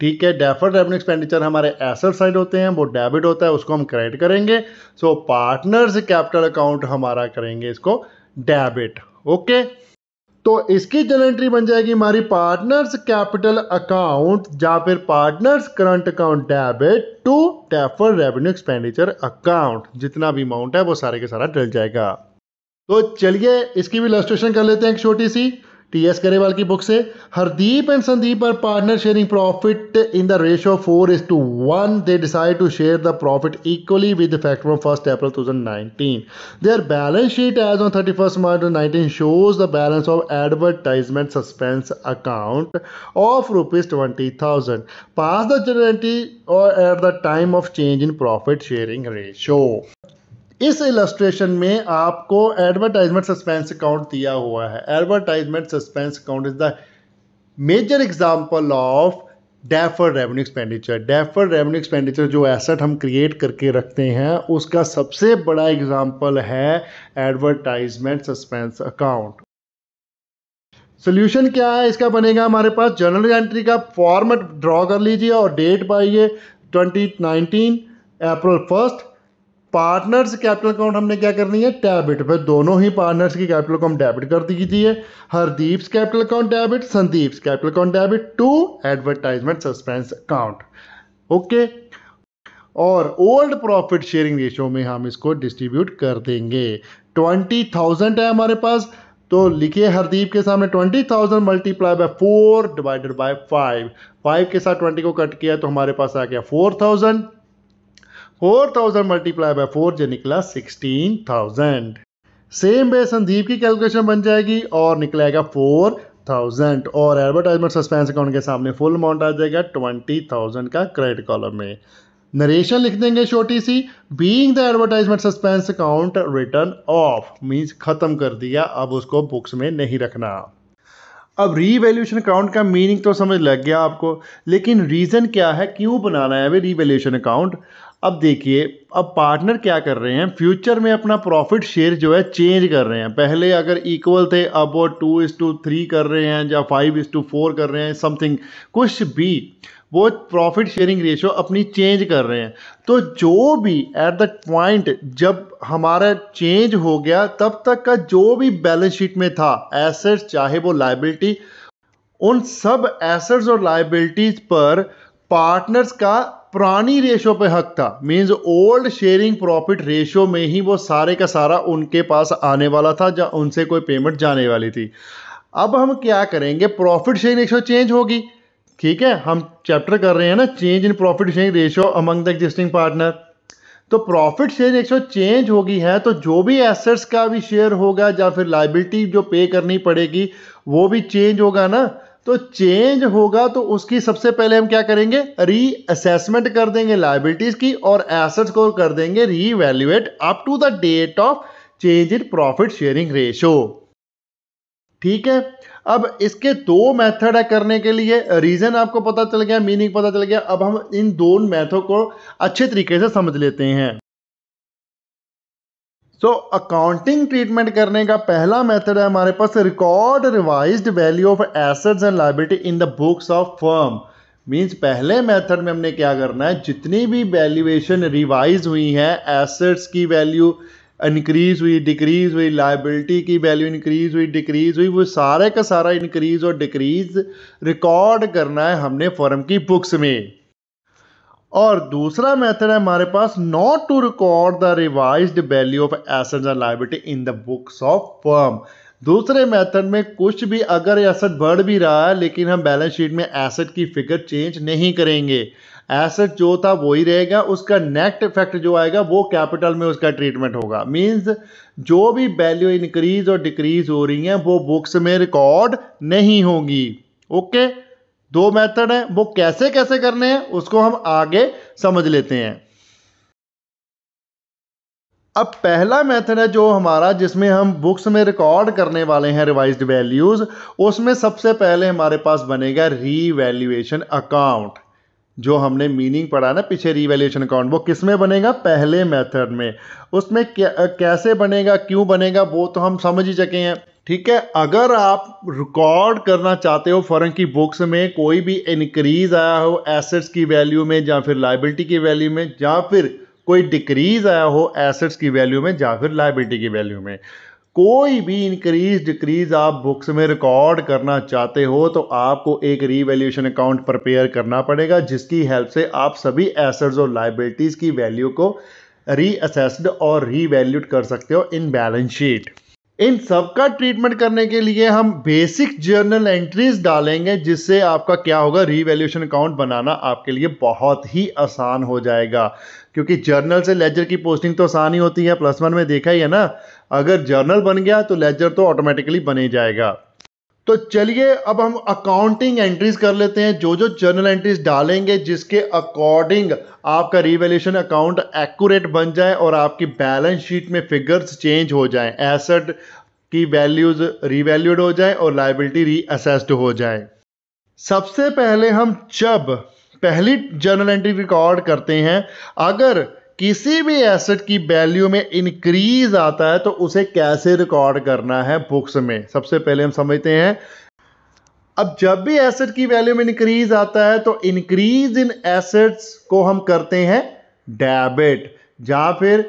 A: ठीक है डेफर्ड रेवेन्यू एक्सपेंडिचर हमारे एसेट साइड होते हैं वो डेबिट होता है उसको हम क्रेडिट करेंगे सो पार्टनर्स कैपिटल अकाउंट हमारा करेंगे इसको डेबिट ओके तो इसकी एंट्री बन जाएगी हमारी पार्टनर्स कैपिटल अकाउंट या फिर partners current account debit to defer revenue expenditure account जितना भी अमाउंट है वो सारे के सारा डल जाएगा तो चलिए इसकी भी इलस्ट्रेशन कर लेते हैं एक छोटी सी टी एस करेवाल की बुक से Hardeep and Sandeep are partner sharing profit in the ratio four is to one they decide to share the profit equally with effect from first April two thousand nineteen their balance sheet as on thirty first March two nineteen shows the balance of advertisement suspense account of rupees twenty thousand pass the जनरेटी और at the time of change in profit sharing ratio इस illustration में आपको advertisement suspense account दिया हुआ है advertisement suspense account is the major example of defer revenue expenditure defer revenue expenditure जो asset हम क्रिएट करके रखते हैं उसका सबसे बड़ा एग्जाम्पल है एडवर्टाइजमेंट सस्पेंस अकाउंट सोल्यूशन क्या है इसका बनेगा हमारे पास जर्नल एंट्री का फॉर्मेट ड्रॉ कर लीजिए और डेट पाइए 2019 April first partners capital account हमने क्या करनी है डेबिट पर दोनों ही पार्टनर्स की कैपिटल अकाउंट डेबिट कर दीजिए Hardeep's capital account debit Sandeep's capital account debit to advertisement suspense account okay और ओल्ड प्रॉफिट शेयरिंग रेशो में हम इसको डिस्ट्रीब्यूट कर देंगे ट्वेंटी थाउजेंड है हमारे पास तो लिखिए हरदीप के सामने twenty thousand multiply by four divided by five five के साथ ट्वेंटी को कट किया तो हमारे पास आ गया four thousand four thousand multiply by four जो निकला सिक्सटीन थाउजेंड सेम बे संदीप की कैलकुलेशन बन जाएगी और निकलेगा फोर थाउजेंड और एडवर्टाइजमेंट सस्पेंस अकाउंट के सामने फुल अमाउंट आ जाएगा ट्वेंटी थाउजेंड का क्रेडिट कॉलम में नरेशन लिख देंगे छोटी सी being the advertisement suspense account written off means खत्म कर दिया अब उसको बुक्स में नहीं रखना अब रीवेल्यूशन अकाउंट का मीनिंग तो समझ लग गया आपको लेकिन रीज़न क्या है क्यों बनाना है अभी रीवेल्यूशन अकाउंट अब देखिए अब पार्टनर क्या कर रहे हैं फ्यूचर में अपना प्रॉफिट शेयर जो है चेंज कर रहे हैं पहले अगर इक्वल थे अब वो टू इस टू थ्री कर रहे हैं या फाइव इस टू फोर कर रहे हैं समथिंग कुछ भी वो प्रॉफिट शेयरिंग रेशियो अपनी चेंज कर रहे हैं तो जो भी एट द पॉइंट जब हमारा चेंज हो गया तब तक का जो भी बैलेंस शीट में था एसेट्स चाहे वो लाइबिलिटी उन सब एसेट्स और लाइबिलिटीज पर पार्टनर्स का पुरानी रेशो पे हक था means old sharing profit ratio में ही वो सारे का सारा उनके पास आने वाला था जहाँ उनसे कोई पेमेंट जाने वाली थी अब हम क्या करेंगे प्रॉफिट शेयरिंग रेशो चेंज होगी ठीक है हम चैप्टर कर रहे हैं ना change in profit sharing ratio among the existing partner तो प्रॉफिट शेयर रेशो चेंज होगी है तो जो भी एसेट्स का भी शेयर होगा या फिर लाइबिलिटी जो पे करनी पड़ेगी वो भी चेंज होगा ना तो चेंज होगा तो उसकी सबसे पहले हम क्या करेंगे रीअसेसमेंट कर देंगे लाइबिलिटीज की और एसेट्स को कर देंगे revaluate up to the date of change in profit sharing ratio ठीक है अब इसके दो मेथड है करने के लिए रीज़न आपको पता चल गया मीनिंग पता चल गया अब हम इन दोनों मेथड को अच्छे तरीके से समझ लेते हैं सो अकाउंटिंग ट्रीटमेंट करने का पहला मेथड है हमारे पास record revise value of assets and liability in the books of firm means पहले मेथड में हमने क्या करना है जितनी भी वैल्यूएशन रिवाइज हुई है एसेट्स की वैल्यू इंक्रीज हुई डिक्रीज हुई लाइबिलिटी की वैल्यू इंक्रीज हुई डिक्रीज हुई वो सारे का सारा इंक्रीज और डिक्रीज रिकॉर्ड करना है हमने फर्म की बुक्स में और दूसरा मेथड है हमारे पास not to record the revise value of assets and liability in the books of firm दूसरे मेथड में कुछ भी अगर एसेट बढ़ भी रहा है लेकिन हम बैलेंस शीट में एसेट की फिगर चेंज नहीं करेंगे एसेट जो था वही रहेगा उसका नेट इफेक्ट जो आएगा वो कैपिटल में उसका ट्रीटमेंट होगा मींस जो भी वैल्यू इंक्रीज और डिक्रीज हो रही है वो बुक्स में रिकॉर्ड नहीं होगी ओके okay? दो मेथड हैं वो कैसे कैसे करने हैं उसको हम आगे समझ लेते हैं अब पहला मेथड है जो हमारा जिसमें हम बुक्स में रिकॉर्ड करने वाले हैं रिवाइज्ड वैल्यूज़ उसमें सबसे पहले हमारे पास बनेगा रीवैल्यूएशन अकाउंट जो हमने मीनिंग पढ़ा ना पीछे रीवैल्यूएशन अकाउंट वो किस में बनेगा पहले मेथड में उसमें कैसे बनेगा क्यों बनेगा वो तो हम समझ ही चुके हैं ठीक है अगर आप रिकॉर्ड करना चाहते हो फ़ौरन की बुक्स में कोई भी इनक्रीज़ आया हो एसेट्स की वैल्यू में या फिर लाइबिलिटी की वैल्यू में या फिर कोई डिक्रीज़ आया हो एसेट्स की वैल्यू में या फिर लाइबिलिटी की वैल्यू में कोई भी इंक्रीज डिक्रीज आप बुक्स में रिकॉर्ड करना चाहते हो तो आपको एक रीवैल्यूएशन अकाउंट प्रिपेयर करना पड़ेगा जिसकी हेल्प से आप सभी एसेट्स और लाइबिलिटीज़ की वैल्यू को रीअसेस्ड और रीवैल्यूड कर सकते हो इन बैलेंस शीट इन सब का ट्रीटमेंट करने के लिए हम बेसिक जर्नल एंट्रीज डालेंगे जिससे आपका क्या होगा रीवैल्यूएशन अकाउंट बनाना आपके लिए बहुत ही आसान हो जाएगा क्योंकि जर्नल से लेजर की पोस्टिंग तो आसान ही होती है प्लस वन में देखा ही है ना अगर जर्नल बन गया तो लेजर तो ऑटोमेटिकली बने जाएगा तो चलिए अब हम अकाउंटिंग एंट्रीज कर लेते हैं जो जो जर्नल एंट्रीज डालेंगे जिसके अकॉर्डिंग आपका रिवेल्यूशन अकाउंट एक्यूरेट बन जाए और आपकी बैलेंस शीट में फिगर्स चेंज हो जाए एसेट की वैल्यूज रिवेल्यूड हो जाए और लाइबिलिटी रीअसेस्ड हो जाए सबसे पहले हम जब पहली जर्नल एंट्री रिकॉर्ड करते हैं अगर किसी भी एसेट की वैल्यू में इंक्रीज आता है तो उसे कैसे रिकॉर्ड करना है बुक्स में सबसे पहले हम समझते हैं अब जब भी एसेट की वैल्यू में इंक्रीज आता है तो इंक्रीज इन एसेट्स को हम करते हैं डेबिट या फिर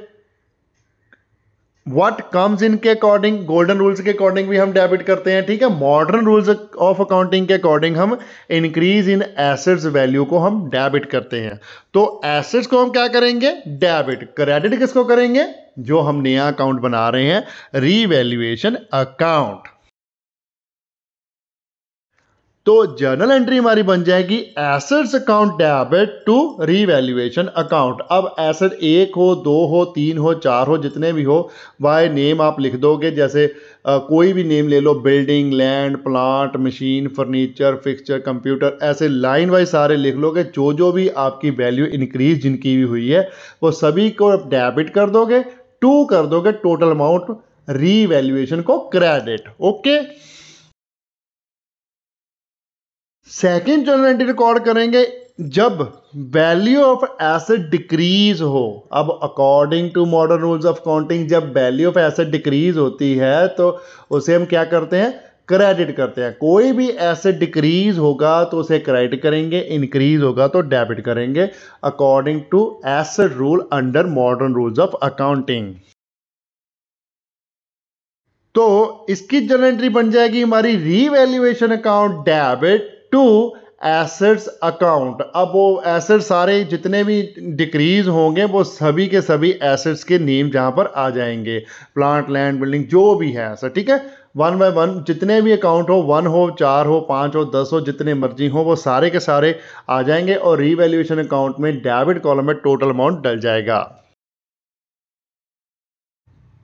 A: वट कम्स इन के अकॉर्डिंग गोल्डन रूल्स के अकॉर्डिंग भी हम डेबिट करते हैं ठीक है मॉडर्न रूल्स ऑफ अकाउंटिंग के अकॉर्डिंग हम इंक्रीज इन एसेट्स वैल्यू को हम डेबिट करते हैं तो एसेट्स को हम क्या करेंगे डेबिट क्रेडिट किसको करेंगे जो हम नया अकाउंट बना रहे हैं रीवैल्यूएशन अकाउंट तो जर्नल एंट्री हमारी बन जाएगी assets account debit to revaluation account अब एसेट एक हो दो हो तीन हो चार हो जितने भी हो बाय नेम आप लिख दोगे जैसे आ, कोई भी नेम ले लो building land plant machine furniture fixture computer ऐसे लाइन वाइज सारे लिख लोगे जो जो भी आपकी वैल्यू इंक्रीज जिनकी भी हुई है वो सभी को आप डेबिट कर दोगे टू कर दोगे टोटल अमाउंट रीवैल्यूएशन को credit okay second journal entry record करेंगे जब वैल्यू ऑफ एसेट डिक्रीज हो अब according to modern rules of counting जब वैल्यू ऑफ एसेट डिक्रीज होती है तो उसे हम क्या करते हैं क्रेडिट करते हैं कोई भी एसेट डिक्रीज होगा तो उसे क्रेडिट करेंगे इंक्रीज होगा तो डेबिट करेंगे according to asset rule under modern rules of accounting तो इसकी जनरेंट्री बन जाएगी हमारी revaluation account debit to assets account अब वो एसेट सारे जितने भी डिक्रीज होंगे वो सभी के सभी एसेट्स के नेम जहाँ पर आ जाएंगे प्लांट लैंड बिल्डिंग जो भी है ऐसा ठीक है वन बाय वन जितने भी अकाउंट हो वन हो चार हो पाँच हो दस हो जितने मर्जी हो वो सारे के सारे आ जाएंगे और रीवैल्यूएशन अकाउंट में डेबिट कॉलम में टोटल अमाउंट डल जाएगा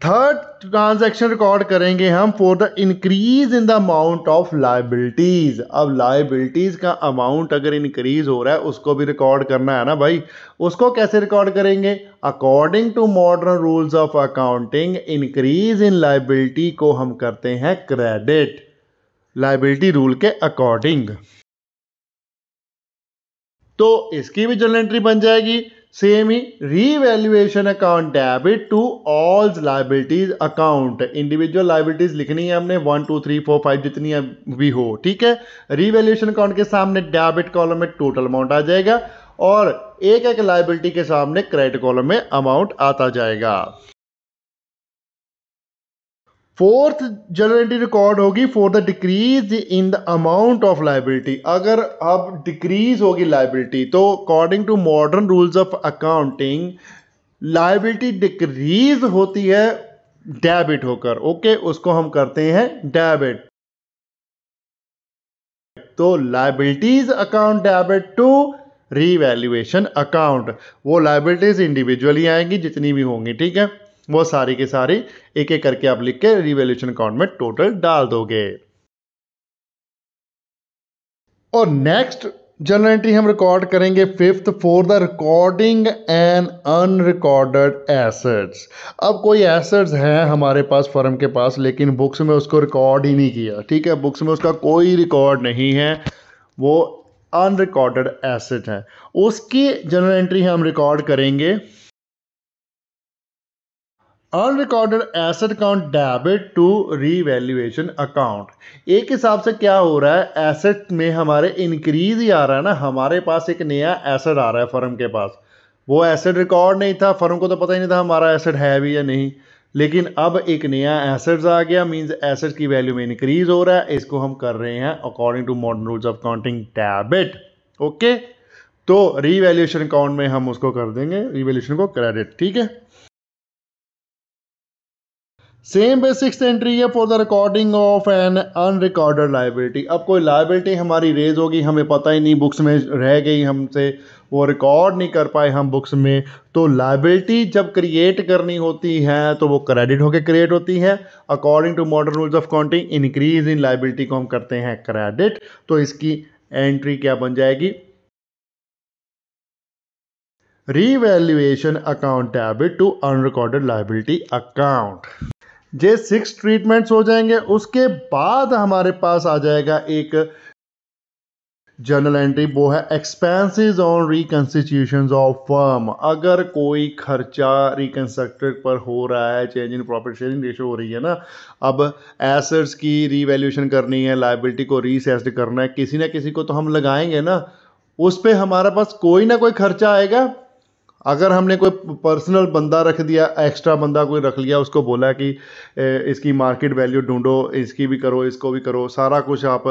A: थर्ड ट्रांजैक्शन रिकॉर्ड करेंगे हम for the increase in the amount of liabilities अब लाइबिलिटीज़ का अमाउंट अगर इंक्रीज हो रहा है उसको भी रिकॉर्ड करना है ना भाई उसको कैसे रिकॉर्ड करेंगे according to modern rules of accounting increase in liability को हम करते हैं क्रेडिट लाइबिलिटी रूल के अकॉर्डिंग तो इसकी भी जर्नल एंट्री बन जाएगी semi revaluation account debit to all liabilities account individual liabilities लिखनी है हमने one two three four five जितनी भी हो ठीक है revaluation account के सामने debit column में total amount आ जाएगा और एक एक लाइबिलिटी के सामने क्रेडिट कॉलम में अमाउंट आता जाएगा फोर्थ जनरली रिकॉर्ड होगी for the decrease in the amount of liability अगर अब डिक्रीज होगी लाइबिलिटी तो according to modern rules of accounting liability decrease होती है डेबिट होकर ओके okay, उसको हम करते हैं डेबिट तो liabilities account debit to revaluation account वो लाइबिलिटीज इंडिविजुअली आएंगी जितनी भी होंगी ठीक है वो सारी के सारी एक एक करके आप लिख के रिवेल्यूशन अकाउंट में टोटल डाल दोगे और नेक्स्ट जनरल एंट्री हम रिकॉर्ड करेंगे fifth for the recording and unrecorded assets अब कोई एसेट्स हैं हमारे पास फर्म के पास लेकिन बुक्स में उसको रिकॉर्ड ही नहीं किया ठीक है बुक्स में उसका कोई रिकॉर्ड नहीं है वो अनरिकॉर्डेड एसेट है उसकी जनरल एंट्री हम रिकॉर्ड करेंगे unrecorded asset account debit to revaluation account एक हिसाब से क्या हो रहा है एसेट में हमारे इंक्रीज ही आ रहा है ना हमारे पास एक नया एसेट आ रहा है फर्म के पास वो एसेट रिकॉर्ड नहीं था फर्म को तो पता ही नहीं था हमारा एसेट है भी या नहीं लेकिन अब एक नया एसेट्स आ गया मींस एसेट की वैल्यू में इंक्रीज हो रहा है इसको हम कर रहे हैं according to modern rules of counting debit okay तो रीवैल्यूएशन अकाउंट में हम उसको कर देंगे रीवैल्यूएशन को क्रेडिट ठीक है सेम बेसिक्स एंट्री है for the recording of an unrecorded liability अब कोई लाइबिलिटी हमारी रेज होगी हमें पता ही नहीं बुक्स में रह गई हमसे वो रिकॉर्ड नहीं कर पाए हम बुक्स में तो लाइबिलिटी जब क्रिएट करनी होती है तो वो क्रेडिट होकर क्रिएट होती है according to modern rules of counting increase in liability को हम करते हैं क्रेडिट तो इसकी एंट्री क्या बन जाएगी revaluation account debit to unrecorded liability account ये सिक्स ट्रीटमेंट्स हो जाएंगे उसके बाद हमारे पास आ जाएगा एक जर्नल एंट्री वो है expenses on reconstitution of firm अगर कोई खर्चा रिकन्स्ट्रक्टेड पर हो रहा है change in profit sharing ratio हो रही है ना अब एसेट्स की रिवेल्यूशन करनी है लाइबिलिटी को रीसेस्ड करना है किसी ना किसी को तो हम लगाएंगे ना उस पर हमारे पास कोई ना कोई खर्चा आएगा अगर हमने कोई पर्सनल बंदा रख दिया एक्स्ट्रा बंदा कोई रख लिया उसको बोला कि इसकी मार्केट वैल्यू ढूंढो इसकी भी करो इसको भी करो सारा कुछ आप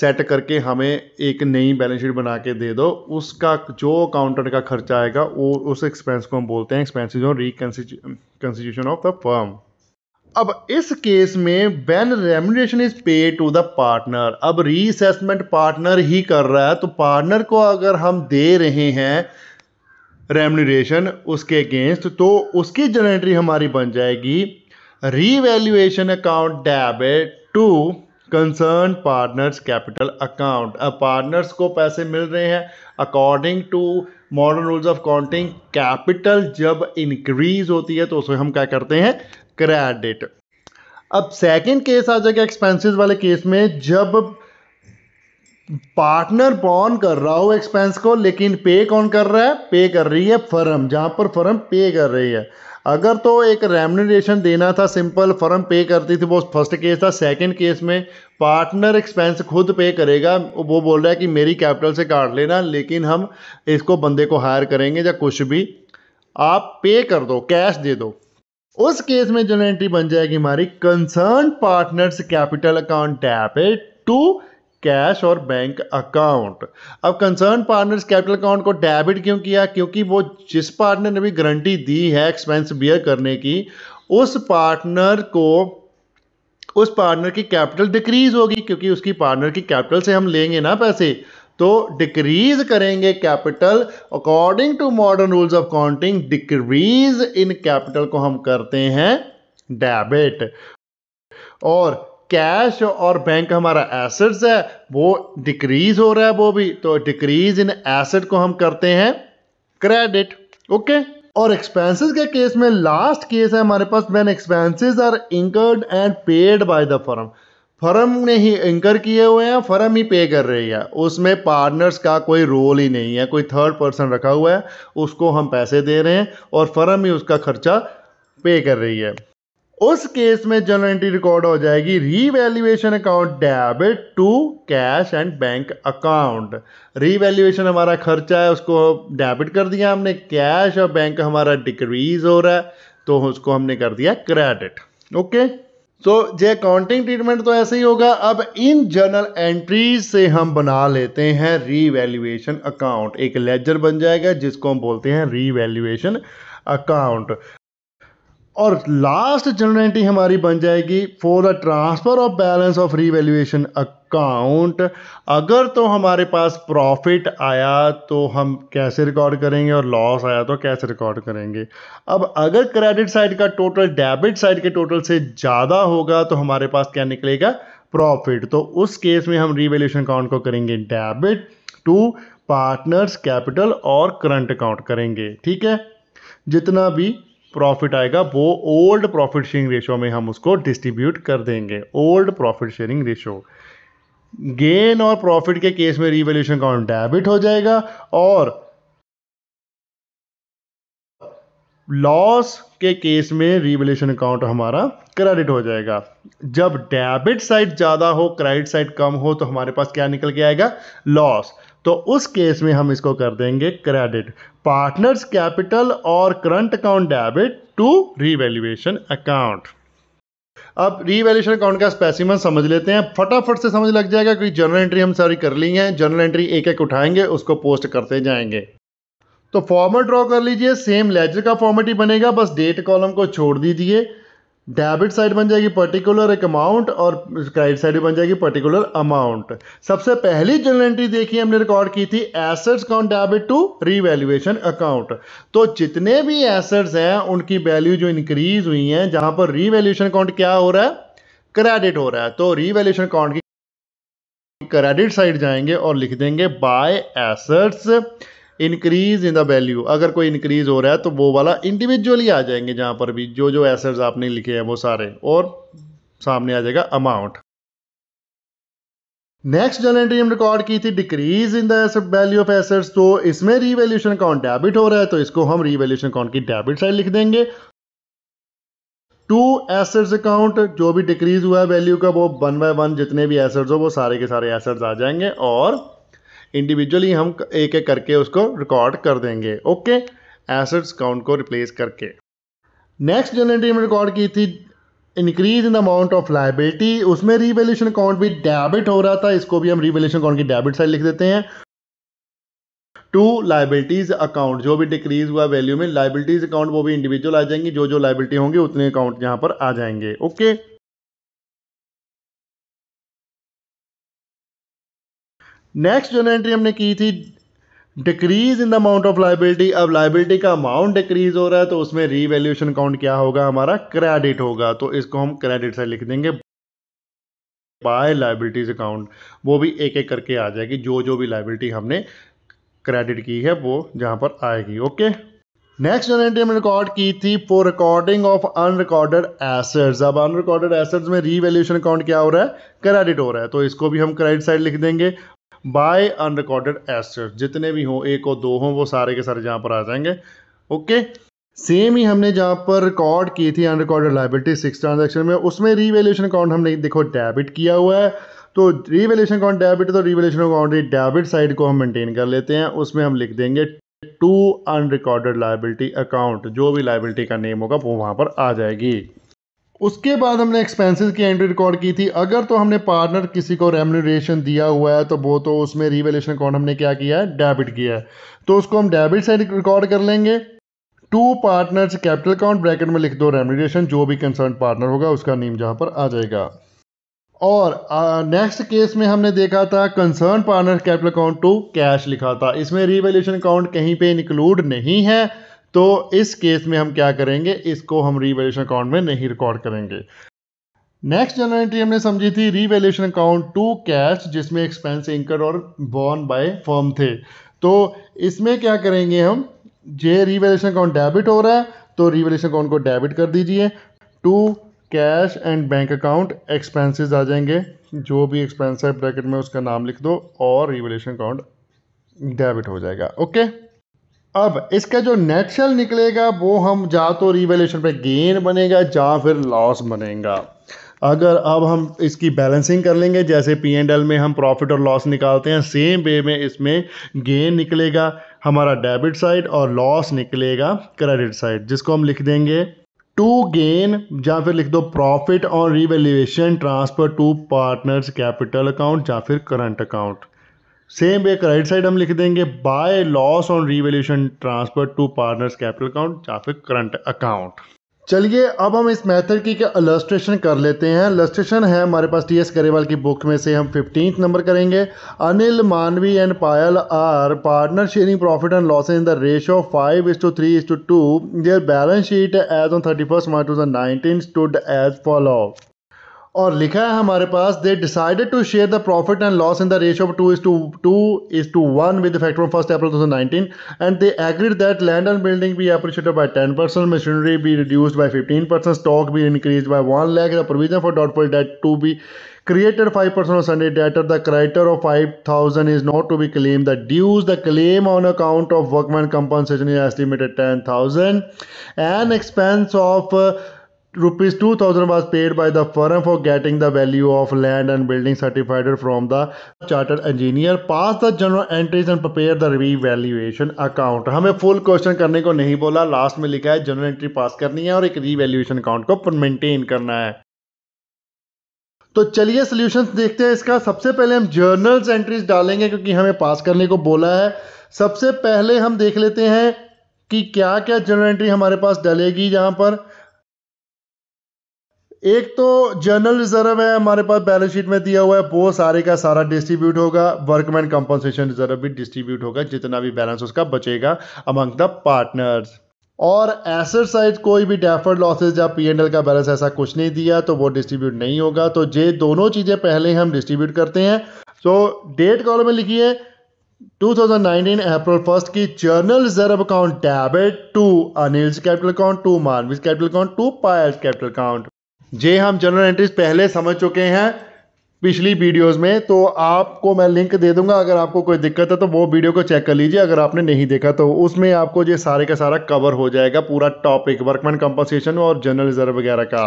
A: सेट करके हमें एक नई बैलेंस शीट बना के दे दो उसका जो अकाउंटेंट का खर्चा आएगा वो उस एक्सपेंस को हम बोलते हैं expenses on reconstitution of the firm अब इस केस में when remuneration is pay to the partner अब रीअसेसमेंट पार्टनर ही कर रहा है तो पार्टनर को अगर हम दे रहे हैं रेमोरेशन उसके अगेंस्ट तो उसकी जनरेटरी हमारी बन जाएगी revaluation account debit to concern partners capital account अब पार्टनर्स को पैसे मिल रहे हैं according to modern rules of counting capital जब इंक्रीज होती है तो उसमें हम क्या करते हैं क्रेडिट अब सेकेंड केस आ जाएगा एक्सपेंसिस वाले केस में जब पार्टनर पॉन कर रहा हो एक्सपेंस को लेकिन पे कौन कर रहा है पे कर रही है फर्म जहाँ पर फर्म पे कर रही है अगर तो एक रेमोनेशन देना था सिंपल फर्म पे करती थी वो फर्स्ट केस था सेकंड केस में पार्टनर एक्सपेंस खुद पे करेगा वो बोल रहा है कि मेरी कैपिटल से काट लेना लेकिन हम इसको बंदे को हायर करेंगे या कुछ भी आप पे कर दो कैश दे दो उस केस में जो एंट्री बन जाएगी हमारी कंसर्न पार्टनर्स कैपिटल अकाउंट टैप टू कैश और बैंक अकाउंट अब कंसर्न पार्टनर्स कैपिटल अकाउंट को डेबिट क्यों किया क्योंकि वो जिस पार्टनर ने भी गारंटी दी है एक्सपेंस बियर करने की उस पार्टनर को उस पार्टनर की कैपिटल डिक्रीज होगी क्योंकि उसकी पार्टनर की कैपिटल से हम लेंगे ना पैसे तो डिक्रीज करेंगे capital according to modern rules of counting decrease in capital को हम करते हैं डेबिट और कैश और बैंक हमारा एसेट्स है वो डिक्रीज हो रहा है वो भी तो डिक्रीज इन एसेट को हम करते हैं क्रेडिट ओके और एक्सपेंसेस के केस में लास्ट केस है हमारे पास मैन expenses are incurred and paid by the firm firm ने ही इंकर किए हुए हैं फर्म ही पे कर रही है उसमें पार्टनर्स का कोई रोल ही नहीं है कोई थर्ड पर्सन रखा हुआ है उसको हम पैसे दे रहे हैं और फर्म ही उसका खर्चा पे कर रही है उस केस में जनरल एंट्री रिकॉर्ड हो जाएगी revaluation account debit to cash and bank account revaluation हमारा खर्चा है उसको डेबिट कर दिया हमने कैश और बैंक हमारा डिक्रीज हो रहा है तो उसको हमने कर दिया क्रेडिट ओके सो जे अकाउंटिंग ट्रीटमेंट तो ऐसे ही होगा अब इन जर्नल एंट्रीज से हम बना लेते हैं रीवैल्यूएशन अकाउंट एक लेजर बन जाएगा जिसको हम बोलते हैं रीवैल्यूएशन अकाउंट और लास्ट जनरेटी हमारी बन जाएगी for the transfer of balance of revaluation account अगर तो हमारे पास प्रॉफिट आया तो हम कैसे रिकॉर्ड करेंगे और लॉस आया तो कैसे रिकॉर्ड करेंगे अब अगर क्रेडिट साइड का टोटल डेबिट साइड के टोटल से ज़्यादा होगा तो हमारे पास क्या निकलेगा प्रॉफिट तो उस केस में हम रिवेल्यूशन अकाउंट को करेंगे डेबिट टू पार्टनर्स कैपिटल और करंट अकाउंट करेंगे ठीक है जितना भी प्रॉफिट आएगा वो ओल्ड प्रॉफिट शेयरिंग रेशो में हम उसको डिस्ट्रीब्यूट कर देंगे old profit sharing ratio gain और प्रॉफिट के केस में रिवेल्यूशन अकाउंट डेबिट हो जाएगा और लॉस के केस में रिवेल्यूशन अकाउंट हमारा क्रेडिट हो जाएगा जब डेबिट साइड ज़्यादा हो क्रेडिट साइड कम हो तो हमारे पास क्या निकल के आएगा लॉस तो उस केस में हम इसको कर देंगे क्रेडिट पार्टनर्स कैपिटल और current account debit to revaluation account अब रीवैल्यूएशन अकाउंट का स्पेसिमन समझ लेते हैं फटाफट से समझ लग जाएगा क्योंकि जर्नल एंट्री हम सारी कर ली हैं जर्नल एंट्री एक एक उठाएंगे उसको पोस्ट करते जाएंगे तो फॉर्मेट ड्रॉ कर लीजिए सेम लेजर का फॉर्मेट ही बनेगा बस डेट कॉलम को छोड़ दीजिए डेबिट साइड बन जाएगी पर्टिकुलर एक अमाउंट और क्रेडिट साइड बन जाएगी पर्टिकुलर अमाउंट सबसे पहली जर्नल एंट्री देखिए हमने रिकॉर्ड की थी assets account debit to revaluation account तो जितने भी एसेट्स हैं उनकी वैल्यू जो इंक्रीज हुई है जहां पर रीवैल्यूएशन अकाउंट क्या हो रहा है क्रेडिट हो रहा है तो रीवैल्यूएशन अकाउंट की क्रेडिट साइड जाएंगे और लिख देंगे by assets increase in the value अगर कोई इंक्रीज हो रहा है तो वो वाला इंडिविजुअली आ जाएंगे जहां पर भी जो जो एसेट्स आपने लिखे हैं वो सारे और सामने आ जाएगा अमाउंट नेक्स्ट जो एंट्री हम रिकॉर्ड की थी decrease in the value of assets तो इसमें रीवैल्यूशन अकाउंट डेबिट हो रहा है तो इसको हम रीवैल्यूशन अकाउंट की डेबिट साइड लिख देंगे टू एसेट्स अकाउंट जो भी डिक्रीज हुआ है वैल्यू का वो वन बाय वन जितने भी एसेट्स हो वो सारे के सारे एसेट्स आ जाएंगे और इंडिविजुअली हम एक एक करके उसको रिकॉर्ड कर देंगे ओके एसेट्स काउंट को रिप्लेस करके नेक्स्ट जनरेटरी में रिकॉर्ड की थी increase in amount of liability उसमें रिवेल्यूशन अकाउंट भी डेबिट हो रहा था इसको भी हम रिवेल्यूशन अकाउंट की डेबिट साइड लिख देते हैं टू लाइबिलिटीज अकाउंट जो भी डिक्रीज हुआ वैल्यू में लाइबिलिटीज अकाउंट वो भी इंडिविजुअल आ जाएंगी जो जो लाइबिलिटी होंगी उतने अकाउंट यहां पर आ जाएंगे ओके okay? नेक्स्ट जो एंट्री हमने की थी decrease in the amount of liability अब लाइबिलिटी का अमाउंट डिक्रीज हो रहा है तो उसमें रीवैल्यूएशन काउंट क्या होगा हमारा क्रेडिट होगा तो इसको हम क्रेडिट से लिख देंगे बाय लाइबिलिटीज अकाउंट वो भी एक एक करके आ जाएगी जो जो भी लाइबिलिटी हमने क्रेडिट की है वो जहाँ पर आएगी ओके नेक्स्ट एंट्री हमने रिकॉर्ड की थी for recording of unrecorded assets अब अनरिकॉर्डेड एसेट्स में रीवैल्यूएशन अकाउंट क्या हो रहा है क्रेडिट हो रहा है तो इसको भी हम क्रेडिट साइड लिख देंगे बाय अनरिकॉर्डेड एसेट जितने भी हों एक और दो हों वो सारे के सारे जहाँ पर आ जाएंगे ओके सेम ही हमने जहाँ पर रिकॉर्ड की थी अनरिकॉर्डेड लाइबिलिटी सिक्स ट्रांजेक्शन में उसमें रीवेल्यूशन अकाउंट हमने देखो डेबिट किया हुआ है तो रीवेल्यूशन अकाउंट डेबिट तो रीवेल्यूशन अकाउंट डेबिट साइड को हम मेंटेन कर लेते हैं उसमें हम लिख देंगे टू अनरिकॉर्डेड लाइबिलिटी अकाउंट जो भी लाइबिलिटी का नेम होगा वो वहाँ पर आ जाएगी उसके बाद हमने एक्सपेंसेस की एंट्री रिकॉर्ड की थी अगर तो हमने पार्टनर किसी को रेमोनरेशन दिया हुआ है तो वो तो उसमें रिवेल्यूशन अकाउंट हमने क्या किया है डेबिट किया है तो उसको हम डेबिट से रिकॉर्ड कर लेंगे to partners capital account bracket में लिख दो रेमोनरेशन जो भी कंसर्न पार्टनर होगा उसका नेम जहाँ पर आ जाएगा और नेक्स्ट केस में हमने देखा था concern partner capital account to cash लिखा था इसमें रिवेल्यूशन अकाउंट कहीं पे इंक्लूड नहीं है तो इस केस में हम क्या करेंगे इसको हम रिवेल्यूशन अकाउंट में नहीं रिकॉर्ड करेंगे नेक्स्ट जनरल एंट्री हमने समझी थी रिवेल्यूशन अकाउंट टू कैश जिसमें एक्सपेंस इंकर और बॉर्न बाय फॉर्म थे तो इसमें क्या करेंगे हम जे रिवेल्यूशन अकाउंट डेबिट हो रहा है तो रिवेल्यूशन अकाउंट को डेबिट कर दीजिए to cash and bank account expenses आ जाएंगे जो भी एक्सपेंस है ब्रैकेट में उसका नाम लिख दो और रिवेल्यूशन अकाउंट डेबिट हो जाएगा ओके okay? अब इसका जो नेट सेल निकलेगा वो हम या तो रिवेल्यूशन पे गेन बनेगा या फिर लॉस बनेगा अगर अब हम इसकी बैलेंसिंग कर लेंगे जैसे पी एंड एल में हम प्रॉफिट और लॉस निकालते हैं सेम वे में इसमें गेन निकलेगा हमारा डेबिट साइड और लॉस निकलेगा क्रेडिट साइड जिसको हम लिख देंगे टू गेन या फिर लिख दो प्रॉफिट और revaluation transfer to partners capital account या फिर करंट अकाउंट सेम एक राइट साइड हम लिख देंगे by loss on revaluation transfer to partners capital account या फिर करंट अकाउंट चलिए अब हम इस मेथड की अलस्ट्रेशन कर लेते हैं अलस्ट्रेशन है हमारे पास टी एस करेवाल की बुक में से हम फिफ्टीन नंबर करेंगे Anil Manvi and Payal are partner sharing profit and loss in the ratio five is to three is to two their balance sheet as on thirty first March two thousand nineteen stood as follow और लिखा है हमारे पास they decided to share the profit and loss in the ratio of two is to two is to one with effect from first April two nineteen and they agreed that land and building be appreciated by ten percent machinery be reduced by fifteen percent stock be increase by one lakh the provision for doubtful debt to be created 5% of Sunday debtor, the creditor of 5,000 is not to be claimed. The dues, the claim on account of workman compensation is estimated 10,000. An expense of uh, rupees 2000 was paid by the firm for getting the value of land and building certified from the chartered engineer pass the general entries and prepare the revaluation account हमें full question करने को नहीं बोला last में लिखा है general entry पास करनी है और एक रीवैल्यूएशन अकाउंट को मेंटेन करना है तो चलिए सोल्यूशन देखते हैं इसका सबसे पहले हम जर्नल्स एंट्रीज डालेंगे क्योंकि हमें पास करने को बोला है सबसे पहले हम देख लेते हैं कि क्या क्या जर्नल एंट्री हमारे पास डलेगी यहाँ पर एक तो जनरल रिजर्व है हमारे पास बैलेंस शीट में दिया हुआ है वो सारे का सारा डिस्ट्रीब्यूट होगा वर्कमैन कंपनसेशन रिजर्व भी डिस्ट्रीब्यूट होगा जितना भी बैलेंस उसका बचेगा अमंग द पार्टनर्स और एसेट साइड कोई भी डेफर्ड लॉसेज या पी एंड एल का बैलेंस ऐसा कुछ नहीं दिया तो वो डिस्ट्रीब्यूट नहीं होगा तो ये दोनों चीज़ें पहले हम डिस्ट्रीब्यूट करते हैं तो डेट कॉलम में लिखिए 2019 अप्रैल फर्स्ट की journal reserve account debit to Anil's capital account to Manvi's capital account to Payal's capital account जे हम जनरल एंट्रीज पहले समझ चुके हैं पिछली वीडियोस में तो आपको मैं लिंक दे दूंगा अगर आपको कोई दिक्कत है तो वो वीडियो को चेक कर लीजिए अगर आपने नहीं देखा तो उसमें आपको ये सारे का सारा कवर हो जाएगा पूरा टॉपिक वर्कमैन कंपनसेशन और जनरल रिजर्व वगैरह का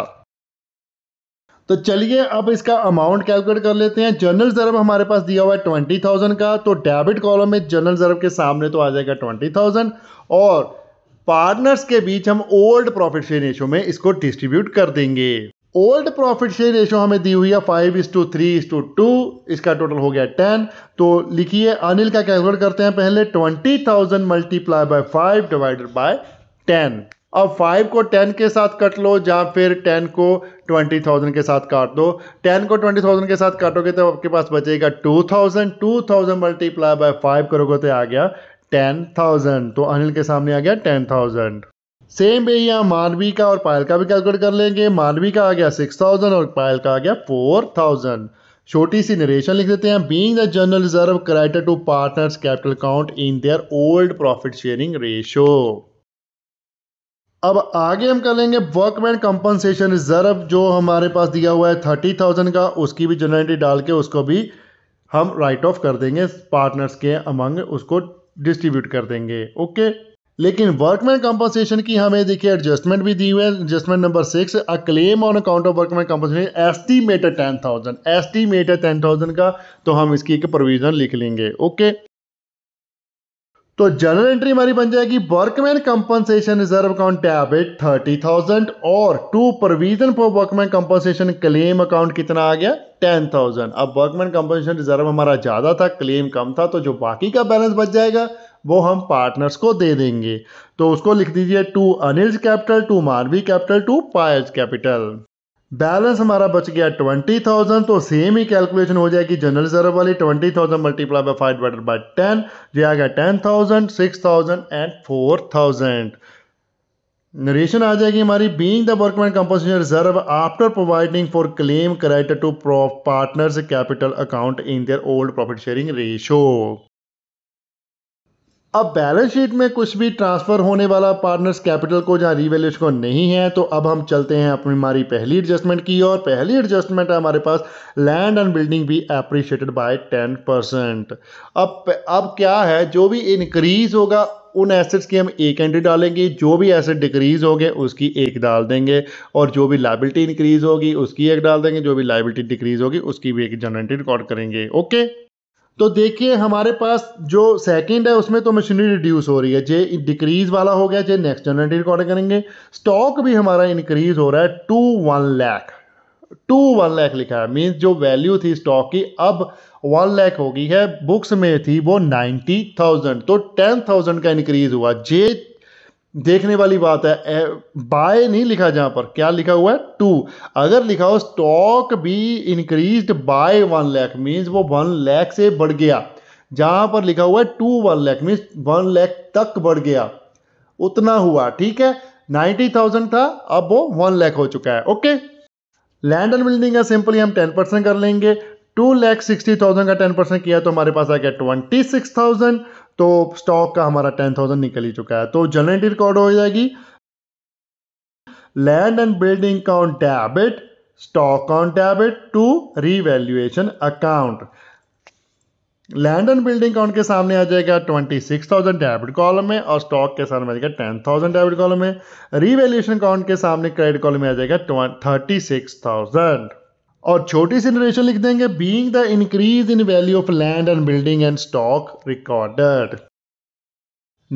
A: तो चलिए अब इसका अमाउंट कैलकुलेट कर लेते हैं जनरल रिजर्व हमारे पास दिया हुआ है ट्वेंटी थाउजेंड का तो डेबिट कॉलम में जनरल रिजर्व के सामने तो आ जाएगा ट्वेंटी थाउजेंड और पार्टनर्स के बीच हम ओल्ड प्रॉफिट शेयर रेशो में इसको डिस्ट्रीब्यूट कर देंगे ओल्ड प्रॉफिट शेयर रेशो हमें दी हुई है five is to three is to two इसका टोटल हो गया टेन तो लिखिए अनिल का कैलकुलेट करते हैं पहले twenty thousand multiply by five divided by ten अब फाइव को टेन के साथ कट लो या फिर टेन को ट्वेंटी थाउजेंड के साथ काट दो टेन को ट्वेंटी थाउजेंड के साथ काटोगे तो आपके पास बचेगा two thousand two thousand multiply by five करोगे तो आ गया टेन थाउजेंड तो अनिल के सामने आ गया टेन थाउजेंड सेम वे यहाँ मानवी का और पायल का भी कैलकुलेट कर लेंगे मानवी का आ गया सिक्स थाउजेंड और पायल का आ गया फोर थाउजेंड छोटी सी नरेशन लिख देते हैं being the general reserve credited to partners capital account in their old profit sharing ratio अब आगे हम कर लेंगे वर्कमैन कंपनसेशन रिजर्व जो हमारे पास दिया हुआ है थर्टी थाउजेंड का उसकी भी जनरलिटी डाल के उसको भी हम राइट ऑफ कर देंगे पार्टनर्स के अमंग उसको डिस्ट्रीब्यूट कर देंगे ओके लेकिन वर्कमैन कंपनसेशन की हमें देखिए एडजस्टमेंट भी दी हुई है adjustment number six a claim on account of workman compensation estimated ten thousand estimated ten thousand का तो हम इसकी एक प्रोविजन लिख लेंगे ओके तो जर्नल एंट्री हमारी बन जाएगी वर्कमैन कंपनसेशन रिजर्व अकाउंट टैब है थर्टी थाउजेंड और to provision for workman compensation claim account कितना आ गया टेन थाउजेंड अब वर्कमैन कंपनसेशन रिजर्व हमारा ज़्यादा था क्लेम कम था तो जो बाकी का बैलेंस बच जाएगा वो हम पार्टनर्स को दे देंगे तो उसको लिख दीजिए to Anil's capital to Manvi capital to Payal's capital balance हमारा बच गया ट्वेंटी थाउजेंड तो सेम ही कैलकुलेशन हो जाएगी जनरल रिजर्व वाली twenty thousand multiply by five divided by ten जो आ गया ten thousand six thousand and four thousand narration आ जाएगी हमारी being the workman compensation reserve after providing for claim credit to partners capital account in their old profit sharing ratio अब balance sheet में कुछ भी ट्रांसफ़र होने वाला partners capital को जहाँ रीवैल्यूशन को नहीं है तो अब हम चलते हैं अपनी हमारी पहली एडजस्टमेंट की और पहली एडजस्टमेंट है हमारे पास लैंड एंड बिल्डिंग भी अप्रिशिएटेड बाय टेन परसेंट अब अब क्या है जो भी इंक्रीज़ होगा उन एसेट्स की हम एक एंट्री डालेंगे जो भी एसेट डिक्रीज़ होंगे उसकी एक डाल देंगे और जो भी लाइबिलिटी इंक्रीज़ होगी उसकी एक डाल देंगे जो भी लाइबिलिटी डिक्रीज़ होगी उसकी भी एक जन रिकॉर्ड करेंगे ओके तो देखिए हमारे पास जो सेकंड है उसमें तो मशीनरी रिड्यूस हो रही है जे डिक्रीज वाला हो गया जे नेक्स्ट जनरेटी रिकॉर्ड करेंगे स्टॉक भी हमारा इंक्रीज हो रहा है to one lakh to one lakh लिखा है मीन्स जो वैल्यू थी स्टॉक की अब वन लैख हो गई है बुक्स में थी वो नाइन्टी थाउजेंड तो टेन थाउजेंड का इंक्रीज हुआ जे देखने वाली बात है बाय नहीं लिखा जहां पर क्या लिखा हुआ है टू अगर लिखा हो स्टॉक भी increase by one lakh means वो वन लैख से बढ़ गया जहां पर लिखा हुआ है to one lakh means one lakh तक बढ़ गया उतना हुआ ठीक है नाइन्टी थाउजेंड था अब वो वन लैख हो चुका है ओके लैंड एंड बिल्डिंग का सिंपली हम टेन परसेंट कर लेंगे टू लैख सिक्सटी थाउजेंड का टेन परसेंट किया तो हमारे पास आ गया ट्वेंटी सिक्स थाउजेंड तो स्टॉक का हमारा टेन थाउजेंड निकल ही चुका है तो जनरल रिकॉर्ड हो जाएगी land and building on debit stock on debit to revaluation account land and building account के सामने आ जाएगा twenty six thousand debit column में और स्टॉक के सामने आ जाएगा टेन थाउजेंड डेबिट कॉलम में रीवैल्यूएशन अकाउंट के सामने क्रेडिट कॉलम में आ जाएगा थर्टी सिक्स थाउजेंड और छोटी सी नरेशन लिख देंगे being the increase in value of land and building and stock recorded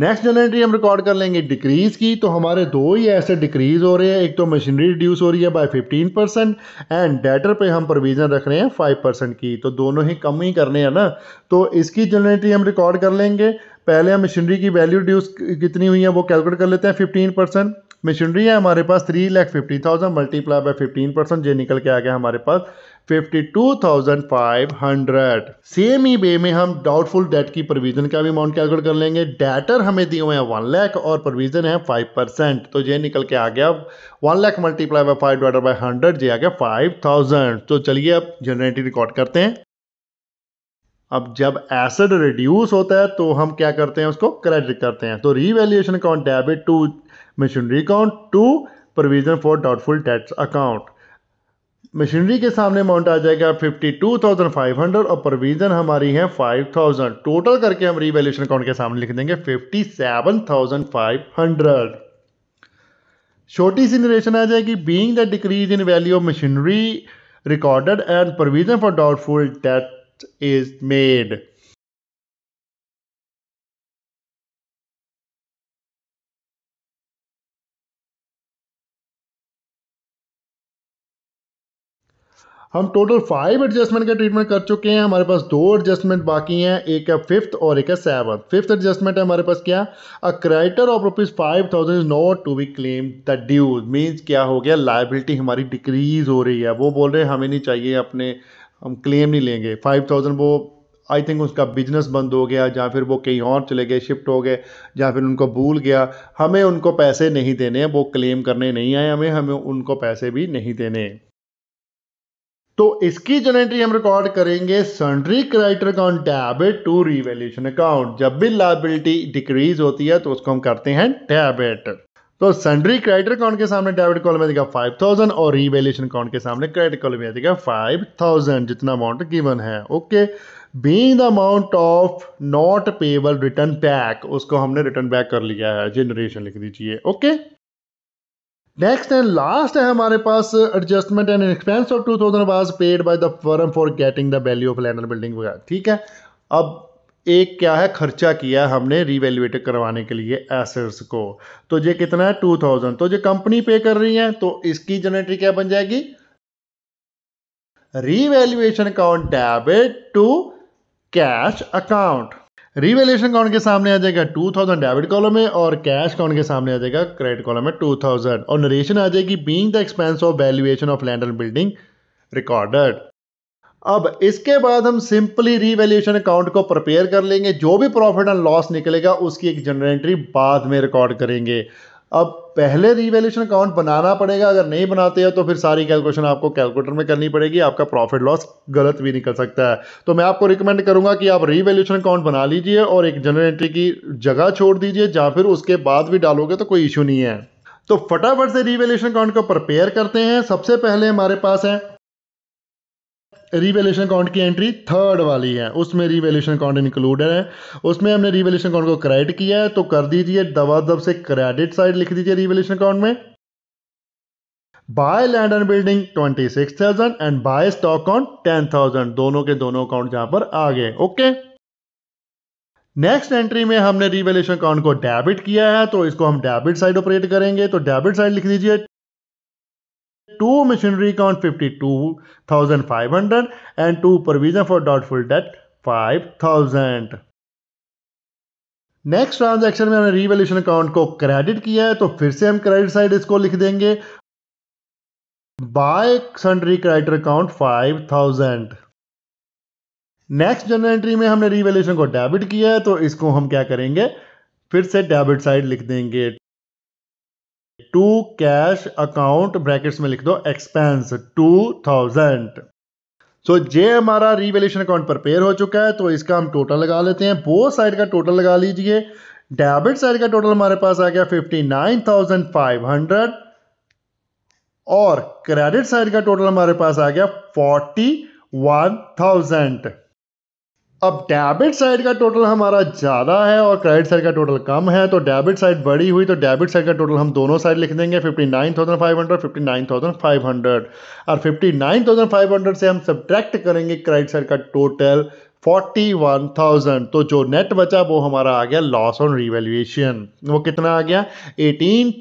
A: next journal entry हम रिकॉर्ड कर लेंगे डिक्रीज की तो हमारे दो ही ऐसे डिक्रीज हो रहे हैं एक तो मशीनरी रिड्यूस हो रही है बाय 15 परसेंट एंड डेटर पे हम प्रोविज़न रख रहे हैं 5 परसेंट की तो दोनों ही कम ही करने हैं ना तो इसकी जनरेटरी हम रिकॉर्ड कर लेंगे पहले हम मशीनरी की वैल्यू रिड्यूस कितनी हुई है वो कैलकुलेट कर लेते हैं फिफ्टीन परसेंट मशीनरी है हमारे पास three lakh fifty thousand multiply by fifteen percent ये निकल के आ गया हमारे पास fifty two thousand five hundred same ही वे में हम डाउटफुल डेट की प्रोविजन का भी अमाउंट कैलकुलेट कर लेंगे डेटर हमें दिए हुए हैं वन लैख और प्रोविजन है फाइव परसेंट तो ये निकल के आ गया one lakh multiply by five डॉटर बाय हंड्रेड ये आ गया फाइव थाउजेंड तो चलिए अब जनरेटिव रिकॉर्ड करते हैं अब जब एसिड रिड्यूस होता है तो हम क्या करते हैं उसको क्रेडिट करते हैं तो revaluation account debit to machinery account to provision for doubtful tax account machinery के सामने अमाउंट आ जाएगा 52,500 और प्रोविजन हमारी है 5,000 टोटल करके हम रिवेल्यूशन अकाउंट के सामने लिख देंगे 57,500 छोटी सी नरेशन आ जाएगी being the decrease in value of machinery recorded and provision for doubtful debt is made हम टोटल फाइव एडजस्टमेंट का ट्रीटमेंट कर चुके हैं हमारे पास दो एडजस्टमेंट बाकी हैं एक है फिफ्थ और एक है सेवन फिफ्थ एडजस्टमेंट है हमारे पास क्या a creditor of rupees five thousand is not to be claim the dues means क्या हो गया लाइबिलिटी हमारी डिक्रीज हो रही है वो बोल रहे हैं हमें नहीं चाहिए अपने हम क्लेम नहीं लेंगे फाइव थाउजेंड वो आई थिंक उसका बिजनेस बंद हो गया या फिर वो कहीं और चले गए शिफ्ट हो गए या फिर उनको भूल गया हमें उनको पैसे नहीं देने वो क्लेम करने नहीं आए हमें हमें उनको पैसे भी नहीं देने तो इसकी जो एंट्री हम रिकॉर्ड करेंगे sundry creditor account debit to revaluation account जब भी लाइबिलिटी डिक्रीज होती है तो उसको हम करते हैं डेबिट तो सन्ड्री क्रेडिट अकाउंट के सामने डेबिट कॉलम में देगा 5000 और रिवेल्यूशन अकाउंट के सामने क्रेडिट कॉलम में देगा 5000 जितना अमाउंट गिवन है okay being the amount of not payable return back उसको हमने रिटर्न बैक कर लिया है जनरेशन लिख दीजिए ओके नेक्स्ट एंड लास्ट है हमारे पास adjustment and expense of two thousand was paid by the firm for getting the value of land and building वगैरह ठीक है अब एक क्या है खर्चा किया हमने रिवेल्यूएट करवाने के लिए एसेट्स को तो ये कितना है टू थाउजेंड तो ये कंपनी पे कर रही है तो इसकी जनरेटरी क्या बन जाएगी revaluation account debit to cash account revaluation कौन के सामने आ जाएगा 2000 डेबिट कॉलम में और कैश कौन के सामने आ जाएगा क्रेडिट कॉलम में 2000 और नरेशन आ जाएगी being the expense of valuation of land and building recorded अब इसके बाद हम सिंपली रिवेल्यूशन अकाउंट को प्रिपेयर कर लेंगे जो भी प्रॉफिट एंड लॉस निकलेगा उसकी एक जनरेटरी बाद में रिकॉर्ड करेंगे अब पहले रिवेल्यूशन अकाउंट बनाना पड़ेगा अगर नहीं बनाते हैं तो फिर सारी कैलकुलेशन आपको कैलकुलेटर में करनी पड़ेगी आपका प्रॉफिट लॉस गलत भी निकल सकता है तो मैं आपको रिकमेंड करूंगा कि आप रिवेल्यूशन अकाउंट बना लीजिए और एक जनरल एंट्री की जगह छोड़ दीजिए जहाँ फिर उसके बाद भी डालोगे तो कोई इशू नहीं है तो फटाफट से रिवेल्यूशन अकाउंट को प्रिपेयर करते हैं सबसे पहले हमारे पास है रिवेल्यूशन अकाउंट की एंट्री थर्ड वाली है उसमें रिवेल्यूशन अकाउंट इंक्लूडेड है उसमें हमने रिवेल्यूशन अकाउंट को क्रेडिट किया है तो कर दीजिए दबा दब से क्रेडिट साइड लिख दीजिए रिवेल्यूशन अकाउंट में by land and building twenty six thousand and by stock on ten thousand दोनों के दोनों अकाउंट यहां पर आ गए ओके नेक्स्ट एंट्री में हमने रिवेल्यूशन अकाउंट को डेबिट किया है तो इसको हम डेबिट साइड ऑपरेट करेंगे तो डेबिट साइड लिख दीजिए to to account fifty thousand five hundred and to provision for doubtful debt five thousand next transaction में हमने रिवेल्यूशन अकाउंट को क्रेडिट किया है तो फिर से हम क्रेडिट साइड इसको लिख देंगे by sundry creditor account five thousand next journal entry में हमने रिवेल्यूशन को डेबिट किया है तो इसको हम क्या करेंगे फिर से डेबिट साइड लिख देंगे टू कैश अकाउंट ब्रैकेट्स में लिख दो एक्सपेंस टू थाउजेंड सो जे हमारा रिवेल्यूशन अकाउंट प्रिपेयर हो चुका है तो इसका हम टोटल लगा लेते हैं बोथ साइड का टोटल लगा लीजिए डेबिट साइड का टोटल हमारे पास आ गया fifty nine thousand five hundred और क्रेडिट साइड का टोटल हमारे पास आ गया फोर्टी वन थाउजेंड अब डेबिट साइड का टोटल हमारा ज़्यादा है और क्रेडिट साइड का टोटल कम है तो डेबिट साइड बड़ी हुई तो डेबिट साइड का टोटल हम दोनों साइड लिख देंगे 59,500 59,500 और 59,500 से हम सब्ट्रैक्ट करेंगे क्रेडिट साइड का टोटल 41,000 तो जो नेट बचा वो हमारा आ गया लॉस ऑन रिवेल्युएशन वो कितना आ गया एटीन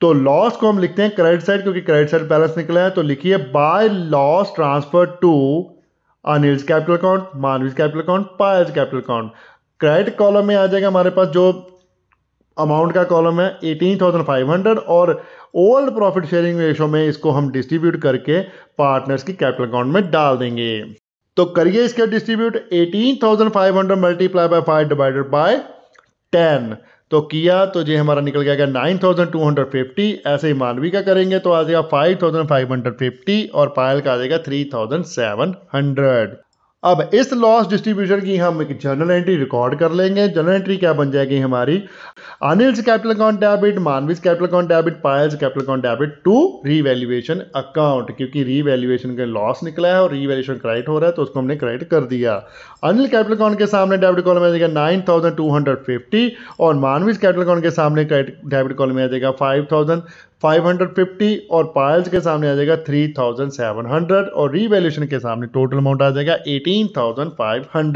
A: तो लॉस को हम लिखते हैं क्रेडिट साइड क्योंकि क्रेडिट साइड बैलेंस निकला है तो लिखिए by loss transfer to Anil's capital account Manvi's capital account Payal's capital account credit column में आ जाएगा हमारे पास जो अमाउंट का कॉलम है एटीन थाउजेंड फाइव हंड्रेड और ओल्ड प्रॉफिट शेयरिंग रेशो में इसको हम डिस्ट्रीब्यूट करके पार्टनर्स की कैपिटल अकाउंट में डाल देंगे तो करिए इसके distribute eighteen thousand five hundred multiply by five divided by ten तो किया तो ये हमारा निकल गया nine thousand two hundred fifty ऐसे ही मानवी का करेंगे तो आ जाएगा five thousand five hundred fifty और पायल का आ जाएगा थ्री थाउजेंड सेवन हंड्रेड अब इस लॉस डिस्ट्रीब्यूशन की हम एक जर्नल एंट्री रिकॉर्ड कर लेंगे जर्नल एंट्री क्या बन जाएगी हमारी Anil's capital account debit Manvi's capital account debit Payal's capital account debit to revaluation account क्योंकि रीवैल्यूएशन का लॉस निकला है और रीवैल्यूएशन क्रेडिट हो रहा है तो उसको हमने क्रेडिट कर दिया अनिल कैपिटल अकाउंट के सामने डेबिट कॉलम आ जाएगा nine thousand two hundred fifty और मानवीज कैपिटल अकाउंट के सामने डेबिट कॉलम आ जाएगा फाइव थाउजेंड 550 और पायल्स के सामने आ जाएगा 3700 और रीवैल्यूशन के सामने टोटल अमाउंट आ जाएगा 18,500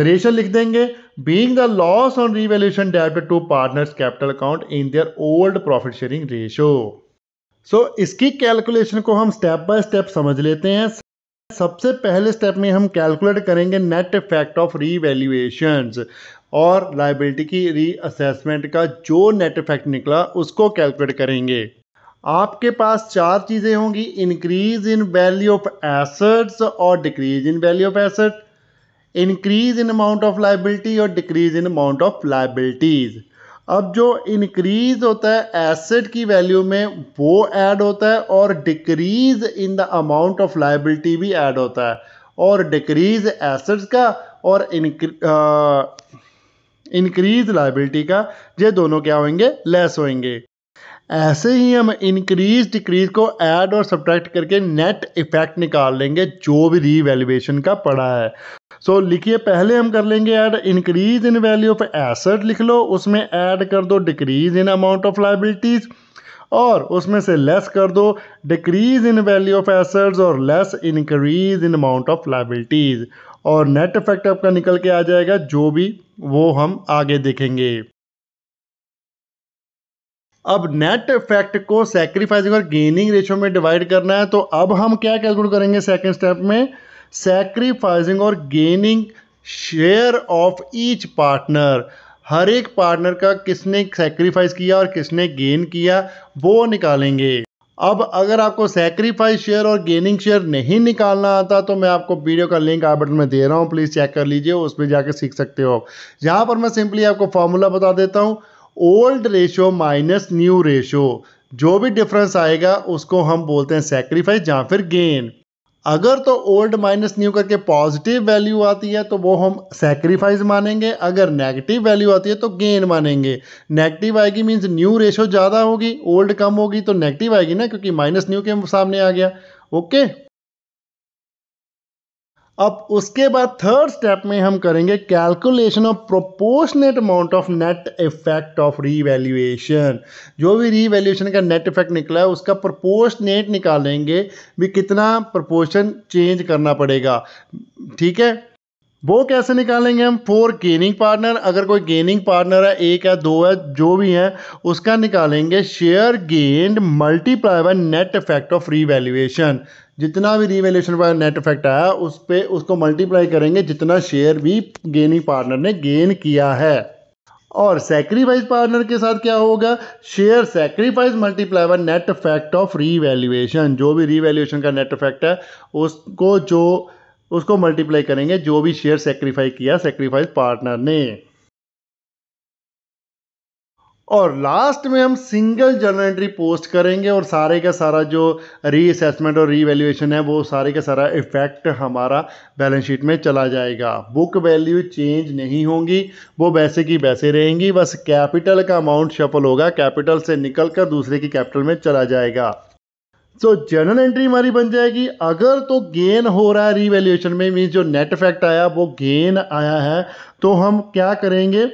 A: नरेशन लिख देंगे being the loss on revaluation debit to partners capital account in their old profit sharing ratio so इसकी कैलकुलेशन को हम स्टेप बाय स्टेप समझ लेते हैं सबसे पहले स्टेप में हम कैलकुलेट करेंगे नेट इफेक्ट ऑफ रीवैल्यूएशंस और लाइबिलिटी की रीअसेसमेंट का जो नेट इफेक्ट निकला उसको कैलकुलेट करेंगे आपके पास चार चीज़ें होंगी increase in value of assets और decrease in value of asset increase in amount of liability और decrease in amount of liabilities अब जो इंक्रीज होता है एसेट की वैल्यू में वो ऐड होता है और decrease in the amount of liability भी ऐड होता है और डिक्रीज एसेट्स का और इंक्रीज लाइबिलिटी का ये दोनों क्या होंगे लेस होंगे ऐसे ही हम इंक्रीज डिक्रीज को ऐड और सब्ट्रैक्ट करके नेट इफेक्ट निकाल लेंगे जो भी रीवैल्यूएशन का पड़ा है सो so, लिखिए पहले हम कर लेंगे add increase in value of asset लिख लो उसमें ऐड कर दो decrease in amount of liabilities और उसमें से लेस कर दो decrease in value of assets और less increase in amount of liabilities और नेट इफेक्ट आपका निकल के आ जाएगा जो भी वो हम आगे देखेंगे अब नेट इफेक्ट को सेक्रीफाइसिंग और गेनिंग रेशियो में डिवाइड करना है तो अब हम क्या कैलकुलेट करेंगे सेकेंड स्टेप में सेक्रीफाइसिंग और gaining share of each partner हर एक पार्टनर का किसने सेक्रीफाइस किया और किसने गेन किया वो निकालेंगे अब अगर आपको सेक्रीफाइस शेयर और गेनिंग शेयर नहीं निकालना आता तो मैं आपको वीडियो का लिंक आई बटन में दे रहा हूँ प्लीज़ चेक कर लीजिए उस पर जाकर सीख सकते हो यहां यहाँ पर मैं सिंपली आपको फॉर्मूला बता देता हूँ old ratio minus new ratio जो भी डिफरेंस आएगा उसको हम बोलते हैं सेक्रीफाइस या फिर गेन अगर तो ओल्ड माइनस न्यू करके पॉजिटिव वैल्यू आती है तो वो हम सेक्रीफाइस मानेंगे अगर नेगेटिव वैल्यू आती है तो गेन मानेंगे नेगेटिव आएगी मीन्स न्यू रेशो ज़्यादा होगी ओल्ड कम होगी तो नेगेटिव आएगी ना क्योंकि माइनस न्यू के सामने आ गया ओके अब उसके बाद थर्ड स्टेप में हम करेंगे calculation of proportionate amount of net effect of revaluation जो भी रीवैल्यूएशन का नेट इफेक्ट निकला है उसका प्रोपोर्शनेट निकालेंगे भी कितना प्रोपोर्शन चेंज करना पड़ेगा ठीक है वो कैसे निकालेंगे हम फोर गेनिंग पार्टनर अगर कोई गेनिंग पार्टनर है एक है दो है जो भी है उसका निकालेंगे share gained multiply by net effect of revaluation जितना भी रिवेल्यूशन पर नेट इफेक्ट आया उस पर उसको मल्टीप्लाई करेंगे जितना शेयर भी गेनिंग पार्टनर ने गेन किया है और सेक्रीफाइस पार्टनर के साथ क्या होगा share sacrifice multiply by net effect of revaluation जो भी रीवैल्यूएशन का नेट इफेक्ट है उसको जो उसको मल्टीप्लाई करेंगे जो भी शेयर सेक्रीफाई किया सेक्रीफाइस पार्टनर ने और लास्ट में हम सिंगल जर्नल एंट्री पोस्ट करेंगे और सारे का सारा जो रीअसेसमेंट और रीवैल्यूएशन है वो सारे का सारा इफेक्ट हमारा बैलेंस शीट में चला जाएगा बुक वैल्यू चेंज नहीं होंगी वो वैसे की वैसे रहेंगी बस कैपिटल का अमाउंट शफल होगा कैपिटल से निकल कर दूसरे की कैपिटल में चला जाएगा सो जर्नल एंट्री हमारी बन जाएगी अगर तो गेन हो रहा है रीवैल्यूएशन में मीन्स जो नेट इफेक्ट आया वो गेन आया है तो हम क्या करेंगे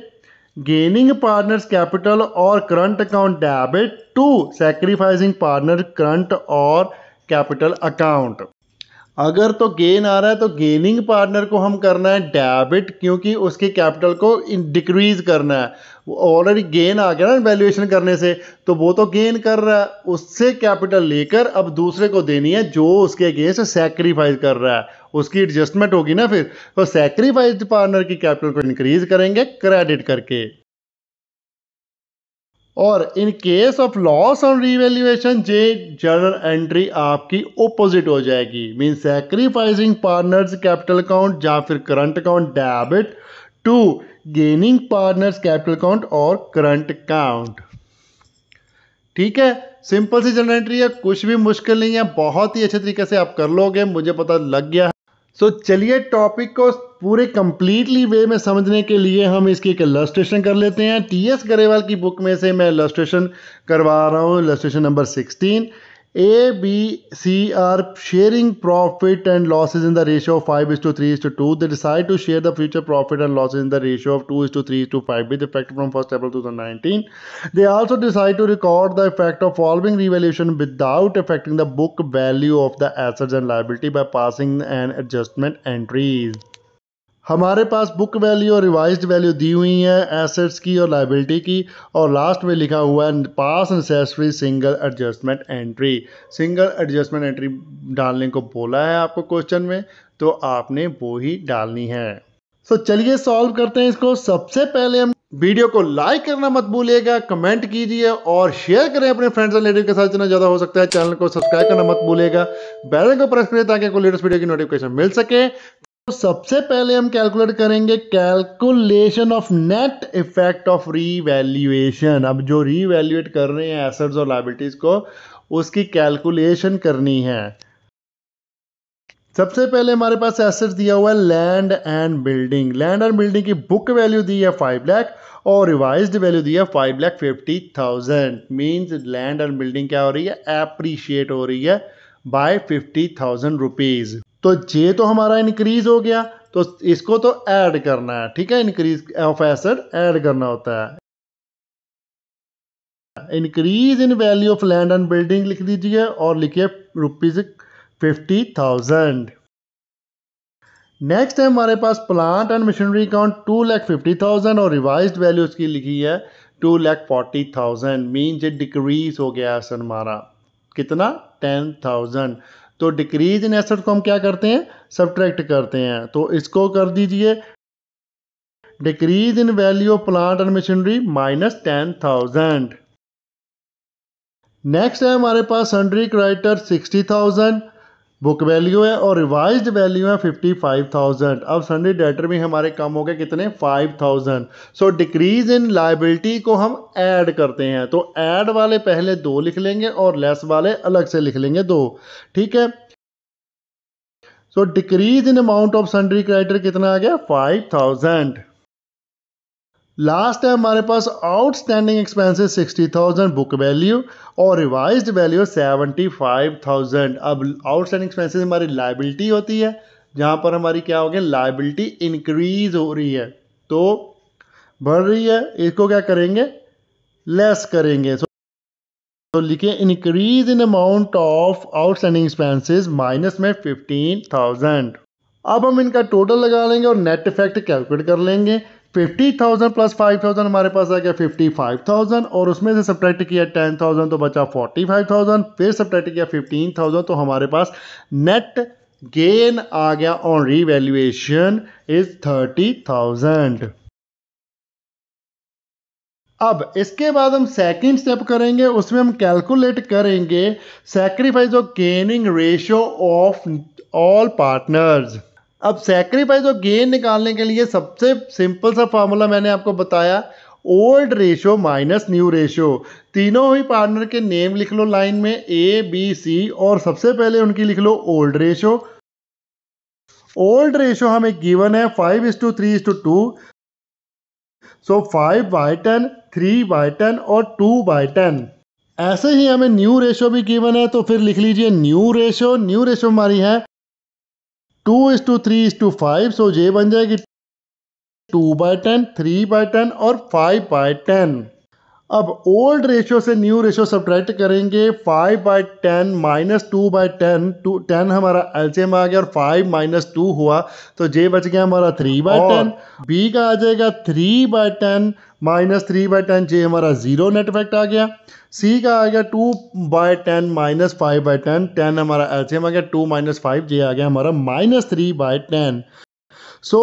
A: गेनिंग पार्टनर्स कैपिटल और current account debit to sacrificing partner current और कैपिटल अकाउंट अगर तो गेन आ रहा है तो गेनिंग पार्टनर को हम करना है डेबिट क्योंकि उसके कैपिटल को डिक्रीज करना है ऑलरेडी गेन आ गया ना वैल्यूएशन करने से तो वो तो गेन कर रहा है उससे कैपिटल लेकर अब दूसरे को देनी है जो उसके अगेंस्ट सेक्रीफाइस कर रहा है उसकी एडजस्टमेंट होगी ना फिर तो सेक्रीफाइज पार्टनर की कैपिटल को इंक्रीज करेंगे क्रेडिट करके और in case of loss on revaluation जे जर्नल एंट्री आपकी ओपोजिट हो जाएगी mean sacrificing partners capital account या फिर current account debit to gaining partners capital account और करंट अकाउंट ठीक है सिंपल सी एंट्री है कुछ भी मुश्किल नहीं है बहुत ही अच्छे तरीके से आप कर लोगे मुझे पता लग गया है सो so, चलिए टॉपिक को पूरे कंप्लीटली वे में समझने के लिए हम इसकी एक इलस्ट्रेशन कर लेते हैं टी एस गरेवाल की बुक में से मैं इलस्ट्रेशन करवा रहा हूँ illustration number sixteen ABC are sharing profit and losses in the ratio of 5 is to 3 is to 2. They decide to share the future profit and losses in the ratio of 2 is to 3 is to 5 with effect from 1st April 2019. They also decide to record the effect of following revaluation without affecting the book value of the assets and liability by passing an adjustment entries. हमारे पास book value और revise value दी हुई है assets की और liability की और लास्ट में लिखा हुआ है pass necessary single adjustment entry single adjustment entry डालने को बोला है आपको क्वेश्चन में तो आपने वो ही डालनी है सो so, चलिए सॉल्व करते हैं इसको सबसे पहले हम वीडियो को लाइक करना मत भूलिएगा कमेंट कीजिए और शेयर करें अपने फ्रेंड्स और रिलेटिव के साथ जितना ज़्यादा हो सकता है चैनल को सब्सक्राइब करना मत भूलिएगा बेल को प्रेस करें ताकि आपको लेटेस्ट वीडियो की नोटिफिकेशन मिल सके तो सबसे पहले हम कैलकुलेट करेंगे calculation of net effect of revaluation अब जो रीवैल्यूएट कर रहे हैं एसेट्स और लाइबिलिटीज को उसकी कैलकुलेशन करनी है सबसे पहले हमारे पास एसेट्स दिया हुआ है land and building land and building की बुक वैल्यू दी है फाइव लैख और रिवाइज वैल्यू दी है five lakh fifty thousand means land and building क्या हो रही है एप्रीशिएट हो रही है बाय फिफ्टी थाउजेंड रुपीज़ तो जे तो हमारा इंक्रीज हो गया तो इसको तो ऐड करना है ठीक है इंक्रीज ऑफ एसेट ऐड करना होता है increase in value of land and building लिख दीजिए और लिखिए रुपीज फिफ्टी थाउजेंड नेक्स्ट है हमारे पास plant and machinery account two lakh fifty thousand और रिवाइज वैल्यू उसकी लिखी है two lakh forty thousand mean ये डिक्रीज हो गया है हमारा कितना टेन थाउजेंड तो डिक्रीज इन एसेट को हम क्या करते हैं सब्ट्रैक्ट करते हैं तो इसको कर दीजिए decrease in value of plant and machinery minus ten thousand next है हमारे पास sundry creditor sixty thousand book value है और रिवाइज वैल्यू है फिफ्टी फाइव थाउजेंड अब संडे डेटर भी हमारे कम हो गए कितने five thousand so decrease in liability को हम ऐड करते हैं तो ऐड वाले पहले दो लिख लेंगे और लेस वाले अलग से लिख लेंगे दो ठीक है so decrease in amount of sundry creditor कितना आ गया फाइव थाउजेंड लास्ट है हमारे पास outstanding expenses sixty thousand book value और revise value seventy five thousand अब आउटस्टैंडिंग एक्सपेंसेस हमारी लाइबिलिटी होती है जहाँ पर हमारी क्या हो गई लाइबिलिटी इंक्रीज हो रही है तो बढ़ रही है इसको क्या करेंगे लेस करेंगे सो तो लिखे increase in amount of outstanding expenses minus में फिफ्टीन थाउजेंड अब हम इनका टोटल लगा लेंगे और नेट इफेक्ट कैलकुलेट कर लेंगे fifty thousand plus five thousand हमारे पास आ गया फिफ्टी फाइव थाउजेंड और उसमें से सब्ट्रैक्ट किया टेन थाउजेंड तो बचा फोर्टी फाइव थाउजेंड फिर सब्ट्रैक्ट किया फिफ्टीन थाउजेंड तो हमारे पास नेट गेन आ गया on revaluation is thirty thousand अब इसके बाद हम सेकंड स्टेप करेंगे उसमें हम कैलकुलेट करेंगे sacrifice of gaining ratio of all partners अब सेक्रीफाइस और गेन निकालने के लिए सबसे सिंपल सा फार्मूला मैंने आपको बताया old ratio minus new ratio तीनों ही पार्टनर के नेम लिख लो लाइन में ए बी सी और सबसे पहले उनकी लिख लो ओल्ड रेशो ओल्ड रेशो हमें गिवन है five is to three is to two so five by ten three by ten और टू बाय टेन ऐसे ही हमें न्यू रेशो भी गिवन है तो फिर लिख लीजिए न्यू रेशो न्यू रेशो हमारी है two is to three is to five so ये बन जाएगी two by ten three by ten और फाइव बाय टेन अब ओल्ड रेशियो से न्यू रेशियो सब्ट्रैक्ट करेंगे five by ten minus two by ten two ten हमारा LCM आ गया और फाइव माइनस टू हुआ तो जे बच गया हमारा थ्री बाई टेन बी का आ जाएगा three by ten minus three by ten जे हमारा जीरो नेट इफेक्ट आ गया सी का आ गया two by ten minus five by ten ten हमारा एलसीएम आ गया टू माइनस फाइव जे आ गया हमारा minus three by ten so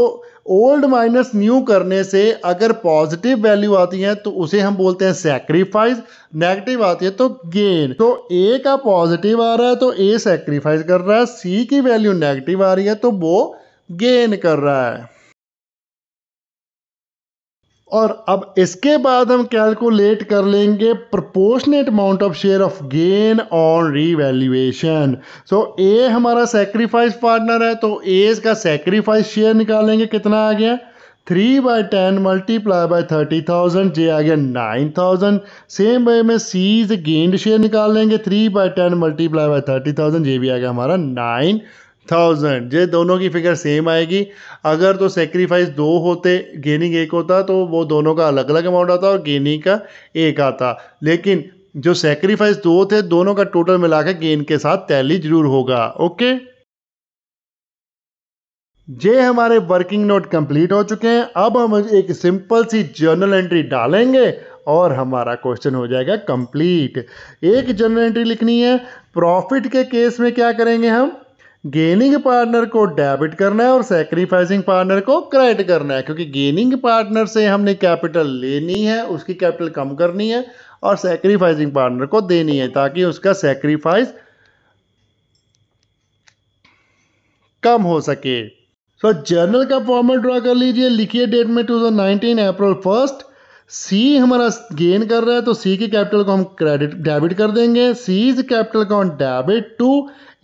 A: old minus new करने से अगर पॉजिटिव वैल्यू आती है तो उसे हम बोलते हैं सेक्रीफाइस नेगेटिव आती है तो गेन तो ए का पॉजिटिव आ रहा है तो ए सेक्रीफाइस कर रहा है सी की वैल्यू नेगेटिव आ रही है तो वो गेन कर रहा है और अब इसके बाद हम कैलकुलेट कर लेंगे proportionate amount of share of gain on revaluation so A हमारा सेक्रीफाइस पार्टनर है तो ए का सेक्रीफाइस शेयर निकालेंगे कितना आ गया three by ten multiply by thirty thousand जे आ गया नाइन थाउजेंड सेम वे में सीज गेंड शेयर निकाल लेंगे three by ten multiply by thirty thousand जे भी आ गया हमारा नाइन थाउजेंड ये दोनों की फिगर सेम आएगी अगर तो सेक्रीफाइस दो होते गेनिंग एक होता तो वो दोनों का अलग अलग अमाउंट आता और गेनिंग का एक आता लेकिन जो सेक्रीफाइस दो थे दोनों का टोटल मिला के गेन के साथ टैली जरूर होगा ओके ये हमारे वर्किंग नोट कंप्लीट हो चुके हैं अब हम एक सिंपल सी जर्नल एंट्री डालेंगे और हमारा क्वेश्चन हो जाएगा कंप्लीट एक जर्नल एंट्री लिखनी है प्रॉफिट के केस में क्या करेंगे हम गेनिंग पार्टनर को डेबिट करना है और सेक्रीफाइसिंग पार्टनर को क्रेडिट करना है क्योंकि गेनिंग पार्टनर से हमने कैपिटल लेनी है उसकी कैपिटल कम करनी है और सेक्रीफाइसिंग पार्टनर को देनी है ताकि उसका सेक्रीफाइस कम हो सके सो जर्नल का फॉर्मेट ड्रा कर लीजिए लिखिए डेट में 2019 अप्रैल फर्स्ट सी हमारा गेन कर रहा है तो सी की कैपिटल को हम क्रेडिट डेबिट कर देंगे सी इज कैपिटल को debit to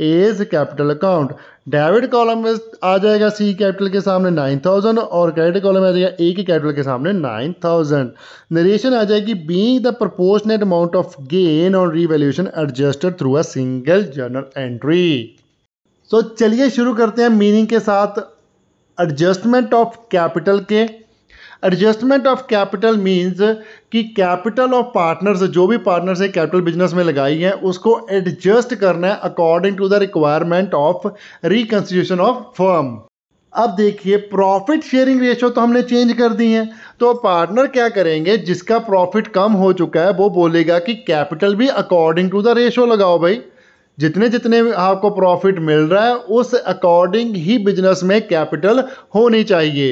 A: A's capital account debit column में आ जाएगा सी कैपिटल के सामने नाइन थाउजेंड और क्रेडिट कॉलम में आ जाएगा ए के कैपिटल के सामने नाइन थाउजेंड नरेशन आ जाएगी being the proportionate amount of gain on revaluation adjusted through a single journal entry तो चलिए शुरू करते हैं मीनिंग के साथ एडजस्टमेंट ऑफ कैपिटल के एडजस्टमेंट ऑफ कैपिटल मीन्स कि कैपिटल ऑफ पार्टनर्स जो भी पार्टनर्स है कैपिटल बिजनेस में लगाई है उसको एडजस्ट करना है according to the requirement of reconstitution of firm अब देखिए प्रॉफिट शेयरिंग रेशियो तो हमने चेंज कर दी है तो पार्टनर क्या करेंगे जिसका प्रॉफिट कम हो चुका है वो बोलेगा कि कैपिटल भी अकॉर्डिंग टू द रेशो लगाओ भाई जितने जितने आपको प्रॉफिट मिल रहा है उस अकॉर्डिंग ही बिजनेस में कैपिटल होनी चाहिए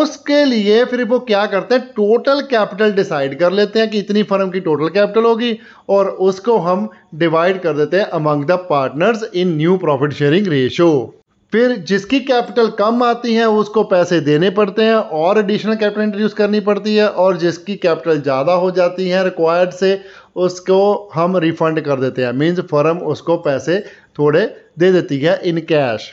A: उसके लिए फिर वो क्या करते हैं टोटल कैपिटल डिसाइड कर लेते हैं कि इतनी फर्म की टोटल कैपिटल होगी और उसको हम डिवाइड कर देते हैं among the partners in new profit sharing ratio फिर जिसकी कैपिटल कम आती है उसको पैसे देने पड़ते हैं और एडिशनल कैपिटल इंट्रोड्यूस करनी पड़ती है और जिसकी कैपिटल ज़्यादा हो जाती है रिक्वायर्ड से उसको हम रिफंड कर देते हैं मीन्स फर्म उसको पैसे थोड़े दे देती है इन कैश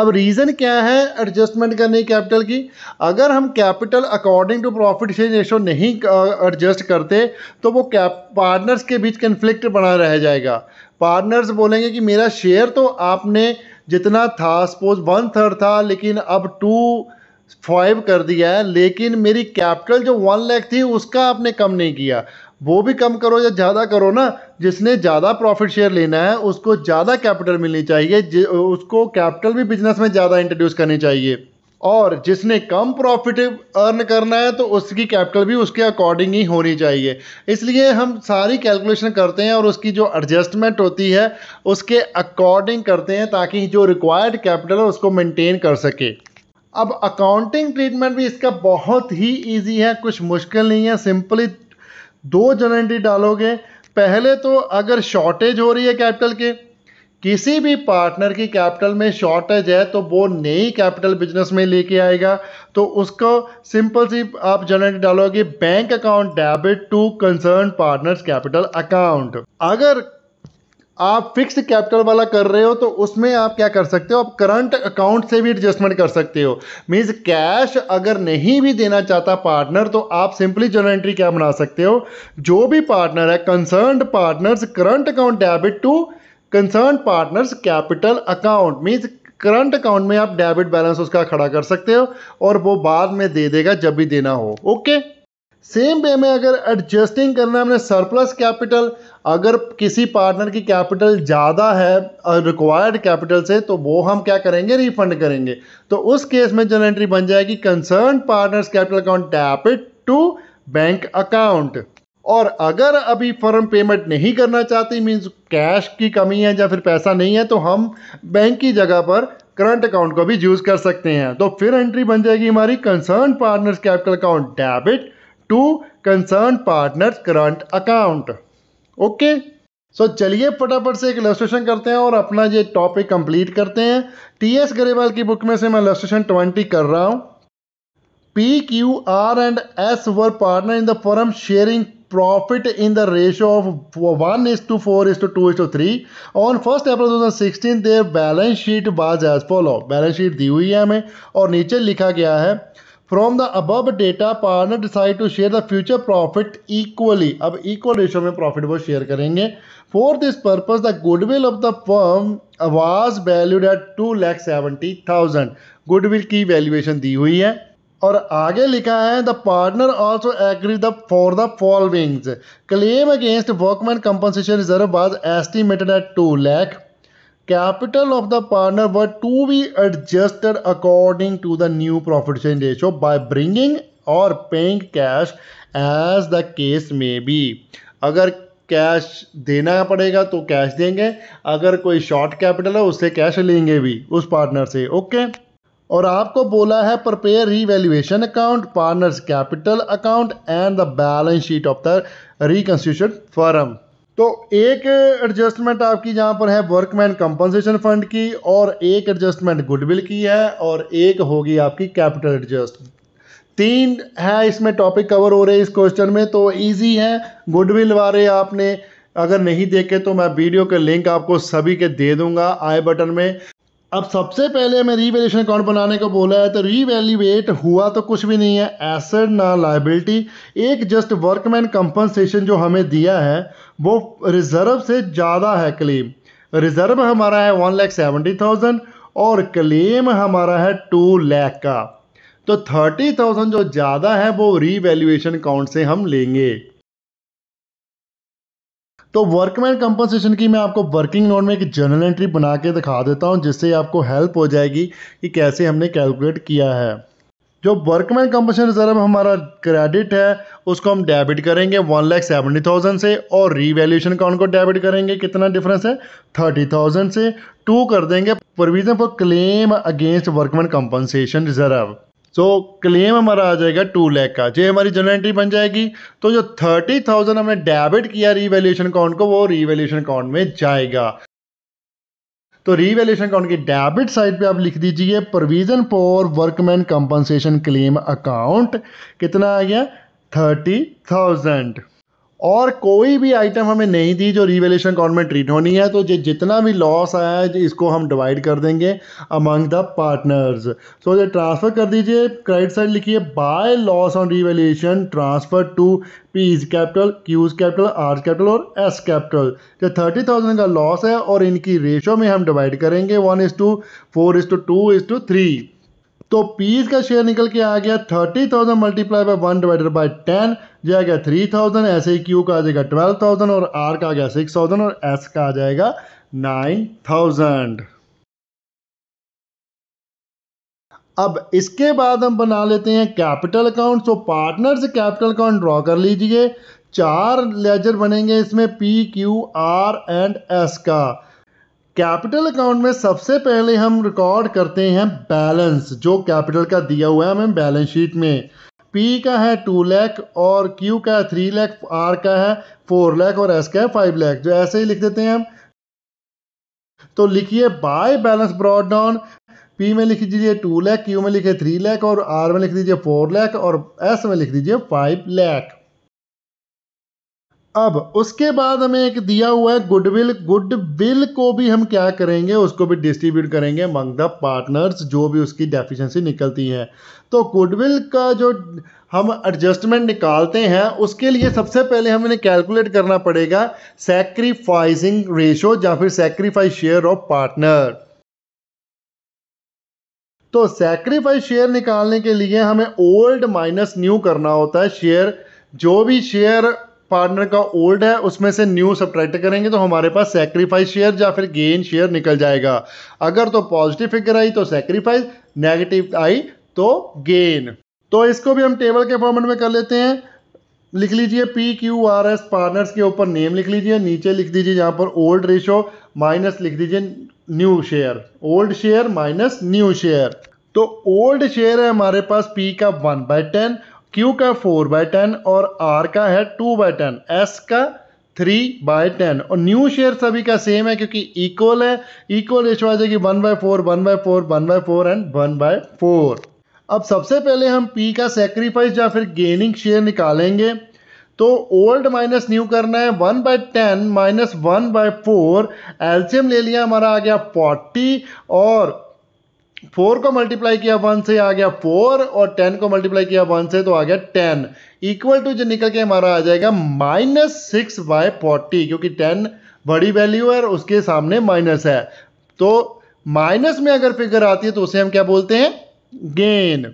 A: अब रीज़न क्या है एडजस्टमेंट करने कैपिटल की अगर हम capital according to profit share ratio नहीं एडजस्ट करते तो वो कैप पार्टनर्स के बीच कन्फ्लिक्ट बना रह जाएगा पार्टनर्स बोलेंगे कि मेरा शेयर तो आपने जितना था सपोज वन थर्ड था लेकिन अब टू फाइव कर दिया है लेकिन मेरी कैपिटल जो वन लैख थी उसका आपने कम नहीं किया वो भी कम करो या ज़्यादा करो ना जिसने ज़्यादा प्रॉफिट शेयर लेना है उसको ज़्यादा कैपिटल मिलनी चाहिए उसको कैपिटल भी बिजनेस में ज़्यादा इंट्रोड्यूस करनी चाहिए और जिसने कम प्रॉफिट अर्न करना है तो उसकी कैपिटल भी उसके अकॉर्डिंग ही होनी चाहिए इसलिए हम सारी कैलकुलेशन करते हैं और उसकी जो एडजस्टमेंट होती है उसके अकॉर्डिंग करते हैं ताकि जो रिक्वायर्ड कैपिटल है उसको मेंटेन कर सके अब अकाउंटिंग ट्रीटमेंट भी इसका बहुत ही इजी है कुछ मुश्किल नहीं है सिंपली दो जन एंट्री डालोगे पहले तो अगर शॉर्टेज हो रही है कैपिटल के किसी भी पार्टनर की कैपिटल में शॉर्टेज है तो वो नई कैपिटल बिजनेस में लेके आएगा तो उसको सिंपल सी आप जनरेट डालोगे bank account debit to concern partners capital account अगर आप फिक्स कैपिटल वाला कर रहे हो तो उसमें आप क्या कर सकते हो आप करंट अकाउंट से भी एडजस्टमेंट कर सकते हो मीन्स कैश अगर नहीं भी देना चाहता पार्टनर तो आप सिंपली जर्नल एंट्री क्या बना सकते हो जो भी पार्टनर है concern partners current account debit to concern partners capital account means current account में आप डेबिट बैलेंस उसका खड़ा कर सकते हो और वो बाद में दे देगा जब भी देना हो ओके okay? सेम वे में अगर एडजस्टिंग करना हमने सरप्लस कैपिटल अगर किसी पार्टनर की कैपिटल ज़्यादा है रिक्वायर्ड कैपिटल से तो वो हम क्या करेंगे रिफंड करेंगे तो उस केस में जन एंट्री बन जाएगी concern partners capital account debit to bank account और अगर अभी फर्म पेमेंट नहीं करना चाहती मीन्स कैश की कमी है या फिर पैसा नहीं है तो हम बैंक की जगह पर करंट अकाउंट को भी यूज़ कर सकते हैं तो फिर एंट्री बन जाएगी हमारी concern partners capital account debit to concern partner current account okay so चलिए फटाफट से एक इलस्ट्रेशन करते हैं और अपना ये टॉपिक कंप्लीट करते हैं टी एस गरेवाल की बुक में से मैं इलस्ट्रेशन ट्वेंटी कर रहा हूँ P Q R and S were partner in the firm sharing profit in the ratio of one is to four is to two is to three on first April two thousand sixteen their balance sheet was as follow balance sheet दी हुई है हमें और नीचे लिखा गया है from the above data partner decide to share the future profit equally अब इक्वल रेशो में प्रॉफिट वो शेयर करेंगे for this purpose the goodwill of the firm was valued at two lakh seventy thousand goodwill की valuation दी हुई है और आगे लिखा है the partner also agree the for the followings claim against workman compensation reserve was estimated at two lakh capital of the partner were to be adjusted according to the new profit sharing ratio by bringing और paying cash as the case में B अगर cash देना पड़ेगा तो cash देंगे अगर कोई short capital है उससे कैश लेंगे भी उस पार्टनर से ओके और आपको बोला है prepare revaluation account partners capital account and the balance sheet of the reconstitution firm तो एक एडजस्टमेंट आपकी यहाँ पर है वर्कमैन कंपनसेशन फंड की और एक एडजस्टमेंट गुडविल की है और एक होगी आपकी कैपिटल एडजस्टमेंट तीन है इसमें टॉपिक कवर हो रहे हैं इस क्वेश्चन में तो इजी है गुडविल वाले आपने अगर नहीं देखे तो मैं वीडियो के लिंक आपको सभी के दे दूंगा आई बटन में अब सबसे पहले हमें रीवेल्यूशन अकाउंट बनाने को बोला है तो रीवेल्यूएट हुआ तो कुछ भी नहीं है एसेट ना लाइबिलिटी एक जस्ट वर्कमैन कंपनसेशन जो हमें दिया है वो रिज़र्व से ज़्यादा है क्लेम रिज़र्व हमारा है वन लैख सेवेंटी थाउजेंड और क्लेम हमारा है टू लैख का तो थर्टी थाउजेंड जो ज़्यादा है वो रीवेल्यूएशन अकाउंट से हम लेंगे तो वर्कमैन कंपनसेशन की मैं आपको वर्किंग नोट में एक जर्नल एंट्री बना के दिखा देता हूँ जिससे आपको हेल्प हो जाएगी कि कैसे हमने कैलकुलेट किया है जो वर्कमैन कंपनसेशन रिजर्व हमारा क्रेडिट है उसको हम डेबिट करेंगे वन लैख सेवेंटी थाउजेंड से और रीवैल्यूशन का उनको डेबिट करेंगे कितना डिफरेंस है थर्टी थाउजेंड से टू कर देंगे provision for claim against workman compensation reserve so claim हमारा आ जाएगा टू लैख का जो हमारी जनरल एंट्री बन जाएगी तो जो थर्टी थाउजेंड हमने डेबिट किया रीवैल्यूएशन अकाउंट को वो रीवैल्यूएशन अकाउंट में जाएगा तो रीवैल्यूएशन अकाउंट की डेबिट साइड पे आप लिख दीजिए provision for workman compensation claim account कितना आ गया थर्टी थाउजेंड और कोई भी आइटम हमें नहीं दी जो रिवेल्यूशन अकाउंट में ट्रीट होनी है तो जितना भी लॉस आया है इसको हम डिवाइड कर देंगे अमंग द पार्टनर्स सो ये ट्रांसफ़र कर दीजिए क्रेडिट साइड लिखिए by loss on revaluation transfer to P's capital Q's capital R capital और एस कैपिटल जो थर्टी थाउजेंड का लॉस है और इनकी रेशो में हम डिवाइड करेंगे one is to four is to two two is to three P's का शेयर निकल के आ गया thirty thousand multiply by one divided by ten जो आ गया थ्री थाउजेंड ऐसे ही क्यू का आ जाएगा ट्वेल्व थाउजेंड और आर का आ गया सिक्स थाउजेंड और एस का आ जाएगा नाइन थाउजेंड अब इसके बाद हम बना लेते हैं कैपिटल अकाउंट तो पार्टनर से कैपिटल अकाउंट ड्रॉ कर लीजिए चार लेजर बनेंगे इसमें P Q R and S का कैपिटल अकाउंट में सबसे पहले हम रिकॉर्ड करते हैं बैलेंस जो कैपिटल का दिया हुआ है हमें बैलेंस शीट में पी का है टू लैख और क्यू का है थ्री लैख आर का है फोर लैख और एस का है फाइव लैख जो ऐसे ही लिख देते हैं हम तो लिखिए by balance brought down P में लिख दीजिए टू लैख क्यू में लिखे थ्री लैख और आर में लिख दीजिए फोर लैख और एस में लिख दीजिए फाइव लैख अब उसके बाद हमें एक दिया हुआ है गुडविल गुडविल को भी हम क्या करेंगे उसको भी डिस्ट्रीब्यूट करेंगे मंग द पार्टनर्स जो भी उसकी डेफिशिएंसी निकलती है तो गुडविल का जो हम एडजस्टमेंट निकालते हैं उसके लिए सबसे पहले हमें कैलकुलेट करना पड़ेगा सेक्रीफाइसिंग रेशो या फिर सेक्रीफाइस शेयर ऑफ पार्टनर तो सेक्रीफाइस शेयर निकालने के लिए हमें ओल्ड माइनस न्यू करना होता है शेयर जो भी शेयर पार्टनर का ओल्ड है उसमें से न्यू सब्ट्रैक्ट करेंगे तो हमारे पास सेक्रीफाइस शेयर या फिर गेन शेयर निकल जाएगा अगर तो पॉजिटिव फिगर आई तो सेक्रीफाइस नेगेटिव आई तो गेन तो इसको भी हम टेबल के फॉर्मेट में कर लेते हैं लिख लीजिए P Q R S partners के ऊपर नेम लिख लीजिए नीचे लिख दीजिए यहाँ पर ओल्ड रेशो माइनस लिख दीजिए new share old share minus new share तो ओल्ड शेयर है हमारे पास पी का वन बाय टेन क्यू का फोर बाय टेन और आर का है टू बाय टेन एस का थ्री बाय टेन और न्यू शेयर सभी का सेम है क्योंकि इक्वल है इक्वल रेशो आ जाएगी one by four one by four one by four and one by four अब सबसे पहले हम पी का सेक्रीफाइस या फिर गेनिंग शेयर निकालेंगे तो ओल्ड माइनस न्यू करना है one by ten minus one by four LCM ले लिया हमारा आ गया फोर्टी और फोर को मल्टीप्लाई किया वन से आ गया फोर और टेन को मल्टीप्लाई किया वन से तो आ गया टेन इक्वल टू जो निकल के हमारा आ जाएगा माइनस सिक्स बाय फोर्टी क्योंकि टेन बड़ी वैल्यू है और उसके सामने माइनस है तो माइनस में अगर फिगर आती है तो उसे हम क्या बोलते हैं गेन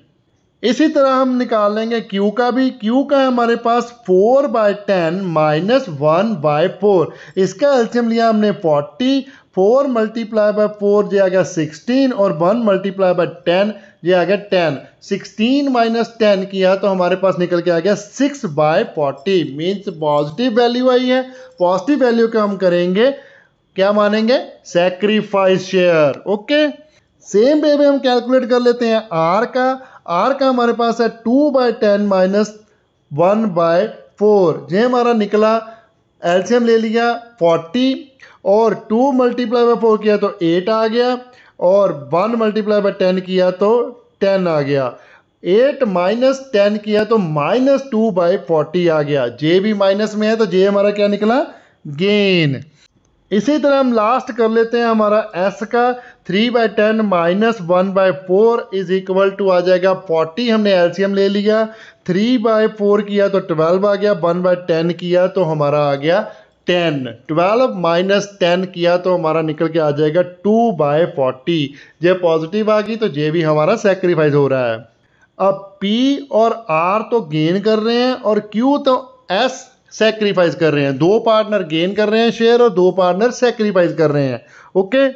A: इसी तरह हम निकाल लेंगे क्यू का भी क्यू का है हमारे पास four by ten minus one by four इसका एल्सियम लिया हमने forty four multiply by four जे आ गया सिक्सटीन और वन मल्टीप्लाई बाय टेन ये आ गया टेन सिक्सटीन माइनस टेन किया तो हमारे पास निकल के आ गया six by forty means positive value आई है पॉजिटिव वैल्यू का हम करेंगे क्या मानेंगे sacrifice share okay same way में हम कैलकुलेट कर लेते हैं आर का आर का हमारे पास है two by ten minus one by four जे हमारा निकला एल्शियम ले लिया फोर्टी और टू मल्टीप्लाई बाय फोर किया तो एट आ गया और वन मल्टीप्लाई बाय टेन किया तो टेन आ गया एट माइनस टेन किया तो माइनस टू बाई फोर्टी आ गया जे भी माइनस में है तो जे हमारा क्या निकला गेन इसी तरह हम लास्ट कर लेते हैं हमारा एस का three by ten minus one by four is equal to आ जाएगा फोर्टी हमने एलसीएम ले लिया थ्री बाय फोर किया तो ट्वेल्व आ गया वन बाय टेन किया तो हमारा आ गया टेन ट्वेल्व माइनस टेन किया तो हमारा निकल के आ जाएगा टू बाय फोर्टी जे पॉजिटिव आ गई तो जे भी हमारा सेक्रीफाइस हो रहा है अब P और R तो गेन कर रहे हैं और Q तो S सेक्रीफाइस कर रहे हैं दो पार्टनर गेन कर रहे हैं शेयर और दो पार्टनर सेक्रीफाइस कर रहे हैं ओके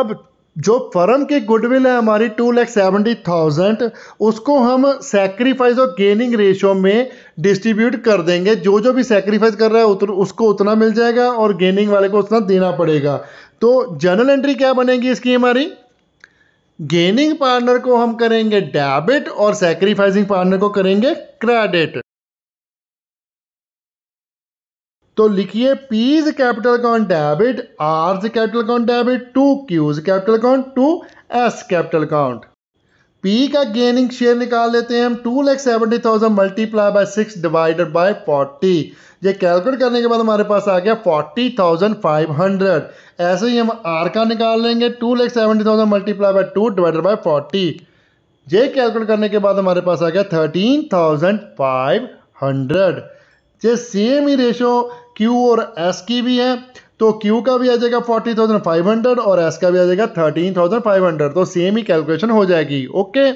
A: अब जो फर्म की गुडविल है हमारी टू लैख सेवेंटी थाउजेंड उसको हम सेक्रीफाइस और गेनिंग रेशो में डिस्ट्रीब्यूट कर देंगे जो जो भी सेक्रीफाइस कर रहा है उतर, उसको उतना मिल जाएगा और गेनिंग वाले को उतना देना पड़ेगा तो जर्नल एंट्री क्या बनेगी इसकी हमारी गेनिंग पार्टनर को हम करेंगे डेबिट और सेक्रीफाइसिंग पार्टनर को करेंगे क्रेडिट तो लिखिए P's capital account debit R capital account debit to Q's capital account to S capital account P का गेनिंग शेयर निकाल लेते हैं हम two lakh seventy thousand multiply by six divided by forty ये कैलकुलेट करने के बाद हमारे पास आ गया फोर्टी थाउजेंड फाइव हंड्रेड ऐसे ही हम आर का निकाल लेंगे two lakh seventy thousand multiply by two divided by forty ये कैलकुलेट करने के बाद हमारे पास आ गया थर्टीन थाउजेंड फाइव हंड्रेड ये सेम ही रेशो क्यू और एस की भी है तो क्यू का भी आ जाएगा फोर्टी थाउजेंड फाइव हंड्रेड और एस का भी आ जाएगा थर्टीन थाउजेंड फाइव हंड्रेड तो सेम ही कैलकुलेशन हो जाएगी ओके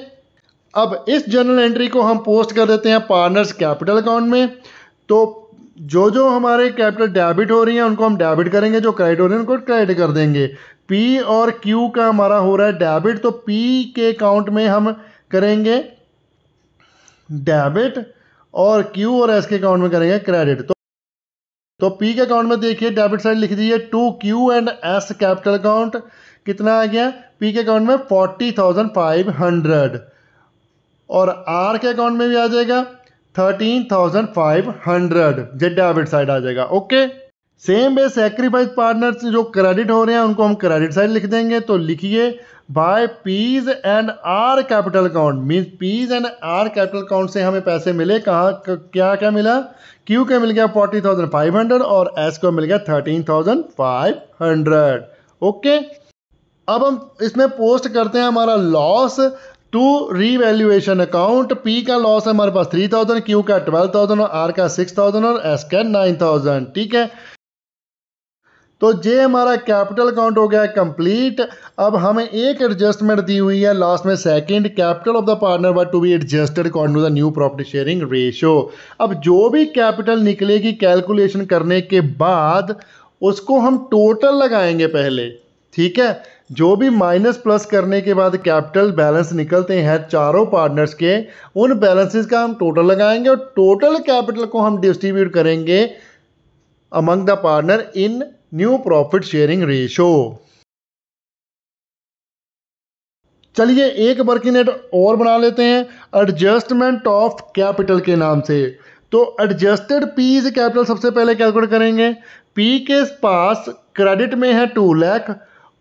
A: अब इस जर्नल एंट्री को हम पोस्ट कर देते हैं पार्टनर्स कैपिटल अकाउंट में तो जो जो हमारे कैपिटल डेबिट हो रही हैं उनको हम डेबिट करेंगे जो क्रेडिट हो रही है उनको क्रेडिट कर देंगे पी और क्यू का हमारा हो रहा है डेबिट तो पी के अकाउंट में हम करेंगे डेबिट और क्यू और एस के अकाउंट में करेंगे क्रेडिट तो तो पी के अकाउंट में देखिए डेबिट साइड लिख दीजिए to Q and S capital account कितना आ गया पी के अकाउंट में फोर्टी थाउजेंड फाइव हंड्रेड और आर के अकाउंट में भी आ जाएगा थर्टीन थाउजेंड फाइव हंड्रेड जे डेबिट साइड आ जाएगा okay same way sacrifice partners जो क्रेडिट हो रहे हैं उनको हम क्रेडिट साइड लिख देंगे तो लिखिए by P's and R capital account means P's and R capital account से हमें पैसे मिले कहाँ क्या क्या मिला क्यू को मिल गया फोर्टी थाउजेंड फाइव हंड्रेड और एस को मिल गया thirteen thousand five hundred okay अब हम इसमें पोस्ट करते हैं हमारा loss to revaluation account P का लॉस है हमारे पास थ्री थाउजेंड क्यू का ट्वेल्व थाउजेंड और आर का सिक्स थाउजेंड और एस का नाइन थाउजेंड ठीक है तो जे हमारा कैपिटल अकाउंट हो गया है कंप्लीट अब हमें एक एडजस्टमेंट दी हुई है लास्ट में second capital of the partner but to be adjusted according to the new property sharing ratio अब जो भी कैपिटल निकलेगी कैलकुलेशन करने के बाद उसको हम टोटल लगाएंगे पहले ठीक है जो भी माइनस प्लस करने के बाद कैपिटल बैलेंस निकलते हैं चारों पार्टनर्स के उन बैलेंसेस का हम टोटल लगाएंगे और टोटल कैपिटल को हम डिस्ट्रीब्यूट करेंगे among the partner in new profit sharing ratio चलिए एक वर्किंग नेट और बना लेते हैं एडजस्टमेंट ऑफ कैपिटल के नाम से तो एडजस्टेड पी कैपिटल सबसे पहले कैलकुलेट करेंगे पी के पास क्रेडिट में है टू लैख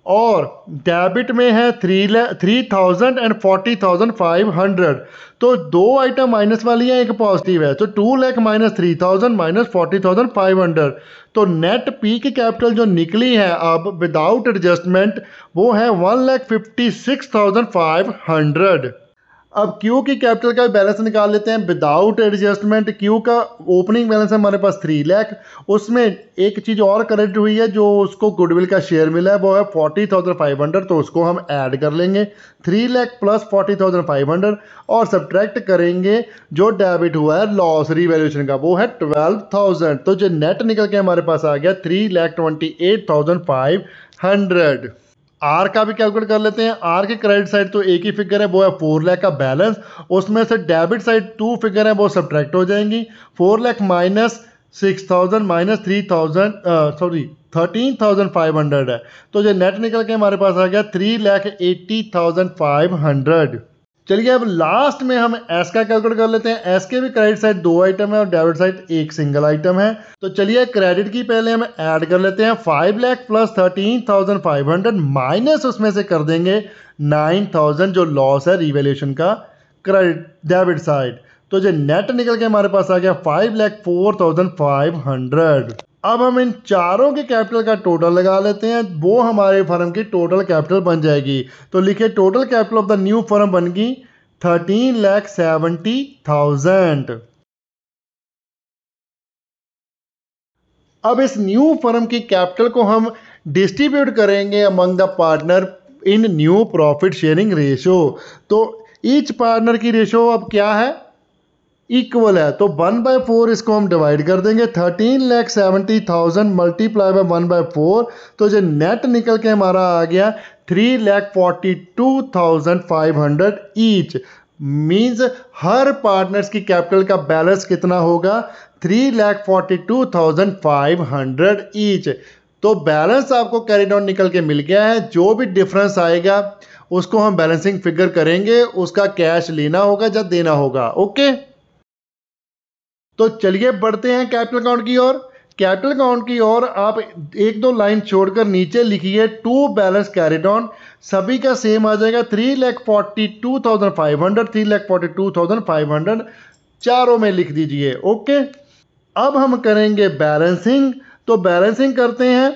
A: और डेबिट में है three three thousand and forty thousand five hundred तो दो आइटम माइनस वाली है एक पॉजिटिव है तो two lakh minus three thousand minus forty thousand five hundred तो नेट पी की कैपिटल जो निकली है अब विदाउट एडजस्टमेंट वो है one lakh fifty six thousand five hundred अब Q की कैपिटल का बैलेंस निकाल लेते हैं विदाउट एडजस्टमेंट Q का ओपनिंग बैलेंस है हमारे पास थ्री लैख उसमें एक चीज़ और करेक्ट हुई है जो उसको गुडविल का शेयर मिला है वो है फोर्टी थाउजेंड फाइव हंड्रेड तो उसको हम ऐड कर लेंगे three lakh plus forty thousand five hundred और सब्ट्रैक्ट करेंगे जो डेबिट हुआ है लॉस रिवेल्यूशन का वो है ट्वेल्व थाउजेंड तो जो नेट निकल के हमारे पास आ गया three lakh twenty eight thousand five hundred R का भी कैलकुलेट कर लेते हैं आर की क्रेडिट साइड तो एक ही फिगर है वो है फोर लैख का बैलेंस उसमें से डेबिट साइड टू फिगर है वो सब्ट्रैक्ट हो जाएंगी four lakh minus six thousand minus three thousand sorry thirteen thousand five hundred है तो ये नेट निकल के हमारे पास आ गया three lakh eighty thousand five hundred चलिए अब लास्ट में हम एस का कैलकुलेट कर लेते हैं एस के भी क्रेडिट साइड दो आइटम है और डेबिट साइड एक सिंगल आइटम है तो चलिए क्रेडिट की पहले हम ऐड कर लेते हैं five lakh plus thirteen thousand five hundred minus उसमें से कर देंगे नाइन थाउजेंड जो लॉस है रिवेल्यूशन का क्रेडिट डेबिट साइड तो जो नेट निकल के हमारे पास आ गया five lakh four thousand five hundred अब हम इन चारों के कैपिटल का टोटल लगा लेते हैं वो हमारे फर्म की टोटल कैपिटल बन जाएगी तो लिखे total capital of the new firm बन गई थर्टीन लैख सेवेंटी थाउजेंड अब इस न्यू फर्म की कैपिटल को हम डिस्ट्रीब्यूट करेंगे among the partner in new profit sharing ratio तो ईच पार्टनर की रेशो अब क्या है इक्वल है तो वन बाय फोर इसको हम डिवाइड कर देंगे thirteen lakh seventy thousand multiply by one by four तो जो नेट निकल के हमारा आ गया three lakh forty two thousand five hundred each means हर पार्टनर्स की कैपिटल का बैलेंस कितना होगा three lakh forty two thousand five hundred each तो बैलेंस आपको कैरी डाउन निकल के मिल गया है जो भी डिफरेंस आएगा उसको हम बैलेंसिंग फिगर करेंगे उसका कैश लेना होगा या देना होगा ओके तो चलिए बढ़ते हैं कैपिटल अकाउंट की ओर कैपिटल अकाउंट की ओर आप एक दो लाइन छोड़कर नीचे लिखिए टू बैलेंस कैरिड ऑन सभी का सेम आ जाएगा three lakh forty two thousand five hundred three lakh forty two thousand five hundred चारों में लिख दीजिए ओके अब हम करेंगे बैलेंसिंग तो बैलेंसिंग करते हैं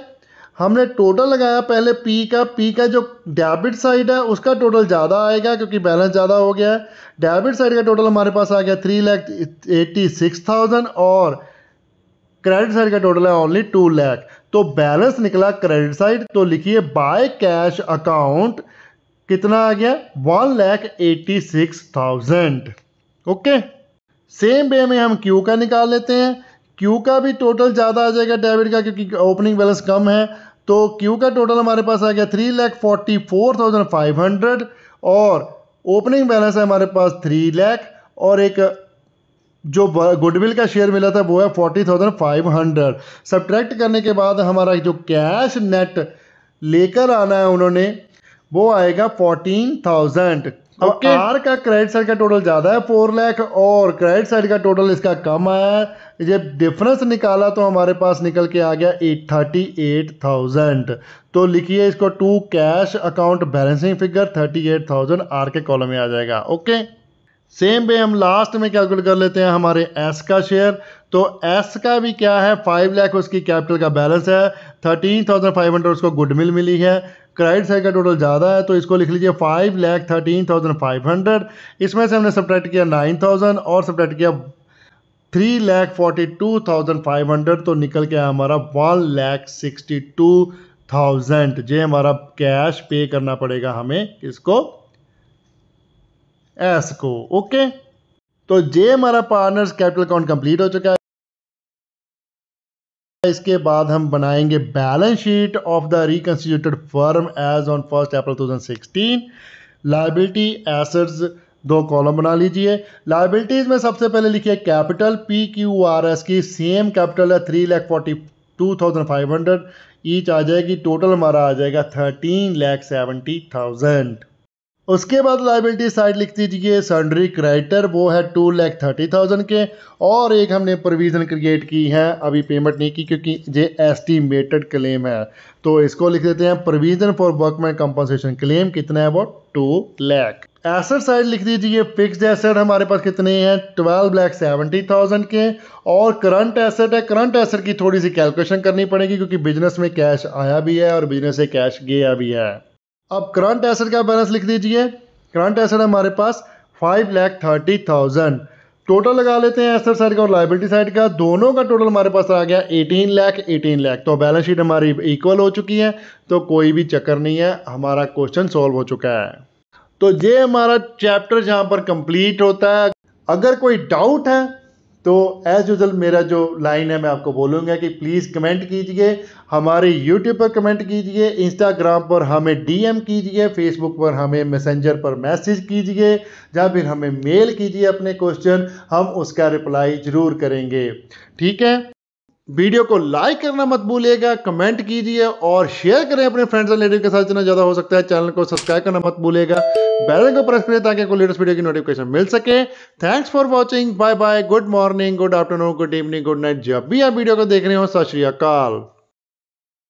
A: हमने टोटल लगाया पहले पी का पी का जो डेबिट साइड है उसका टोटल ज़्यादा आएगा क्योंकि बैलेंस ज़्यादा हो गया है डेबिट साइड का टोटल हमारे पास आ गया three lakh eighty six thousand और क्रेडिट साइड का टोटल है ओनली टू लैख तो बैलेंस निकला क्रेडिट साइड तो लिखिए बाय कैश अकाउंट कितना आ गया one lakh eighty six thousand okay same way में हम क्यू का निकाल लेते हैं क्यू का भी टोटल ज़्यादा आ जाएगा डेबिट का क्योंकि ओपनिंग बैलेंस कम है तो क्यू का टोटल हमारे पास आ गया three lakh forty four thousand five hundred और ओपनिंग बैलेंस है हमारे पास थ्री लैख और एक जो गुडविल का शेयर मिला था वो है forty thousand five hundred subtract करने के बाद हमारा जो कैश नेट लेकर आना है उन्होंने वो आएगा फोर्टीन थाउजेंड ओके आर का क्रेडिट साइड का टोटल ज़्यादा है फोर लैख और क्रेडिट साइड का टोटल इसका कम आया है ये डिफरेंस निकाला तो हमारे पास निकल के आ गया एट थर्टी एट थाउजेंड तो लिखिए इसको to cash account balancing figure thirty eight thousand R के कॉलम में आ जाएगा ओके सेम वे हम लास्ट में कैलकुलेट कर लेते हैं हमारे एस का शेयर तो एस का भी क्या है फाइव लाख उसकी कैपिटल का बैलेंस है थर्टीन थाउजेंड फाइव हंड्रेड उसको गुडमिल मिली है क्रेडिट साइड का टोटल ज़्यादा है तो इसको लिख लीजिए five lakh thirteen thousand five hundred इसमें से हमने सब्ट्रैक्ट किया नाइन थाउजेंड और सब्ट्रैक्ट किया three lakh forty two thousand five hundred तो निकल के हमारा one lakh sixty two thousand जे हमारा कैश पे करना पड़ेगा हमें किसको एस को ओके तो जे हमारा पार्टनर्स कैपिटल अकाउंट कंप्लीट हो चुका है इसके बाद हम बनाएंगे balance sheet of the reconstituted firm as on first April sixteen liability assets दो कॉलम बना लीजिए लाइबिलिटीज़ में सबसे पहले लिखिए capital P Q R S की सेम कैपिटल है three lakh forty two thousand five hundred each आ जाएगी टोटल हमारा आ जाएगा थर्टीन लैख सेवेंटी थाउजेंड उसके बाद लाइबिलिटी साइड लिख दीजिए सन्ड्री क्राइटर वो है टू लैख थर्टी थाउजेंड के और एक हमने प्रोविज़न क्रिएट की है अभी पेमेंट नहीं की क्योंकि ये एस्टीमेटेड क्लेम है तो इसको लिख देते हैं provision for workman compensation claim कितना है वो टू लैख एसेट साइड लिख दीजिए फिक्स्ड एसेट हमारे पास कितने हैं ट्वेल्व लैख सेवेंटी थाउजेंड के और करंट एसेट है करंट एसेट की थोड़ी सी कैलकुलेशन करनी पड़ेगी क्योंकि बिजनेस में कैश आया भी है और बिजनेस से कैश गया भी है अब करंट एसेट का बैलेंस लिख दीजिए करंट एसेट हमारे पास five lakh thirty thousand total लगा लेते हैं एसेट साइड का और लाइबिलिटी साइड का दोनों का टोटल हमारे पास आ गया एटीन लाख एटीन लैख तो बैलेंस शीट हमारी इक्वल हो चुकी है तो कोई भी चक्कर नहीं है हमारा क्वेश्चन सॉल्व हो चुका है तो ये हमारा चैप्टर जहाँ पर कंप्लीट होता है अगर कोई डाउट है तो एज यूजल मेरा जो लाइन है मैं आपको बोलूँगा कि प्लीज़ कमेंट कीजिए हमारे यूट्यूब पर कमेंट कीजिए इंस्टाग्राम पर हमें डीएम कीजिए फेसबुक पर हमें मैसेंजर पर मैसेज कीजिए या फिर हमें मेल कीजिए अपने क्वेश्चन हम उसका रिप्लाई ज़रूर करेंगे ठीक है वीडियो को लाइक करना मत भूलिएगा कमेंट कीजिए और शेयर करें अपने फ्रेंड्स एंड रिलेटिव के साथ जितना ज़्यादा हो सकता है चैनल को सब्सक्राइब करना मत भूलिएगा बेल को प्रेस करें ताकि आपको लेटेस्ट वीडियो की नोटिफिकेशन मिल सके thanks for watching bye bye good morning good afternoon good evening good night जब भी आप वीडियो को देख रहे हो सत श्री अकाल